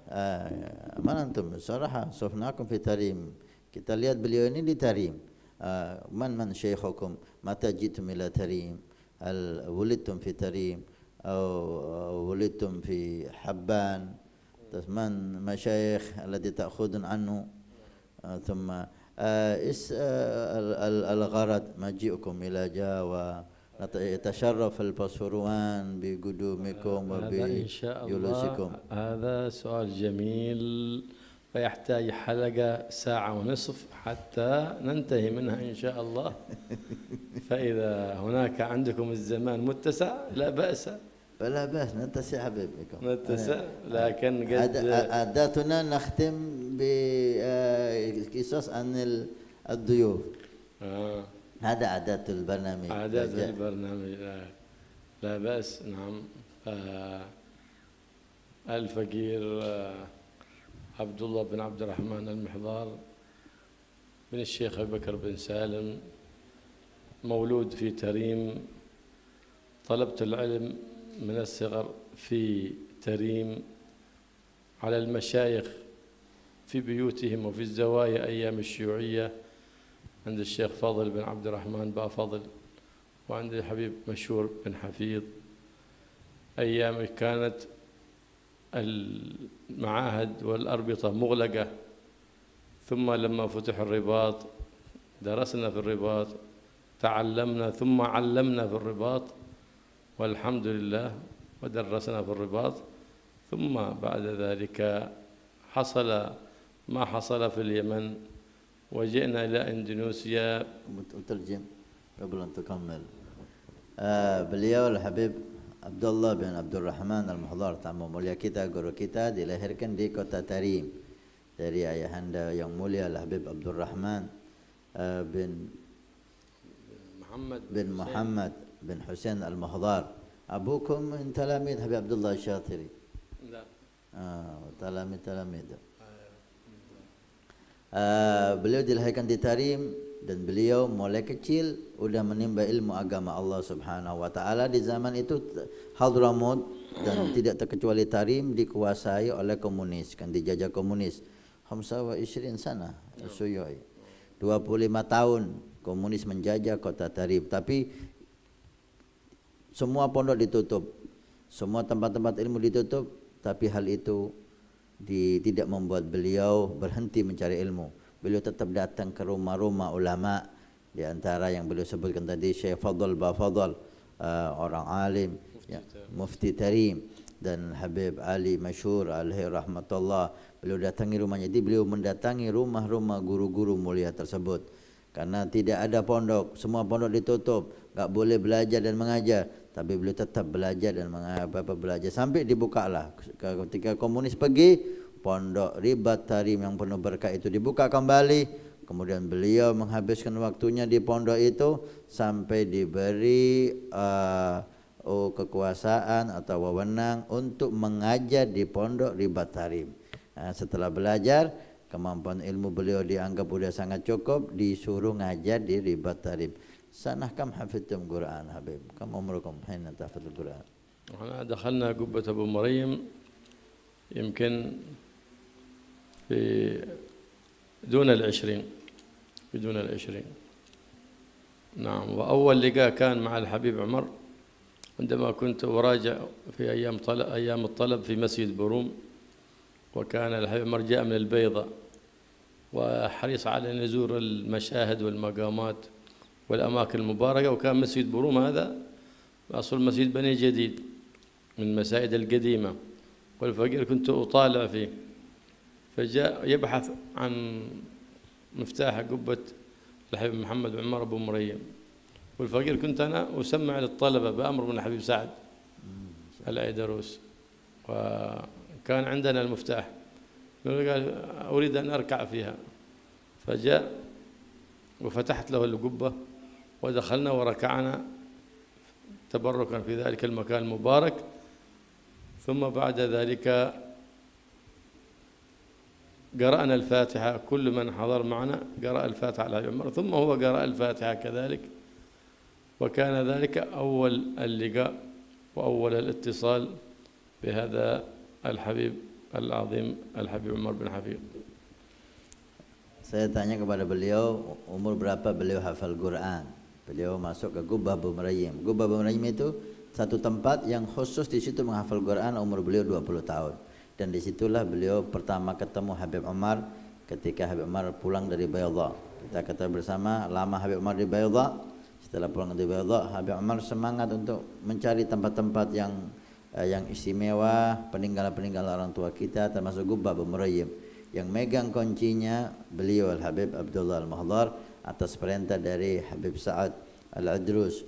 آه، من أنتم صراحة شفناكم في تريم كتاليات بليوني لتريم آه، من من شيخكم متى جئتم إلى تريم هل ولدتم في تريم أو ولدتم في حبان طيب، من مشايخ الذي تأخذون عنه ثم الغرض مجيئكم إلى جاوة يتشرف الباسوروان بقدومكم وبجلوسكم هذا سؤال جميل ويحتاج حلقة ساعة ونصف حتى ننتهي منها إن شاء الله فإذا هناك عندكم الزمان متسع لا بأس فلا بأس نتسع بكم نتسع آه. لكن قد عاداتنا نختم بقصص عن الضيوف آه. هذا عادات البرنامج عادات البرنامج لا, لا بأس نعم آه، الفقير آه، عبد الله بن عبد الرحمن المحضار من الشيخ أبي بكر بن سالم مولود في تريم طلبت العلم من الصغر في تريم على المشايخ في بيوتهم وفي الزوايا أيام الشيوعية عند الشيخ فضل بن عبد الرحمن با فضل وعند الحبيب مشهور بن حفيظ أيام كانت المعاهد والأربطة مغلقة ثم لما فتح الرباط درسنا في الرباط تعلمنا ثم علمنا في الرباط والحمد لله ودرسنا في الرباط ثم بعد ذلك حصل ما حصل في اليمن وجئنا إلى إندونيسيا مترجم قبل أن تكمل آه بليو الحبيب عبد الله بن عبد الرحمن المحضر مولي كتا kita كتا دي لهركن دي kota تريم دري ayahanda هند mulia مولي الحبيب عبد الرحمن آه بن محمد بن محمد بن حسين المحضر أبوكم من تلاميذ حبيب عبد الله الشاطري لا آه تلاميذ تلاميذ uh, beliau dilahirkan di Tarim dan beliau mulai kecil sudah menimba ilmu agama Allah Subhanahu wa taala di zaman itu Hadramaut dan tidak terkecuali Tarim dikuasai oleh komunis kan dijajah komunis Hamsa Isrin sana ya. Suyoi 25 tahun komunis menjajah kota Tarim tapi semua pondok ditutup semua tempat-tempat ilmu ditutup tapi hal itu di, tidak membuat beliau berhenti mencari ilmu. Beliau tetap datang ke rumah-rumah ulama di antara yang beliau sebutkan tadi Syekh Fadl Ba Fadl uh, orang alim Mufti, ya, Mufti Tarim dan Habib Ali Masyur alaihi rahmatullah beliau datangi rumahnya jadi beliau mendatangi rumah-rumah guru-guru mulia tersebut Karena tidak ada pondok, semua pondok ditutup, nggak boleh belajar dan mengajar. Tapi beliau tetap belajar dan apa belajar sampai dibukalah. Ketika komunis pergi, pondok ribat tarim yang penuh berkah itu dibuka kembali. Kemudian beliau menghabiskan waktunya di pondok itu sampai diberi uh, oh, kekuasaan atau wewenang untuk mengajar di pondok ribat tarim. Nah, setelah belajar, kemampuan ilmu beliau dianggap sudah sangat cukup disuruh ngajar di ribat tarib sanah kam hafidtum Quran habib kam umrukum hina tahfidul Quran احنا دخلنا قبة أبو مريم يمكن في دون العشرين بدون العشرين نعم وأول لقاء كان مع الحبيب عمر عندما كنت أراجع في أيام طلب أيام الطلب في مسجد بروم وكان الحبيب عمر جاء من البيضة وحريص على أن يزور المشاهد والمقامات والأماكن المباركة وكان مسجد بروم هذا أصل مسجد بني جديد من المساجد القديمة والفقير كنت أطالع فيه فجاء يبحث عن مفتاح قبة الحبيب محمد بن عمر أبو مريم والفقير كنت أنا أسمع للطلبة بأمر من الحبيب سعد العيدروس وكان عندنا المفتاح قال أريد أن أركع فيها فجاء وفتحت له القبة ودخلنا وركعنا تبركا في ذلك المكان المبارك ثم بعد ذلك قرأنا الفاتحة كل من حضر معنا قرأ الفاتحة على عمر ثم هو قرأ الفاتحة كذلك وكان ذلك أول اللقاء وأول الاتصال بهذا الحبيب Al-Azim Al-Habib Umar bin Hafiz. Saya tanya kepada beliau umur berapa beliau hafal Quran. Beliau masuk ke Gubah Bumrayim. Gubah Bumrayim itu satu tempat yang khusus di situ menghafal Quran umur beliau 20 tahun. Dan disitulah beliau pertama ketemu Habib Umar ketika Habib Umar pulang dari Bayadha. Kita kata bersama lama Habib Umar di Bayadha. Setelah pulang dari Bayadha, Habib Umar semangat untuk mencari tempat-tempat yang Eh, yang istimewa peninggalan-peninggalan orang tua kita termasuk Gubba Bumurayyib yang megang kuncinya beliau Al-Habib Abdullah al Mahdor atas perintah dari Habib Sa'ad Al-Adrus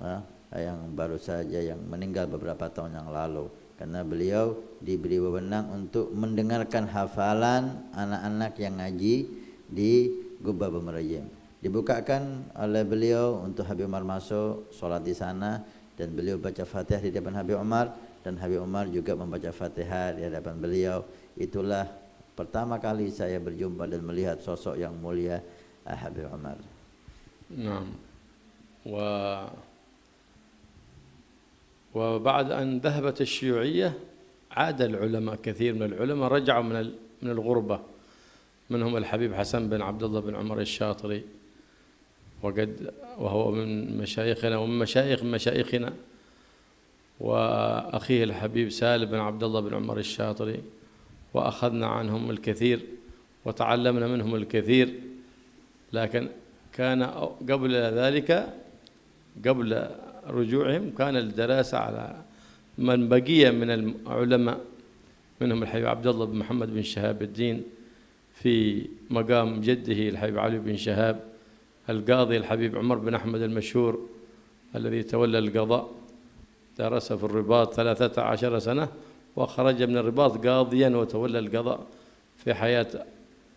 eh, yang baru saja yang meninggal beberapa tahun yang lalu karena beliau diberi wewenang untuk mendengarkan hafalan anak-anak yang ngaji di Gubba Bumurayyib dibukakan oleh beliau untuk Habib Umar masuk solat di sana dan beliau baca Fatihah di depan Habib Umar dan Habib Umar juga membaca Fatihah di hadapan beliau. Itulah pertama kali saya berjumpa dan melihat sosok yang mulia eh, Habib Umar. نعم و وبعد أن ذهبت الشيوعية عاد العلماء كثير من العلماء رجعوا من من الغربة منهم الحبيب حسن بن عبد الله بن عمر الشاطري وقد وهو من مشايخنا ومن مشايخ مشايخنا وأخيه الحبيب سالم بن عبد الله بن عمر الشاطري وأخذنا عنهم الكثير وتعلمنا منهم الكثير لكن كان قبل ذلك قبل رجوعهم كان الدراسة على من بقي من العلماء منهم الحبيب عبد الله بن محمد بن شهاب الدين في مقام جده الحبيب علي بن شهاب القاضي الحبيب عمر بن أحمد المشهور الذي تولى القضاء درس في الرباط ثلاثة عشر سنة وخرج من الرباط قاضيا وتولى القضاء في حياة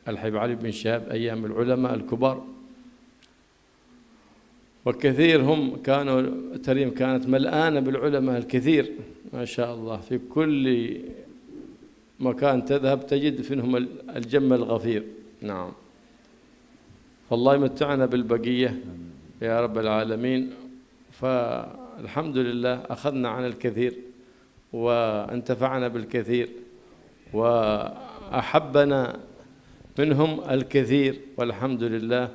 الحبيب علي بن شهاب أيام العلماء الكبار وكثير هم كانوا تريم كانت ملآنة بالعلماء الكثير ما شاء الله في كل مكان تذهب تجد فيهم الجم الغفير نعم فالله يمتعنا بالبقية يا رب العالمين ف الحمد لله أخذنا عن الكثير وانتفعنا بالكثير وأحبنا منهم الكثير والحمد لله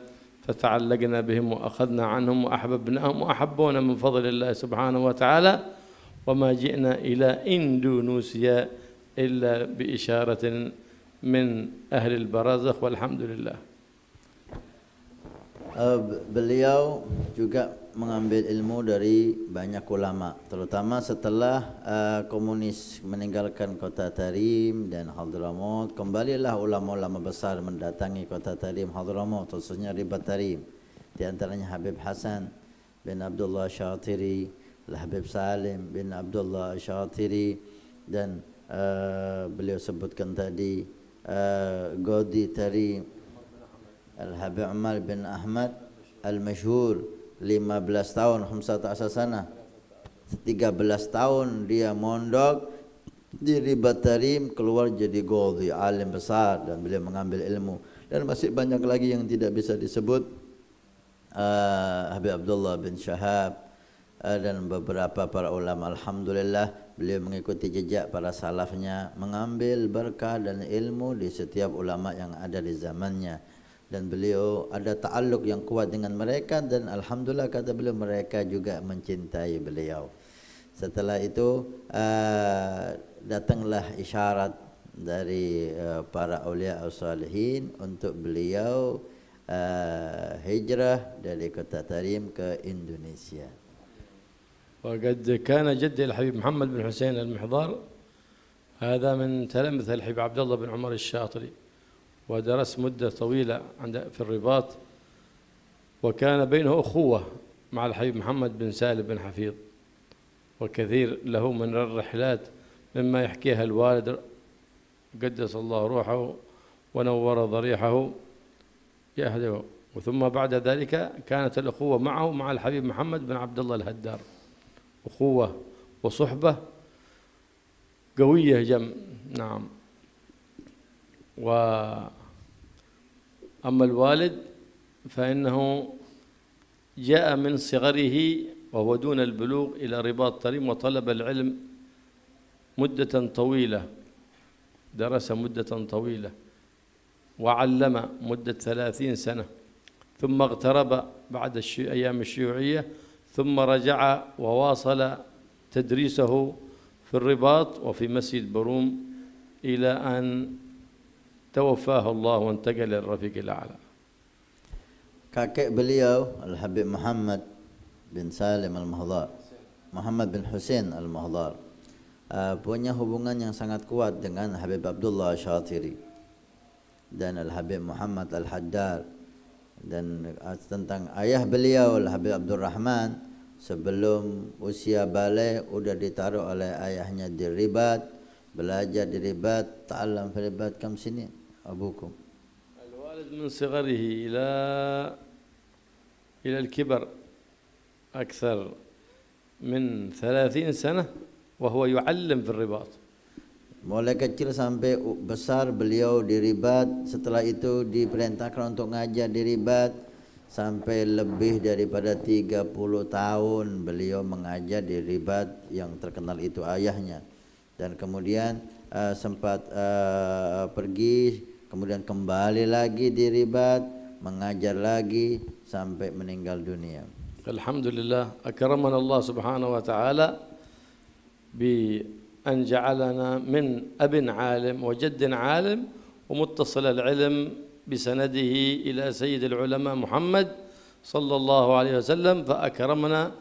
فتعلقنا بهم وأخذنا عنهم وأحببناهم وأحبونا من فضل الله سبحانه وتعالى وما جئنا إلى إندونوسيا إلا بإشارة من أهل البرازخ والحمد لله beliau juga mengambil ilmu dari banyak ulama, terutama setelah uh, komunis meninggalkan kota Tarim dan Hadramawt, kembalilah ulama-ulama besar mendatangi kota Tarim Hadramawt, khususnya ribat Tarim. Di antaranya Habib Hasan bin Abdullah Syatiri, Habib Salim bin Abdullah Syatiri dan uh, beliau sebutkan tadi uh, Godi Tarim Al-Habib Umar bin Ahmad Al-Mashhur 15 tahun khamsata asasana 13 tahun dia mondok di ribat keluar jadi qadhi alim besar dan beliau mengambil ilmu dan masih banyak lagi yang tidak bisa disebut uh, Habib Abdullah bin Syahab uh, dan beberapa para ulama alhamdulillah beliau mengikuti jejak para salafnya mengambil berkah dan ilmu di setiap ulama yang ada di zamannya dan beliau ada ta'alluq yang kuat dengan mereka dan alhamdulillah kata beliau mereka juga mencintai beliau. Setelah itu uh, datanglah isyarat dari uh, para as salihin untuk beliau uh, hijrah dari kota Tarim ke Indonesia. وقد كان جدي الحبيب محمد بن حسين المحضار هذا من al الحبيب عبد الله بن عمر الشاطري ودرس مدة طويلة عند في الرباط وكان بينه أخوة مع الحبيب محمد بن سالم بن حفيظ وكثير له من الرحلات مما يحكيها الوالد قدس الله روحه ونور ضريحه يهديه وثم بعد ذلك كانت الأخوة معه مع الحبيب محمد بن عبد الله الهدار أخوة وصحبة قوية جم نعم و أما الوالد فإنه جاء من صغره وهو دون البلوغ إلى رباط تريم وطلب العلم مدة طويلة درس مدة طويلة وعلم مدة ثلاثين سنة ثم اغترب بعد أيام الشيوعية ثم رجع وواصل تدريسه في الرباط وفي مسجد بروم إلى أن توفاه الله وانتقل للرفيق الأعلى kakek beliau Al Habib Muhammad bin Salim Al Mahdar Muhammad bin Hussein Al Mahdar uh, ah, punya hubungan yang sangat kuat dengan Habib Abdullah Syatiri dan Al Habib Muhammad Al Haddar dan uh, tentang ayah beliau Al Habib Abdul Rahman sebelum usia balik sudah ditaruh oleh ayahnya di Ribat belajar di Ribat ta'allam fi Ribat kam sini أبوكم الوالد من صغره إلى إلى الكبر أكثر من ثلاثين سنة وهو يعلم في الرباط Mulai kecil sampai besar beliau di setelah itu diperintahkan untuk ngajar di sampai lebih daripada 30 tahun beliau mengajar di yang terkenal itu ayahnya. Dan kemudian eh, sempat eh, pergi kemudian kembali lagi di ribat mengajar lagi sampai meninggal dunia Alhamdulillah akraman Allah subhanahu wa ta'ala bi an ja'alana min abin alim wa jaddin alim wa muttasal al-ilm بسنده إلى سيد ulama Muhammad sallallahu alaihi wasallam fa akramana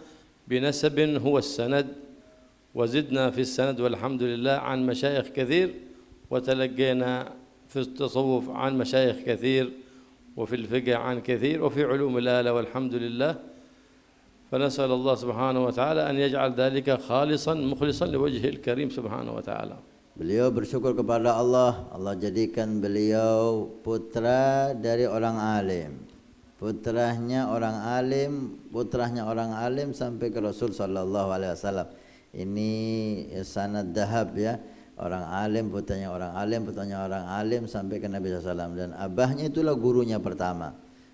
بنسب هو السند وزدنا في السند والحمد لله عن مشايخ كثير وتلقينا في التصوف عن مشايخ كثير وفي الفقه عن كثير وفي علوم الآلة والحمد لله فنسأل الله سبحانه وتعالى أن يجعل ذلك خالصا مخلصا لوجهه الكريم سبحانه وتعالى Beliau bersyukur kepada Allah. Allah jadikan beliau putra dari orang alim. Putranya orang alim, putranya orang alim sampai ke Rasul sallallahu alaihi wasallam. Ini sanad dahab ya. orang alim bertanya orang alim bertanya orang alim sampai ke Nabi SAW dan abahnya itulah gurunya pertama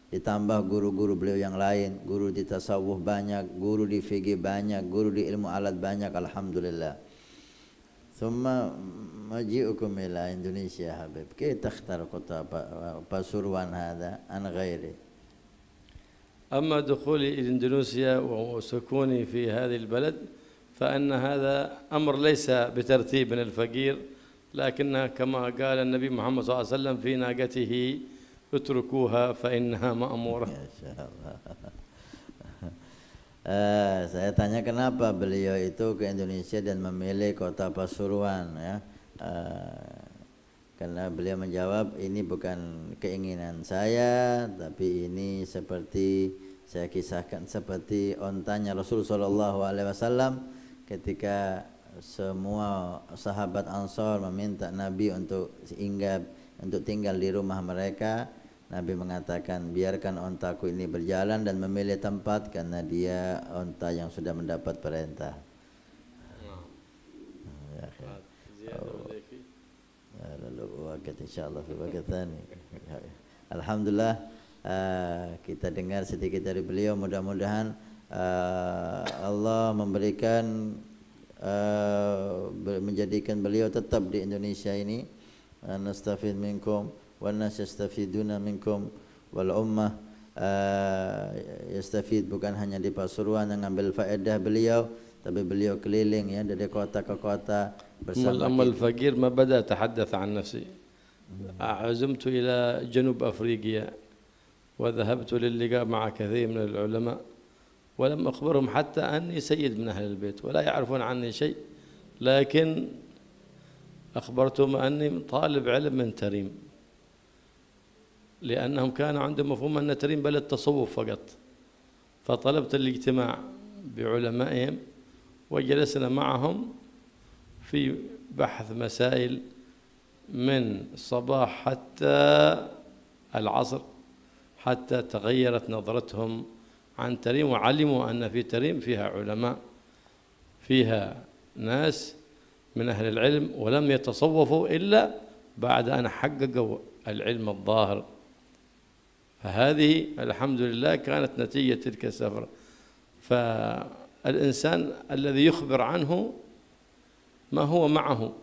ditambah guru-guru beliau yang lain guru di tasawuf banyak guru di fikih banyak guru di ilmu alat banyak alhamdulillah Thumma maji'ukum ila Indonesia Habib. ke takhtar kota Pasuruan hada an ghairi. أما دخولي إلى إندونيسيا وسكوني fi هذه البلد فأن هذا أمر ليس بترتيب من الفقير لكن كما قال النبي محمد صلى الله عليه وسلم في ناقته اتركوها فإنها مأمورة Uh, saya tanya kenapa beliau itu ke Indonesia dan memilih kota Pasuruan ya. Uh, karena beliau menjawab ini bukan keinginan saya tapi ini seperti saya kisahkan seperti ontanya Rasulullah saw. alaihi wasallam ketika semua sahabat Ansor meminta Nabi untuk singgah untuk tinggal di rumah mereka Nabi mengatakan biarkan ontaku ini berjalan dan memilih tempat karena dia onta yang sudah mendapat perintah ya, ya. Ya, Alhamdulillah eh, kita dengar sedikit dari beliau mudah-mudahan Eh, Allah memberikan uh, menjadikan beliau tetap di Indonesia ini nastafid minkum wa nas yastafiduna minkum wal ummah eh, yastafid bukan hanya di Pasuruan yang ambil faedah beliau tapi beliau keliling ya dari kota ke kota bersama Amal fakir, ma bada tahaddats an nafsi عزمت wa dhahabtu lil liqa ma'a kathir min al ulama' ولم أخبرهم حتى أني سيد من أهل البيت ولا يعرفون عني شيء لكن أخبرتهم أني طالب علم من تريم لأنهم كانوا عندهم مفهوم أن تريم بلد تصوف فقط فطلبت الاجتماع بعلمائهم وجلسنا معهم في بحث مسائل من الصباح حتى العصر حتى تغيرت نظرتهم عن تريم وعلموا أن في تريم فيها علماء فيها ناس من أهل العلم ولم يتصوفوا إلا بعد أن حققوا العلم الظاهر فهذه الحمد لله كانت نتيجة تلك السفرة فالإنسان الذي يخبر عنه ما هو معه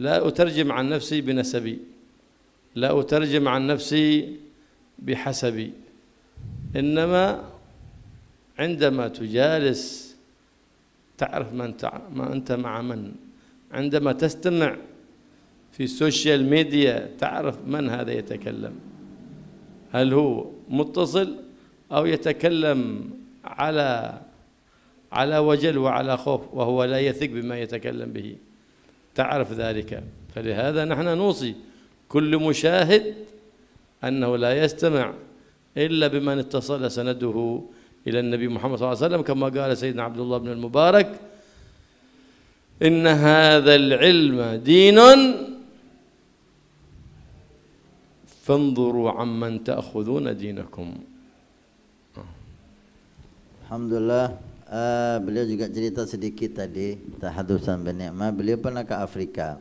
لا أترجم عن نفسي بنسبي لا أترجم عن نفسي بحسبي إنما عندما تجالس تعرف من تع... ما أنت مع من عندما تستمع في السوشيال ميديا تعرف من هذا يتكلم هل هو متصل أو يتكلم على على وجل وعلى خوف وهو لا يثق بما يتكلم به تعرف ذلك فلهذا نحن نوصي كل مشاهد أنه لا يستمع إلا بمن اتصل سنده إلى النبي محمد صلى الله عليه وسلم كما قال سيدنا عبد الله بن المبارك إن هذا العلم دين فانظروا عمن تأخذون دينكم الحمد لله Uh, beliau juga cerita sedikit tadi tahadusan bin Ni'mah. Beliau pernah ke Afrika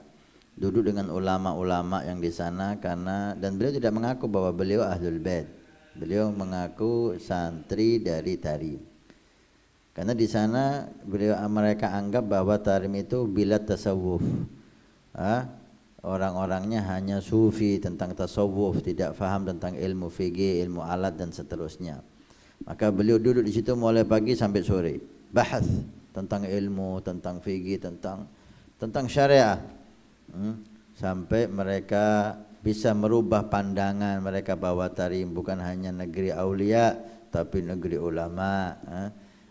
duduk dengan ulama-ulama yang di sana karena dan beliau tidak mengaku bahwa beliau ahlul bait. Beliau mengaku santri dari Tarim. Karena di sana beliau mereka anggap bahwa Tarim itu bila tasawuf. Ah, orang-orangnya hanya sufi tentang tasawuf, tidak faham tentang ilmu fikih, ilmu alat dan seterusnya. Maka beliau duduk di situ mulai pagi sampai sore, bahas tentang ilmu, tentang fikih, tentang tentang syariah. Hmm? Sampai mereka bisa merubah pandangan mereka bahwa Tarim bukan hanya negeri aulia tapi negeri ulama.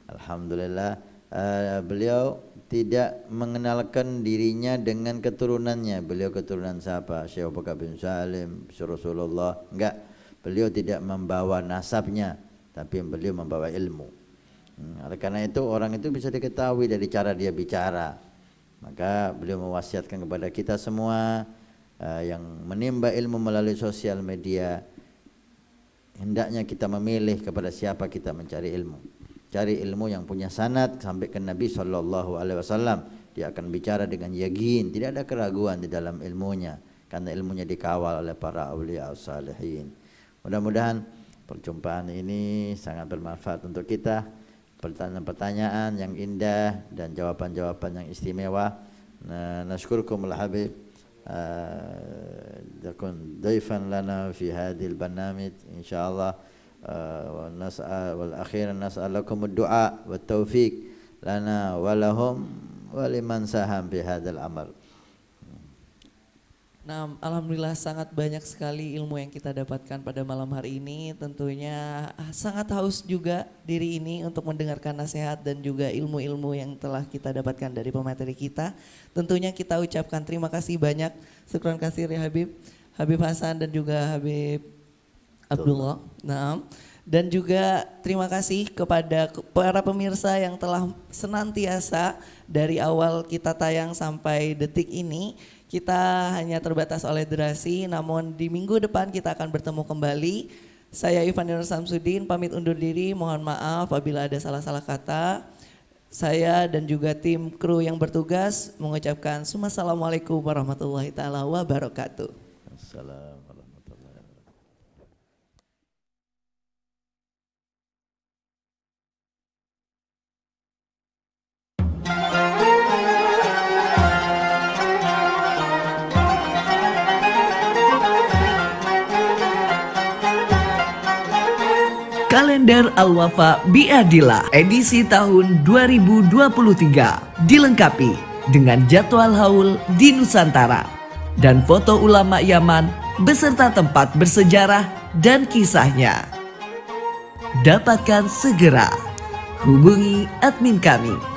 Alhamdulillah eh, beliau tidak mengenalkan dirinya dengan keturunannya. Beliau keturunan siapa? Syekh Abu Bakar bin Salim, Rasulullah. Enggak. Beliau tidak membawa nasabnya, tapi beliau membawa ilmu. Hmm, oleh karena itu orang itu bisa diketahui dari cara dia bicara. Maka beliau mewasiatkan kepada kita semua Eh, yang menimba ilmu melalui sosial media hendaknya kita memilih kepada siapa kita mencari ilmu cari ilmu yang punya sanad sampai ke Nabi sallallahu alaihi wasallam dia akan bicara dengan yakin tidak ada keraguan di dalam ilmunya karena ilmunya dikawal oleh para aulia salihin mudah-mudahan perjumpaan ini sangat bermanfaat untuk kita pertanyaan-pertanyaan yang indah dan jawaban-jawaban yang istimewa نشكركم nah, الحبيب تكون آه، ضيفا لنا في هذه البرنامج إن شاء الله آه، ونسأل والأخير نسأل لكم الدعاء والتوفيق لنا ولهم ولمن ساهم في هذا الأمر Nah, alhamdulillah sangat banyak sekali ilmu yang kita dapatkan pada malam hari ini. Tentunya ah, sangat haus juga diri ini untuk mendengarkan nasihat dan juga ilmu-ilmu yang telah kita dapatkan dari pemateri kita. Tentunya kita ucapkan terima kasih banyak. Syukron kasih ya Habib, Habib Hasan dan juga Habib Abdullah. Nah, dan juga terima kasih kepada para pemirsa yang telah senantiasa dari awal kita tayang sampai detik ini kita hanya terbatas oleh durasi, namun di minggu depan kita akan bertemu kembali. Saya Ivan Nur Samsudin, pamit undur diri, mohon maaf apabila ada salah-salah kata. Saya dan juga tim kru yang bertugas mengucapkan Assalamualaikum warahmatullahi taala wabarakatuh. Assalamualaikum. Kalender Al-Wafa Biadila edisi tahun 2023 dilengkapi dengan jadwal haul di Nusantara dan foto ulama Yaman beserta tempat bersejarah dan kisahnya. Dapatkan segera. Hubungi admin kami